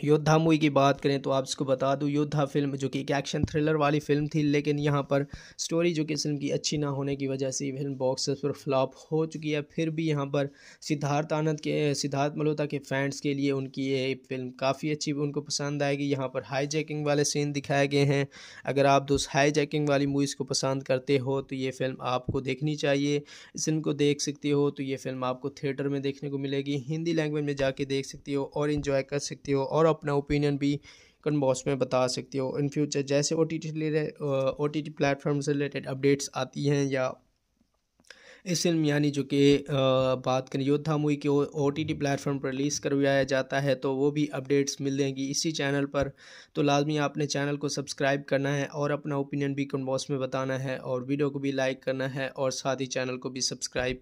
योद्धा मूवी की बात करें तो आप इसको बता दूँ योद्धा फिल्म जो कि एक एक्शन थ्रिलर वाली फिल्म थी लेकिन यहाँ पर स्टोरी जो कि फिल्म की अच्छी ना होने की वजह से फिल्म बॉक्स पर फ्लॉप हो चुकी है फिर भी यहाँ पर सिद्धार्थ आनंद के सिद्धार्थ मल्होत्रा के फैंस के लिए उनकी ये फिल्म काफ़ी अच्छी उनको पसंद आएगी यहाँ पर हाई जैकिंग वाले सीन दिखाए गए हैं अगर आप दोस्त हाई जैकिंग वाली मूवीज़ को पसंद करते हो तो ये फिल्म आपको देखनी चाहिए इस फिल्म को देख सकते हो तो ये फिल्म आपको थिएटर में देखने को मिलेगी हिंदी लैंग्वेज में जाके देख सकते हो और इन्जॉय कर सकते हो और और अपना ओपिनियन भी कमेंट बॉक्स में बता सकते हो इन फ्यूचर जैसे O T T O T T platform से रिलेटेड अपडेट्स आती हैं या इस फिल्म यानी जो कि बात करें योद्धा मूवी के ओ टी टी प्लेटफॉर्म पर रिलीज़ करवाया जाता है तो वो भी अपडेट्स मिल जाएंगी इसी चैनल पर तो लाजमी आपने चैनल को सब्सक्राइब करना है और अपना ओपिनियन भी कमेंट बॉक्स में बताना है और वीडियो को भी लाइक करना है और साथ ही चैनल को भी सब्सक्राइब